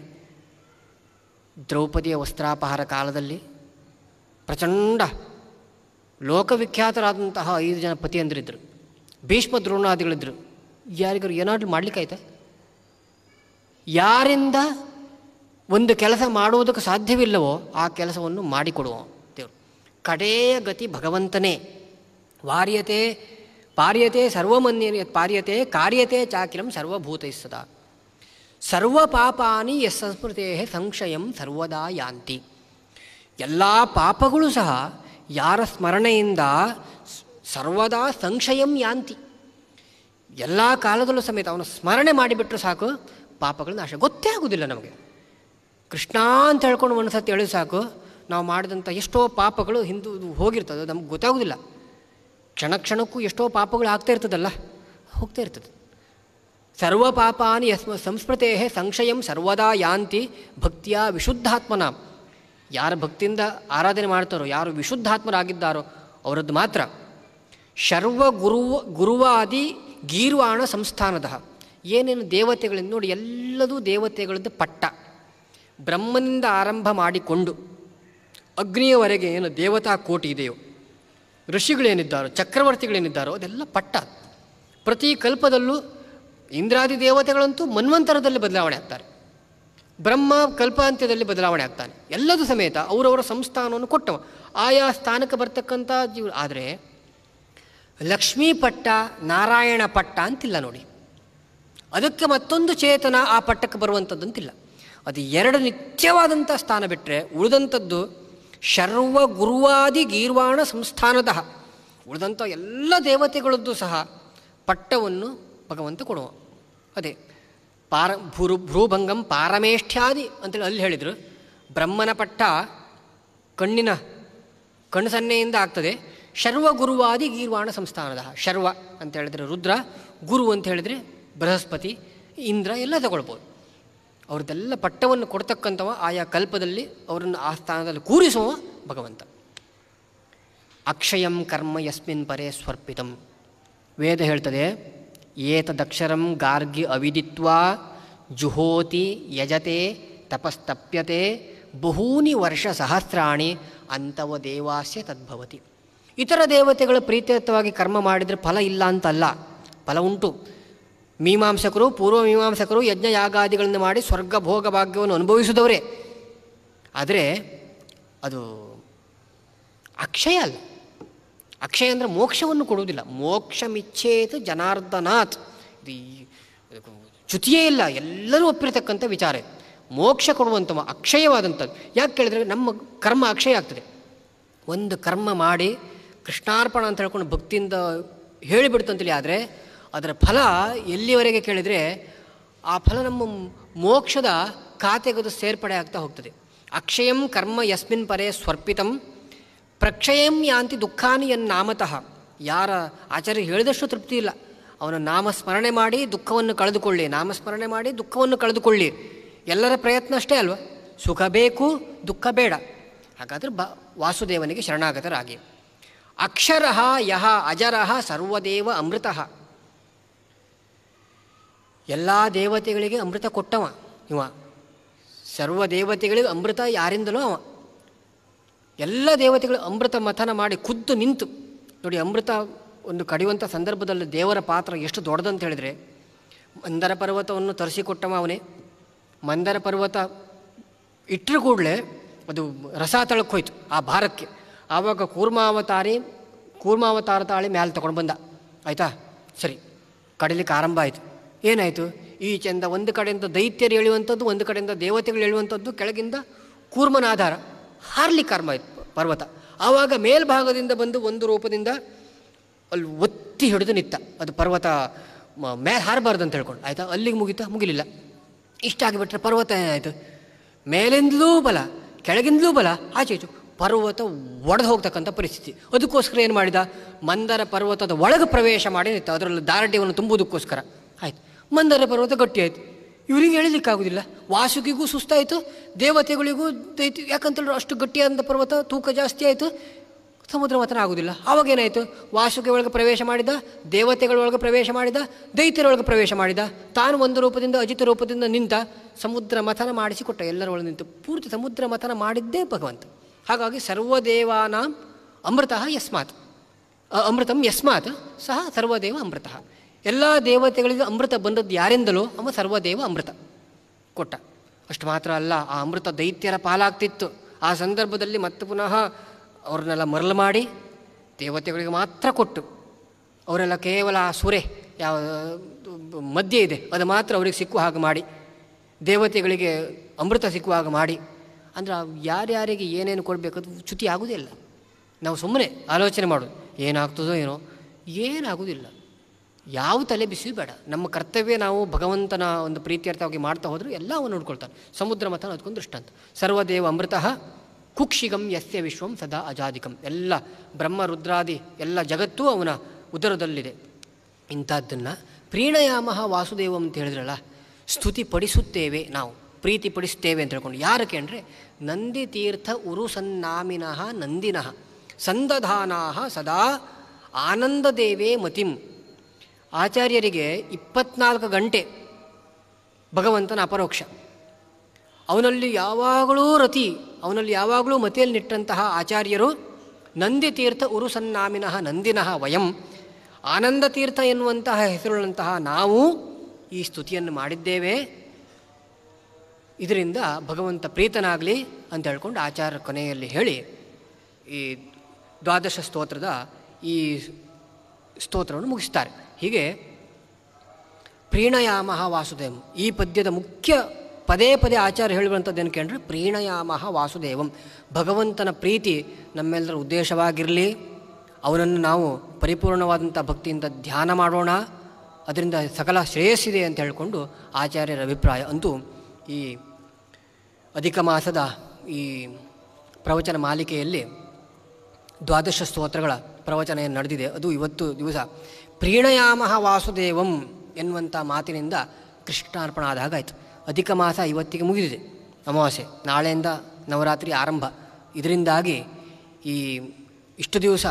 ದ್ರೌಪದಿಯ ವಸ್ತ್ರಾಪಹಾರ ಕಾಲದಲ್ಲಿ ಪ್ರಚಂಡ ಲೋಕವಿಖ್ಯಾತರಾದಂತಹ ಐದು ಜನ ಪತಿಯಂದ್ರಿದ್ದರು ಭೀಷ್ಮ ದ್ರೋಣಾದಿಗಳಿದ್ರು ಯಾರಿಗಾರು ಏನಾದರೂ ಮಾಡ್ಲಿಕ್ಕಾಯ್ತ ಯಾರಿಂದ ಒಂದು ಕೆಲಸ ಮಾಡುವುದಕ್ಕೆ ಸಾಧ್ಯವಿಲ್ಲವೋ ಆ ಕೆಲಸವನ್ನು ಮಾಡಿಕೊಡುವ ದೇವರು ಕಡೆಯ ಗತಿ ಭಗವಂತನೇ ವಾರ್ಯತೆ ಪಾರ್ಯತೆ ಸರ್ವಮನ್ಯ ಪಾರ್ಯತೆ ಕಾರ್ಯತೆ ಚಾಕಿಲಂ ಸರ್ವಭೂತೈಸ್ತದ ಸರ್ವ ಪಾಪಾನಿ ಎಸ್ ಸಂಸ್ಮೃತೇ ಸಂಕ್ಷಯಂ ಸರ್ವದಾ ಯಾಂತಿ ಎಲ್ಲ ಪಾಪಗಳು ಸಹ ಯಾರ ಸ್ಮರಣೆಯಿಂದ ಸರ್ವದಾ ಸಂಶಯಂ ಯಾಂತಿ ಎಲ್ಲ ಕಾಲದಲ್ಲೂ ಸಮೇತ ಅವನು ಸ್ಮರಣೆ ಮಾಡಿಬಿಟ್ರೆ ಸಾಕು ಪಾಪಗಳು ನಾಶ ಗೊತ್ತೇ ಆಗೋದಿಲ್ಲ ನಮಗೆ ಕೃಷ್ಣ ಅಂತ ಹೇಳ್ಕೊಂಡು ಒಂದು ಸತಿ ಹೇಳಿ ಸಾಕು ನಾವು ಮಾಡಿದಂಥ ಎಷ್ಟೋ ಪಾಪಗಳು ಹಿಂದೂ ಹೋಗಿರ್ತದೆ ನಮ್ಗೆ ಗೊತ್ತಾಗೋದಿಲ್ಲ ಕ್ಷಣ ಕ್ಷಣಕ್ಕೂ ಎಷ್ಟೋ ಪಾಪಗಳು ಆಗ್ತಾ ಇರ್ತದಲ್ಲ ಹೋಗ್ತಾ ಇರ್ತದೆ ಸರ್ವ ಪಾಪಾನಿ ಯಸ್ಮ ಸಂಸ್ಮೃತೇ ಸಂಶಯಂ ಸರ್ವದಾ ಯಾಂತಿ ಭಕ್ತಿಯ ವಿಶುದ್ಧಾತ್ಮನ ಯಾರ ಭಕ್ತಿಯಿಂದ ಆರಾಧನೆ ಮಾಡ್ತಾರೋ ಯಾರು ವಿಶುದ್ಧಾತ್ಮರಾಗಿದ್ದಾರೋ ಅವರದ್ದು ಮಾತ್ರ ಶರ್ವ ಗುರುವ ಗುರುವಾದಿ ಗೀರ್ವಾಣ ಸಂಸ್ಥಾನದ ಏನೇನು ದೇವತೆಗಳಿಂದ ನೋಡಿ ಎಲ್ಲದೂ ದೇವತೆಗಳದ್ದು ಪಟ್ಟ ಬ್ರಹ್ಮನಿಂದ ಆರಂಭ ಮಾಡಿಕೊಂಡು ಅಗ್ನಿಯವರೆಗೆ ಏನು ದೇವತಾ ಕೋಟಿ ಇದೆಯೋ ಋಷಿಗಳೇನಿದ್ದಾರೋ ಚಕ್ರವರ್ತಿಗಳೇನಿದ್ದಾರೋ ಅದೆಲ್ಲ ಪಟ್ಟ ಪ್ರತಿ ಕಲ್ಪದಲ್ಲೂ ಇಂದ್ರಾದಿ ದೇವತೆಗಳಂತೂ ಮನ್ವಂತರದಲ್ಲಿ ಬದಲಾವಣೆ ಆಗ್ತಾರೆ ಬ್ರಹ್ಮ ಕಲ್ಪಾಂತ್ಯದಲ್ಲಿ ಬದಲಾವಣೆ ಆಗ್ತಾನೆ ಎಲ್ಲದೂ ಸಮೇತ ಅವರವರ ಸಂಸ್ಥಾನವನ್ನು ಕೊಟ್ಟವ ಆಯಾ ಸ್ಥಾನಕ್ಕೆ ಬರ್ತಕ್ಕಂಥ ಜೀವ ಆದರೆ ಲಕ್ಷ್ಮೀ ಪಟ್ಟ ನಾರಾಯಣ ಪಟ್ಟ ಅಂತಿಲ್ಲ ನೋಡಿ ಅದಕ್ಕೆ ಮತ್ತೊಂದು ಚೇತನ ಆ ಪಟ್ಟಕ್ಕೆ ಬರುವಂಥದ್ದು ಅಂತಿಲ್ಲ ಅದು ಎರಡು ನಿತ್ಯವಾದಂಥ ಸ್ಥಾನ ಬಿಟ್ಟರೆ ಉಳಿದಂಥದ್ದು ಶರ್ವ ಗುರುವಾದಿ ಗೀರ್ವಾಣ ಸಂಸ್ಥಾನದ ಉಳಿದಂಥ ಎಲ್ಲ ದೇವತೆಗಳದ್ದು ಸಹ ಪಟ್ಟವನ್ನು ಭಗವಂತ ಕೊಡುವ ಅದೇ ಪಾರ ಭೂರು ಭ್ರೂಭಂಗಂ ಪಾರಮೇಷ್ಠ್ಯಾದಿ ಅಂತೇಳಿ ಅಲ್ಲಿ ಹೇಳಿದರು ಬ್ರಹ್ಮನ ಪಟ್ಟ ಕಣ್ಣಿನ ಕಣ್ಣು ಸನ್ನೆಯಿಂದ ಆಗ್ತದೆ ಶರ್ವ ಗುರುವಾದಿ ಗೀರ್ವಾಣ ಸಂಸ್ಥಾನದ ಶರ್ವ ಅಂತ ಹೇಳಿದ್ರೆ ರುದ್ರ ಗುರು ಅಂತ ಹೇಳಿದ್ರೆ ಬೃಹಸ್ಪತಿ ಇಂದ್ರ ಎಲ್ಲ ತಗೊಳ್ಬೋದು ಅವ್ರದ್ದೆಲ್ಲ ಪಟ್ಟವನ್ನು ಕೊಡ್ತಕ್ಕಂಥವ ಆಯಾ ಕಲ್ಪದಲ್ಲಿ ಅವರನ್ನು ಆ ಸ್ಥಾನದಲ್ಲಿ ಕೂರಿಸುವ ಭಗವಂತ ಅಕ್ಷಯಂ ಕರ್ಮ ಯಸ್ಮಿನ್ ಪರೇ ಸ್ವರ್ಪಿತಂ ವೇದ ಹೇಳ್ತದೆ ಏತದಕ್ಷರಂ ಗಾರ್ಗಿ ಅವಿದಿತ್ವ ಜುಹೋತಿ ಯಜತೆ ತಪಸ್ತಪ್ಯತೆ ಬಹೂನಿ ವರ್ಷ ಸಹಸ್ರಾಣಿ ಅಂತವ ದೇವಾಸ್ಯ ತದ್ಭವತಿ ಇತರ ದೇವತೆಗಳು ಪ್ರೀತಿಯುತವಾಗಿ ಕರ್ಮ ಮಾಡಿದರೆ ಫಲ ಇಲ್ಲ ಅಂತಲ್ಲ ಫಲ ಉಂಟು ಮೀಮಾಂಸಕರು ಪೂರ್ವಮೀಮಾಂಸಕರು ಯಜ್ಞ ಯಾಗಾದಿಗಳನ್ನು ಮಾಡಿ ಸ್ವರ್ಗ ಭೋಗ ಭಾಗ್ಯವನ್ನು ಅನುಭವಿಸಿದವರೇ ಆದರೆ ಅದು ಅಕ್ಷಯ ಅಲ್ಲ ಅಕ್ಷಯ ಅಂದರೆ ಮೋಕ್ಷವನ್ನು ಕೊಡುವುದಿಲ್ಲ ಮೋಕ್ಷ ಜನಾರ್ದನಾಥ್ ಇದು ಚ್ಯುತಿಯೇ ಇಲ್ಲ ಎಲ್ಲರೂ ಒಪ್ಪಿರತಕ್ಕಂಥ ವಿಚಾರ ಮೋಕ್ಷ ಕೊಡುವಂಥ ಅಕ್ಷಯವಾದಂಥದ್ದು ಯಾಕೆ ಕೇಳಿದರೆ ನಮ್ಮ ಕರ್ಮ ಅಕ್ಷಯ ಆಗ್ತದೆ ಒಂದು ಕರ್ಮ ಮಾಡಿ ಕೃಷ್ಣಾರ್ಪಣ ಅಂತ ಹೇಳ್ಕೊಂಡು ಭಕ್ತಿಯಿಂದ ಹೇಳಿಬಿಡ್ತು ಅಂತೇಳಿ ಆದರೆ ಅದರ ಫಲ ಎಲ್ಲಿವರೆಗೆ ಕೇಳಿದರೆ ಆ ಫಲ ನಮ್ಮ ಮೋಕ್ಷದ ಖಾತೆಗದು ಸೇರ್ಪಡೆ ಆಗ್ತಾ ಹೋಗ್ತದೆ ಅಕ್ಷಯಂ ಕರ್ಮ ಯಸ್ಮಿನ್ ಪರೇ ಸ್ವರ್ಪಿತಂ ಪ್ರಕ್ಷಯಂ ಯಾಂತಿ ದುಃಖಾನಿ ನಾಮತಃ ಯಾರ ಆಚಾರ್ಯ ಹೇಳಿದಷ್ಟು ತೃಪ್ತಿ ಇಲ್ಲ ಅವನ ನಾಮಸ್ಮರಣೆ ಮಾಡಿ ದುಃಖವನ್ನು ಕಳೆದುಕೊಳ್ಳಿ ನಾಮಸ್ಮರಣೆ ಮಾಡಿ ದುಃಖವನ್ನು ಕಳೆದುಕೊಳ್ಳಿ ಎಲ್ಲರ ಪ್ರಯತ್ನ ಅಷ್ಟೇ ಅಲ್ವ ಸುಖ ಬೇಕು ದುಃಖ ಬೇಡ ಹಾಗಾದರೆ ಬ ವಾಸುದೇವನಿಗೆ ಶರಣಾಗತರಾಗಿ ಅಕ್ಷರ ಯಹ ಅಜರ ಸರ್ವದೇವ ಅಮೃತ ಎಲ್ಲ ದೇವತೆಗಳಿಗೆ ಅಮೃತ ಕೊಟ್ಟವ ಇವ ಸರ್ವ ದೇವತೆಗಳಿಗೆ ಅಮೃತ ಯಾರಿಂದಲೂ ಅವ ಎಲ್ಲ ದೇವತೆಗಳು ಅಮೃತ ಮಥನ ಮಾಡಿ ಖುದ್ದು ನಿಂತು ನೋಡಿ ಅಮೃತ ಒಂದು ಕಡಿಯುವಂಥ ಸಂದರ್ಭದಲ್ಲಿ ದೇವರ ಪಾತ್ರ ಎಷ್ಟು ದೊಡ್ಡದಂತ ಹೇಳಿದರೆ ಮಂದರ ಪರ್ವತವನ್ನು ತರಿಸಿಕೊಟ್ಟವ ಅವನೇ ಮಂದರ ಪರ್ವತ ಇಟ್ಟರು ಕೂಡಲೇ ಅದು ರಸ ತಳಕ್ಕೋಯ್ತು ಆ ಭಾರಕ್ಕೆ ಆವಾಗ ಕೂರ್ಮಾವತಾರಿ ಕೂರ್ಮಾವತಾರ ತಾಳಿ ಮ್ಯಾಲೆ ತಗೊಂಡು ಬಂದ ಆಯಿತಾ ಸರಿ ಕಡಲಿಕ್ಕೆ ಆರಂಭ ಆಯಿತು ಏನಾಯಿತು ಈ ಚಂದ ಒಂದು ಕಡೆಯಿಂದ ದೈತ್ಯರು ಎಳೆಯುವಂಥದ್ದು ಒಂದು ಕಡೆಯಿಂದ ದೇವತೆಗಳು ಎಳೆಯುವಂಥದ್ದು ಕೆಳಗಿಂದ ಕೂರ್ಮನ ಆಧಾರ ಹಾರ್ಲಿಕ್ಕೆ ಆರಂಭ ಆಯಿತು ಪರ್ವತ ಆವಾಗ ಮೇಲ್ಭಾಗದಿಂದ ಬಂದು ಒಂದು ರೂಪದಿಂದ ಅಲ್ಲಿ ಒತ್ತಿ ಹಿಡಿದು ನಿತ್ತ ಅದು ಪರ್ವತ ಮೇಲೆ ಹಾರಬಾರ್ದು ಅಂತ ಹೇಳ್ಕೊಂಡು ಆಯಿತಾ ಅಲ್ಲಿಗೆ ಮುಗಿತಾ ಮುಗಿಲಿಲ್ಲ ಆಗಿಬಿಟ್ರೆ ಪರ್ವತ ಏನಾಯಿತು ಮೇಲಿಂದಲೂ ಬಲ ಕೆಳಗಿಂದಲೂ ಬಲ ಆಚೆ ಈಚು ಪರ್ವತ ಒಡೆದು ಹೋಗ್ತಕ್ಕಂಥ ಪರಿಸ್ಥಿತಿ ಅದಕ್ಕೋಸ್ಕರ ಏನು ಮಾಡಿದ ಮಂದರ ಪರ್ವತದ ಒಳಗೆ ಪ್ರವೇಶ ಮಾಡಿ ನಿಂತ ಅದರಲ್ಲಿ ದಾರಡ್ಯವನ್ನು ತುಂಬುವುದಕ್ಕೋಸ್ಕರ ಆಯ್ತು ಮಂದರ ಪರ್ವತ ಗಟ್ಟಿ ಆಯಿತು ಇವರಿಗೆ ಹೇಳಲಿಕ್ಕಾಗೋದಿಲ್ಲ ವಾಸುಕಿಗೂ ಸುಸ್ತಾಯಿತು ದೇವತೆಗಳಿಗೂ ದೈತು ಯಾಕಂತೇಳಿದ್ರು ಅಷ್ಟು ಗಟ್ಟಿಯಾದಂಥ ಪರ್ವತ ತೂಕ ಜಾಸ್ತಿ ಆಯಿತು ಸಮುದ್ರ ಮಥನ ಆಗೋದಿಲ್ಲ ಆವಾಗೇನಾಯಿತು ವಾಸುಕಿ ಒಳಗೆ ಪ್ರವೇಶ ಮಾಡಿದ ದೇವತೆಗಳೊಳಗೆ ಪ್ರವೇಶ ಮಾಡಿದ ದೈತ್ಯರೊಳಗೆ ಪ್ರವೇಶ ಮಾಡಿದ ತಾನು ಒಂದು ರೂಪದಿಂದ ಅಜಿತ ರೂಪದಿಂದ ನಿಂತ ಸಮುದ್ರ ಮಥನ ಮಾಡಿಸಿಕೊಟ್ಟ ಎಲ್ಲರೊಳಗೆ ನಿಂತು ಪೂರ್ತಿ ಸಮುದ್ರ ಮಥನ ಮಾಡಿದ್ದೇ ಭಗವಂತ ಹಾಗಾಗಿ ಸರ್ವದೇವಾನಾಂ ಅಮೃತ ಯಸ್ಮಾತ್ ಅಮೃತಂ ಯಸ್ಮಾತ್ ಸಹ ಸರ್ವದೇವ ಅಮೃತ ಎಲ್ಲ ದೇವತೆಗಳಿಗೂ ಅಮೃತ ಬಂದದ್ದು ಯಾರಿಂದಲೋ ಅವ ಸರ್ವದೇವ ಅಮೃತ ಕೊಟ್ಟ ಅಷ್ಟು ಮಾತ್ರ ಅಲ್ಲ ಆ ಅಮೃತ ದೈತ್ಯರ ಪಾಲಾಗ್ತಿತ್ತು ಆ ಸಂದರ್ಭದಲ್ಲಿ ಮತ್ತೆ ಪುನಃ ಅವ್ರನ್ನೆಲ್ಲ ಮರಳು ಮಾಡಿ ದೇವತೆಗಳಿಗೆ ಮಾತ್ರ ಕೊಟ್ಟು ಅವರೆಲ್ಲ ಕೇವಲ ಆ ಸುರೆ ಯಾವ ಮಧ್ಯೆ ಇದೆ ಅದು ಮಾತ್ರ ಅವರಿಗೆ ಸಿಕ್ಕುವ ಹಾಗೆ ಮಾಡಿ ದೇವತೆಗಳಿಗೆ ಅಮೃತ ಸಿಕ್ಕುವ ಹಾಗೆ ಮಾಡಿ ಅಂದರೆ ಯಾರ್ಯಾರಿಗೆ ಏನೇನು ಕೊಡಬೇಕು ಅದು ಚ್ಯುತಿ ಇಲ್ಲ ನಾವು ಸುಮ್ಮನೆ ಆಲೋಚನೆ ಮಾಡೋದು ಏನಾಗ್ತದೋ ಏನೋ ಏನಾಗೋದಿಲ್ಲ ಯಾವ ತಲೆ ಬಿಸಿ ಬೇಡ ನಮ್ಮ ಕರ್ತವ್ಯ ನಾವು ಭಗವಂತನ ಒಂದು ಪ್ರೀತಿಯರ್ಥವಾಗಿ ಮಾಡ್ತಾ ಎಲ್ಲ ಅವನು ನೋಡ್ಕೊಳ್ತಾನೆ ಸಮುದ್ರ ಮತ ಅದಕ್ಕೊಂದು ದೃಷ್ಟಾಂತ ಸರ್ವದೇವ ಅಮೃತ ಕುಕ್ಷಿಗಂ ಯಸ್ಯ ವಿಶ್ವಂ ಸದಾ ಅಜಾದಿಕಂ ಎಲ್ಲ ಬ್ರಹ್ಮ ರುದ್ರಾದಿ ಎಲ್ಲ ಜಗತ್ತೂ ಅವನ ಉದರದಲ್ಲಿದೆ ಇಂಥದ್ದನ್ನು ಪ್ರೀಣಯಾಮಹ ವಾಸುದೇವಂ ಅಂತ ಹೇಳಿದ್ರಲ್ಲ ಸ್ತುತಿಪಡಿಸುತ್ತೇವೆ ನಾವು ಪ್ರೀತಿಪಡಿಸ್ತೇವೆ ಅಂತ ಹೇಳ್ಕೊಂಡು ಯಾರಕ್ಕೆ ಅಂದರೆ ನಂದಿತೀರ್ಥ ಸನ್ನಾಮಿನಃ ನಂದಿನಃ ಸಂದಧಾನಾಹ ಸದಾ ಆನಂದದೇವೇ ಮತಿಂ ಆಚಾರ್ಯರಿಗೆ ಇಪ್ಪತ್ನಾಲ್ಕು ಗಂಟೆ ಭಗವಂತನ ಅಪರೋಕ್ಷ ಅವನಲ್ಲಿ ಯಾವಾಗಲೂ ರತಿ ಅವನಲ್ಲಿ ಯಾವಾಗಲೂ ಮತಿಯಲ್ಲಿ ನಿಟ್ಟಂತಹ ಆಚಾರ್ಯರು ನಂದಿತೀರ್ಥ ಸನ್ನಾಮಿನಃ ನಂದಿನಃ ವಯಂ ಆನಂದತೀರ್ಥ ಎನ್ನುವಂತಹ ಹೆಸರುಳ್ಳಂತಹ ನಾವು ಈ ಸ್ತುತಿಯನ್ನು ಮಾಡಿದ್ದೇವೆ ಇದರಿಂದ ಭಗವಂತ ಪ್ರೀತನಾಗಲಿ ಅಂತ ಹೇಳ್ಕೊಂಡು ಆಚಾರ ಕೊನೆಯಲ್ಲಿ ಹೇಳಿ ಈ ದ್ವಾದಶ ಸ್ತೋತ್ರದ ಈ ಸ್ತೋತ್ರವನ್ನು ಮುಗಿಸ್ತಾರೆ ಹೀಗೆ ಪ್ರೀಣಯಾಮಹ ವಾಸುದೇವಂ ಈ ಪದ್ಯದ ಮುಖ್ಯ ಪದೇ ಪದೇ ಆಚಾರ್ಯ ಹೇಳುವಂಥದ್ದು ಏನು ಕೇಳಿದ್ರೆ ಪ್ರೀಣಯಾಮಹ ವಾಸುದೇವಂ ಭಗವಂತನ ಪ್ರೀತಿ ನಮ್ಮೆಲ್ಲರ ಉದ್ದೇಶವಾಗಿರಲಿ ಅವನನ್ನು ನಾವು ಪರಿಪೂರ್ಣವಾದಂಥ ಭಕ್ತಿಯಿಂದ ಧ್ಯಾನ ಮಾಡೋಣ ಅದರಿಂದ ಸಕಲ ಶ್ರೇಯಸ್ಸಿದೆ ಅಂತ ಹೇಳಿಕೊಂಡು ಆಚಾರ್ಯರ ಅಭಿಪ್ರಾಯ ಅಂತೂ ಈ ಅಧಿಕ ಮಾಸದ ಈ ಪ್ರವಚನ ಮಾಲಿಕೆಯಲ್ಲಿ ದ್ವಾದಶ ಸ್ತೋತ್ರಗಳ ಪ್ರವಚನ ಏನು ನಡೆದಿದೆ ಅದು ಇವತ್ತು ದಿವಸ ಪ್ರೀಣಯಾಮಹ ವಾಸುದೇವಂ ಎನ್ನುವಂಥ ಮಾತಿನಿಂದ ಕೃಷ್ಣಾರ್ಪಣ ಆಯಿತು ಅಧಿಕ ಮಾಸ ಇವತ್ತಿಗೆ ಮುಗಿದಿದೆ ಅಮಾವಾಸ್ಯೆ ನಾಳೆಯಿಂದ ನವರಾತ್ರಿ ಆರಂಭ ಇದರಿಂದಾಗಿ ಈ ಇಷ್ಟು ದಿವಸ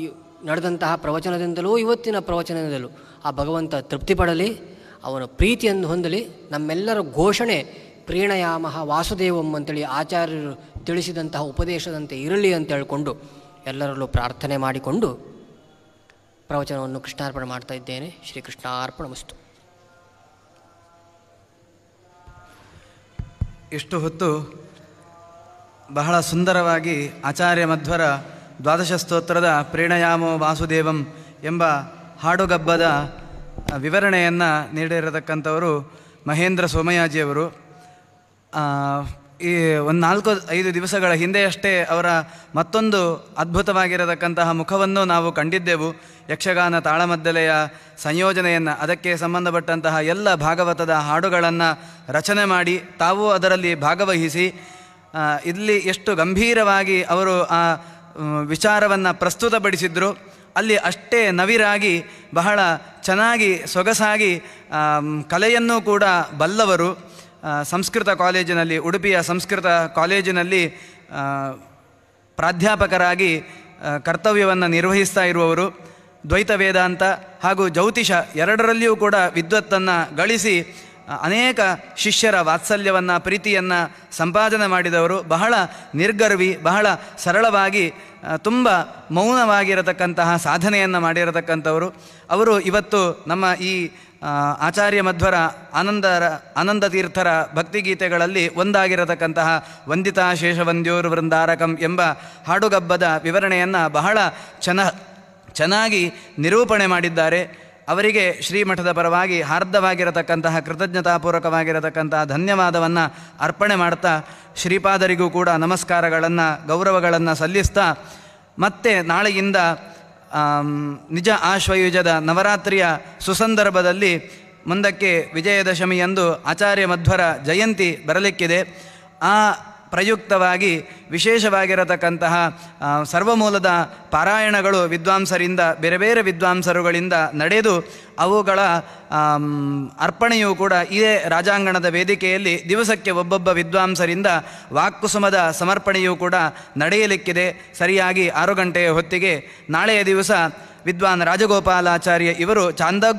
ಈ ನಡೆದಂತಹ ಪ್ರವಚನದಿಂದಲೂ ಇವತ್ತಿನ ಪ್ರವಚನದಿಂದಲೂ ಆ ಭಗವಂತ ತೃಪ್ತಿ ಪಡಲಿ ಅವನ ಪ್ರೀತಿಯನ್ನು ಹೊಂದಲಿ ನಮ್ಮೆಲ್ಲರ ಘೋಷಣೆ ಪ್ರೀಣಯಾಮ ವಾಸುದೇವಂ ಅಂತೇಳಿ ಆಚಾರ್ಯರು ತಿಳಿಸಿದಂತಹ ಉಪದೇಶದಂತೆ ಇರಲಿ ಅಂತ ಹೇಳಿಕೊಂಡು ಎಲ್ಲರಲ್ಲೂ ಪ್ರಾರ್ಥನೆ ಮಾಡಿಕೊಂಡು ಪ್ರವಚನವನ್ನು ಕೃಷ್ಣಾರ್ಪಣೆ ಮಾಡ್ತಾ ಇದ್ದೇನೆ ಶ್ರೀ ಕೃಷ್ಣಾರ್ಪಣ ವಸ್ತು ಇಷ್ಟು ಹೊತ್ತು ಬಹಳ ಸುಂದರವಾಗಿ ಆಚಾರ್ಯ ಮಧ್ವರ ದ್ವಾದಶ ಸ್ತೋತ್ರದ ಪ್ರೇಣಯಾಮ ವಾಸುದೇವಂ ಎಂಬ ಹಾಡುಗಬ್ಬದ ವಿವರಣೆಯನ್ನು ನೀಡಿರತಕ್ಕಂಥವರು ಮಹೇಂದ್ರ ಸೋಮಯಾಜಿಯವರು ಈ ಒಂದು ನಾಲ್ಕು ಐದು ದಿವಸಗಳ ಹಿಂದೆಯಷ್ಟೇ ಅವರ ಮತ್ತೊಂದು ಅದ್ಭುತವಾಗಿರತಕ್ಕಂತಹ ಮುಖವನ್ನು ನಾವು ಕಂಡಿದ್ದೆವು ಯಕ್ಷಗಾನ ತಾಳಮದ್ದಲೆಯ ಸಂಯೋಜನೆಯನ್ನು ಅದಕ್ಕೆ ಸಂಬಂಧಪಟ್ಟಂತಹ ಎಲ್ಲ ಭಾಗವತದ ಹಾಡುಗಳನ್ನು ರಚನೆ ಮಾಡಿ ತಾವೂ ಅದರಲ್ಲಿ ಭಾಗವಹಿಸಿ ಇಲ್ಲಿ ಎಷ್ಟು ಗಂಭೀರವಾಗಿ ಅವರು ಆ ವಿಚಾರವನ್ನು ಪ್ರಸ್ತುತಪಡಿಸಿದ್ರು ಅಲ್ಲಿ ಅಷ್ಟೇ ನವಿರಾಗಿ ಬಹಳ ಚೆನ್ನಾಗಿ ಸೊಗಸಾಗಿ ಕಲೆಯನ್ನು ಕೂಡ ಬಲ್ಲವರು ಸಂಸ್ಕೃತ ಕಾಲೇಜಿನಲ್ಲಿ ಉಡುಪಿಯ ಸಂಸ್ಕೃತ ಕಾಲೇಜಿನಲ್ಲಿ ಪ್ರಾಧ್ಯಾಪಕರಾಗಿ ಕರ್ತವ್ಯವನ್ನು ನಿರ್ವಹಿಸ್ತಾ ಇರುವವರು ದ್ವೈತ ವೇದಾಂತ ಹಾಗೂ ಜ್ಯೋತಿಷ ಎರಡರಲ್ಲಿಯೂ ಕೂಡ ವಿದ್ವತ್ತನ್ನು ಗಳಿಸಿ ಅನೇಕ ಶಿಷ್ಯರ ವಾತ್ಸಲ್ಯವನ್ನು ಪ್ರೀತಿಯನ್ನು ಸಂಪಾದನೆ ಮಾಡಿದವರು ಬಹಳ ನಿರ್ಗರ್ವಿ ಬಹಳ ಸರಳವಾಗಿ ತುಂಬ ಮೌನವಾಗಿರತಕ್ಕಂತಹ ಸಾಧನೆಯನ್ನು ಮಾಡಿರತಕ್ಕಂಥವರು ಅವರು ಇವತ್ತು ನಮ್ಮ ಈ ಆಚಾರ್ಯ ಮಧ್ವರ ಆನಂದರ ಆನಂದ ತೀರ್ಥರ ಭಕ್ತಿಗೀತೆಗಳಲ್ಲಿ ಒಂದಾಗಿರತಕ್ಕಂತಹ ವಂದಿತಾ ಶೇಷವಂದ್ಯೋರ್ ವೃಂದಾರಕಂ ಎಂಬ ಹಾಡುಗಬ್ಬದ ವಿವರಣೆಯನ್ನು ಬಹಳ ಚೆನ್ನ ಚೆನ್ನಾಗಿ ನಿರೂಪಣೆ ಮಾಡಿದ್ದಾರೆ ಅವರಿಗೆ ಶ್ರೀಮಠದ ಪರವಾಗಿ ಹಾರ್ದವಾಗಿರತಕ್ಕಂತಹ ಕೃತಜ್ಞತಾಪೂರ್ವಕವಾಗಿರತಕ್ಕಂತಹ ಧನ್ಯವಾದವನ್ನು ಅರ್ಪಣೆ ಮಾಡ್ತಾ ಶ್ರೀಪಾದರಿಗೂ ಕೂಡ ನಮಸ್ಕಾರಗಳನ್ನು ಗೌರವಗಳನ್ನು ಸಲ್ಲಿಸ್ತಾ ಮತ್ತೆ ನಾಳೆಯಿಂದ ನಿಜ ಆಶ್ವಯುಜದ ನವರಾತ್ರಿಯ ಸುಸಂದರ್ಭದಲ್ಲಿ ಮುಂದಕ್ಕೆ ವಿಜಯದಶಮಿ ಎಂದು ಆಚಾರ್ಯ ಮಧ್ವರ ಜಯಂತಿ ಬರಲಿಕ್ಕಿದೆ ಆ ಪ್ರಯುಕ್ತವಾಗಿ ವಿಶೇಷವಾಗಿರತಕ್ಕಂತಹ ಸರ್ವಮೂಲದ ಪಾರಾಯಣಗಳು ವಿದ್ವಾಂಸರಿಂದ ಬೇರೆ ಬೇರೆ ವಿದ್ವಾಂಸರುಗಳಿಂದ ನಡೆದು ಅವುಗಳ ಅರ್ಪಣೆಯೂ ಕೂಡ ಇದೇ ರಾಜಾಂಗಣದ ವೇದಿಕೆಯಲ್ಲಿ ದಿವಸಕ್ಕೆ ಒಬ್ಬೊಬ್ಬ ವಿದ್ವಾಂಸರಿಂದ ವಾಕ್ಕುಸುಮದ ಸಮರ್ಪಣೆಯೂ ಕೂಡ ನಡೆಯಲಿಕ್ಕಿದೆ ಸರಿಯಾಗಿ ಆರು ಗಂಟೆಯ ಹೊತ್ತಿಗೆ ನಾಳೆಯ ದಿವಸ ವಿದ್ವಾನ್ ರಾಜಗೋಪಾಲಾಚಾರ್ಯ ಇವರು ಚಾಂದೋ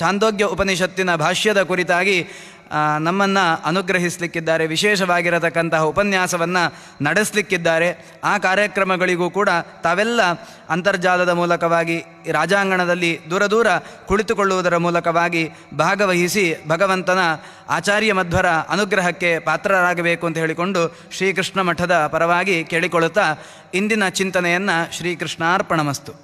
ಚಾಂದೋಗ್ಯ ಉಪನಿಷತ್ತಿನ ಭಾಷ್ಯದ ಕುರಿತಾಗಿ ನಮ್ಮನ್ನು ಅನುಗ್ರಹಿಸಲಿಕ್ಕಿದ್ದಾರೆ ವಿಶೇಷವಾಗಿರತಕ್ಕಂತಹ ಉಪನ್ಯಾಸವನ್ನು ನಡೆಸಲಿಕ್ಕಿದ್ದಾರೆ ಆ ಕಾರ್ಯಕ್ರಮಗಳಿಗೂ ಕೂಡ ತಾವೆಲ್ಲ ಅಂತರ್ಜಾಲದ ಮೂಲಕವಾಗಿ ರಾಜಾಂಗಣದಲ್ಲಿ ದೂರ ದೂರ ಕುಳಿತುಕೊಳ್ಳುವುದರ ಮೂಲಕವಾಗಿ ಭಾಗವಹಿಸಿ ಭಗವಂತನ ಆಚಾರ್ಯ ಮಧ್ವರ ಅನುಗ್ರಹಕ್ಕೆ ಪಾತ್ರರಾಗಬೇಕು ಅಂತ ಹೇಳಿಕೊಂಡು ಶ್ರೀಕೃಷ್ಣ ಮಠದ ಪರವಾಗಿ ಕೇಳಿಕೊಳ್ಳುತ್ತಾ ಇಂದಿನ ಚಿಂತನೆಯನ್ನು ಶ್ರೀಕೃಷ್ಣಾರ್ಪಣಮಸ್ತು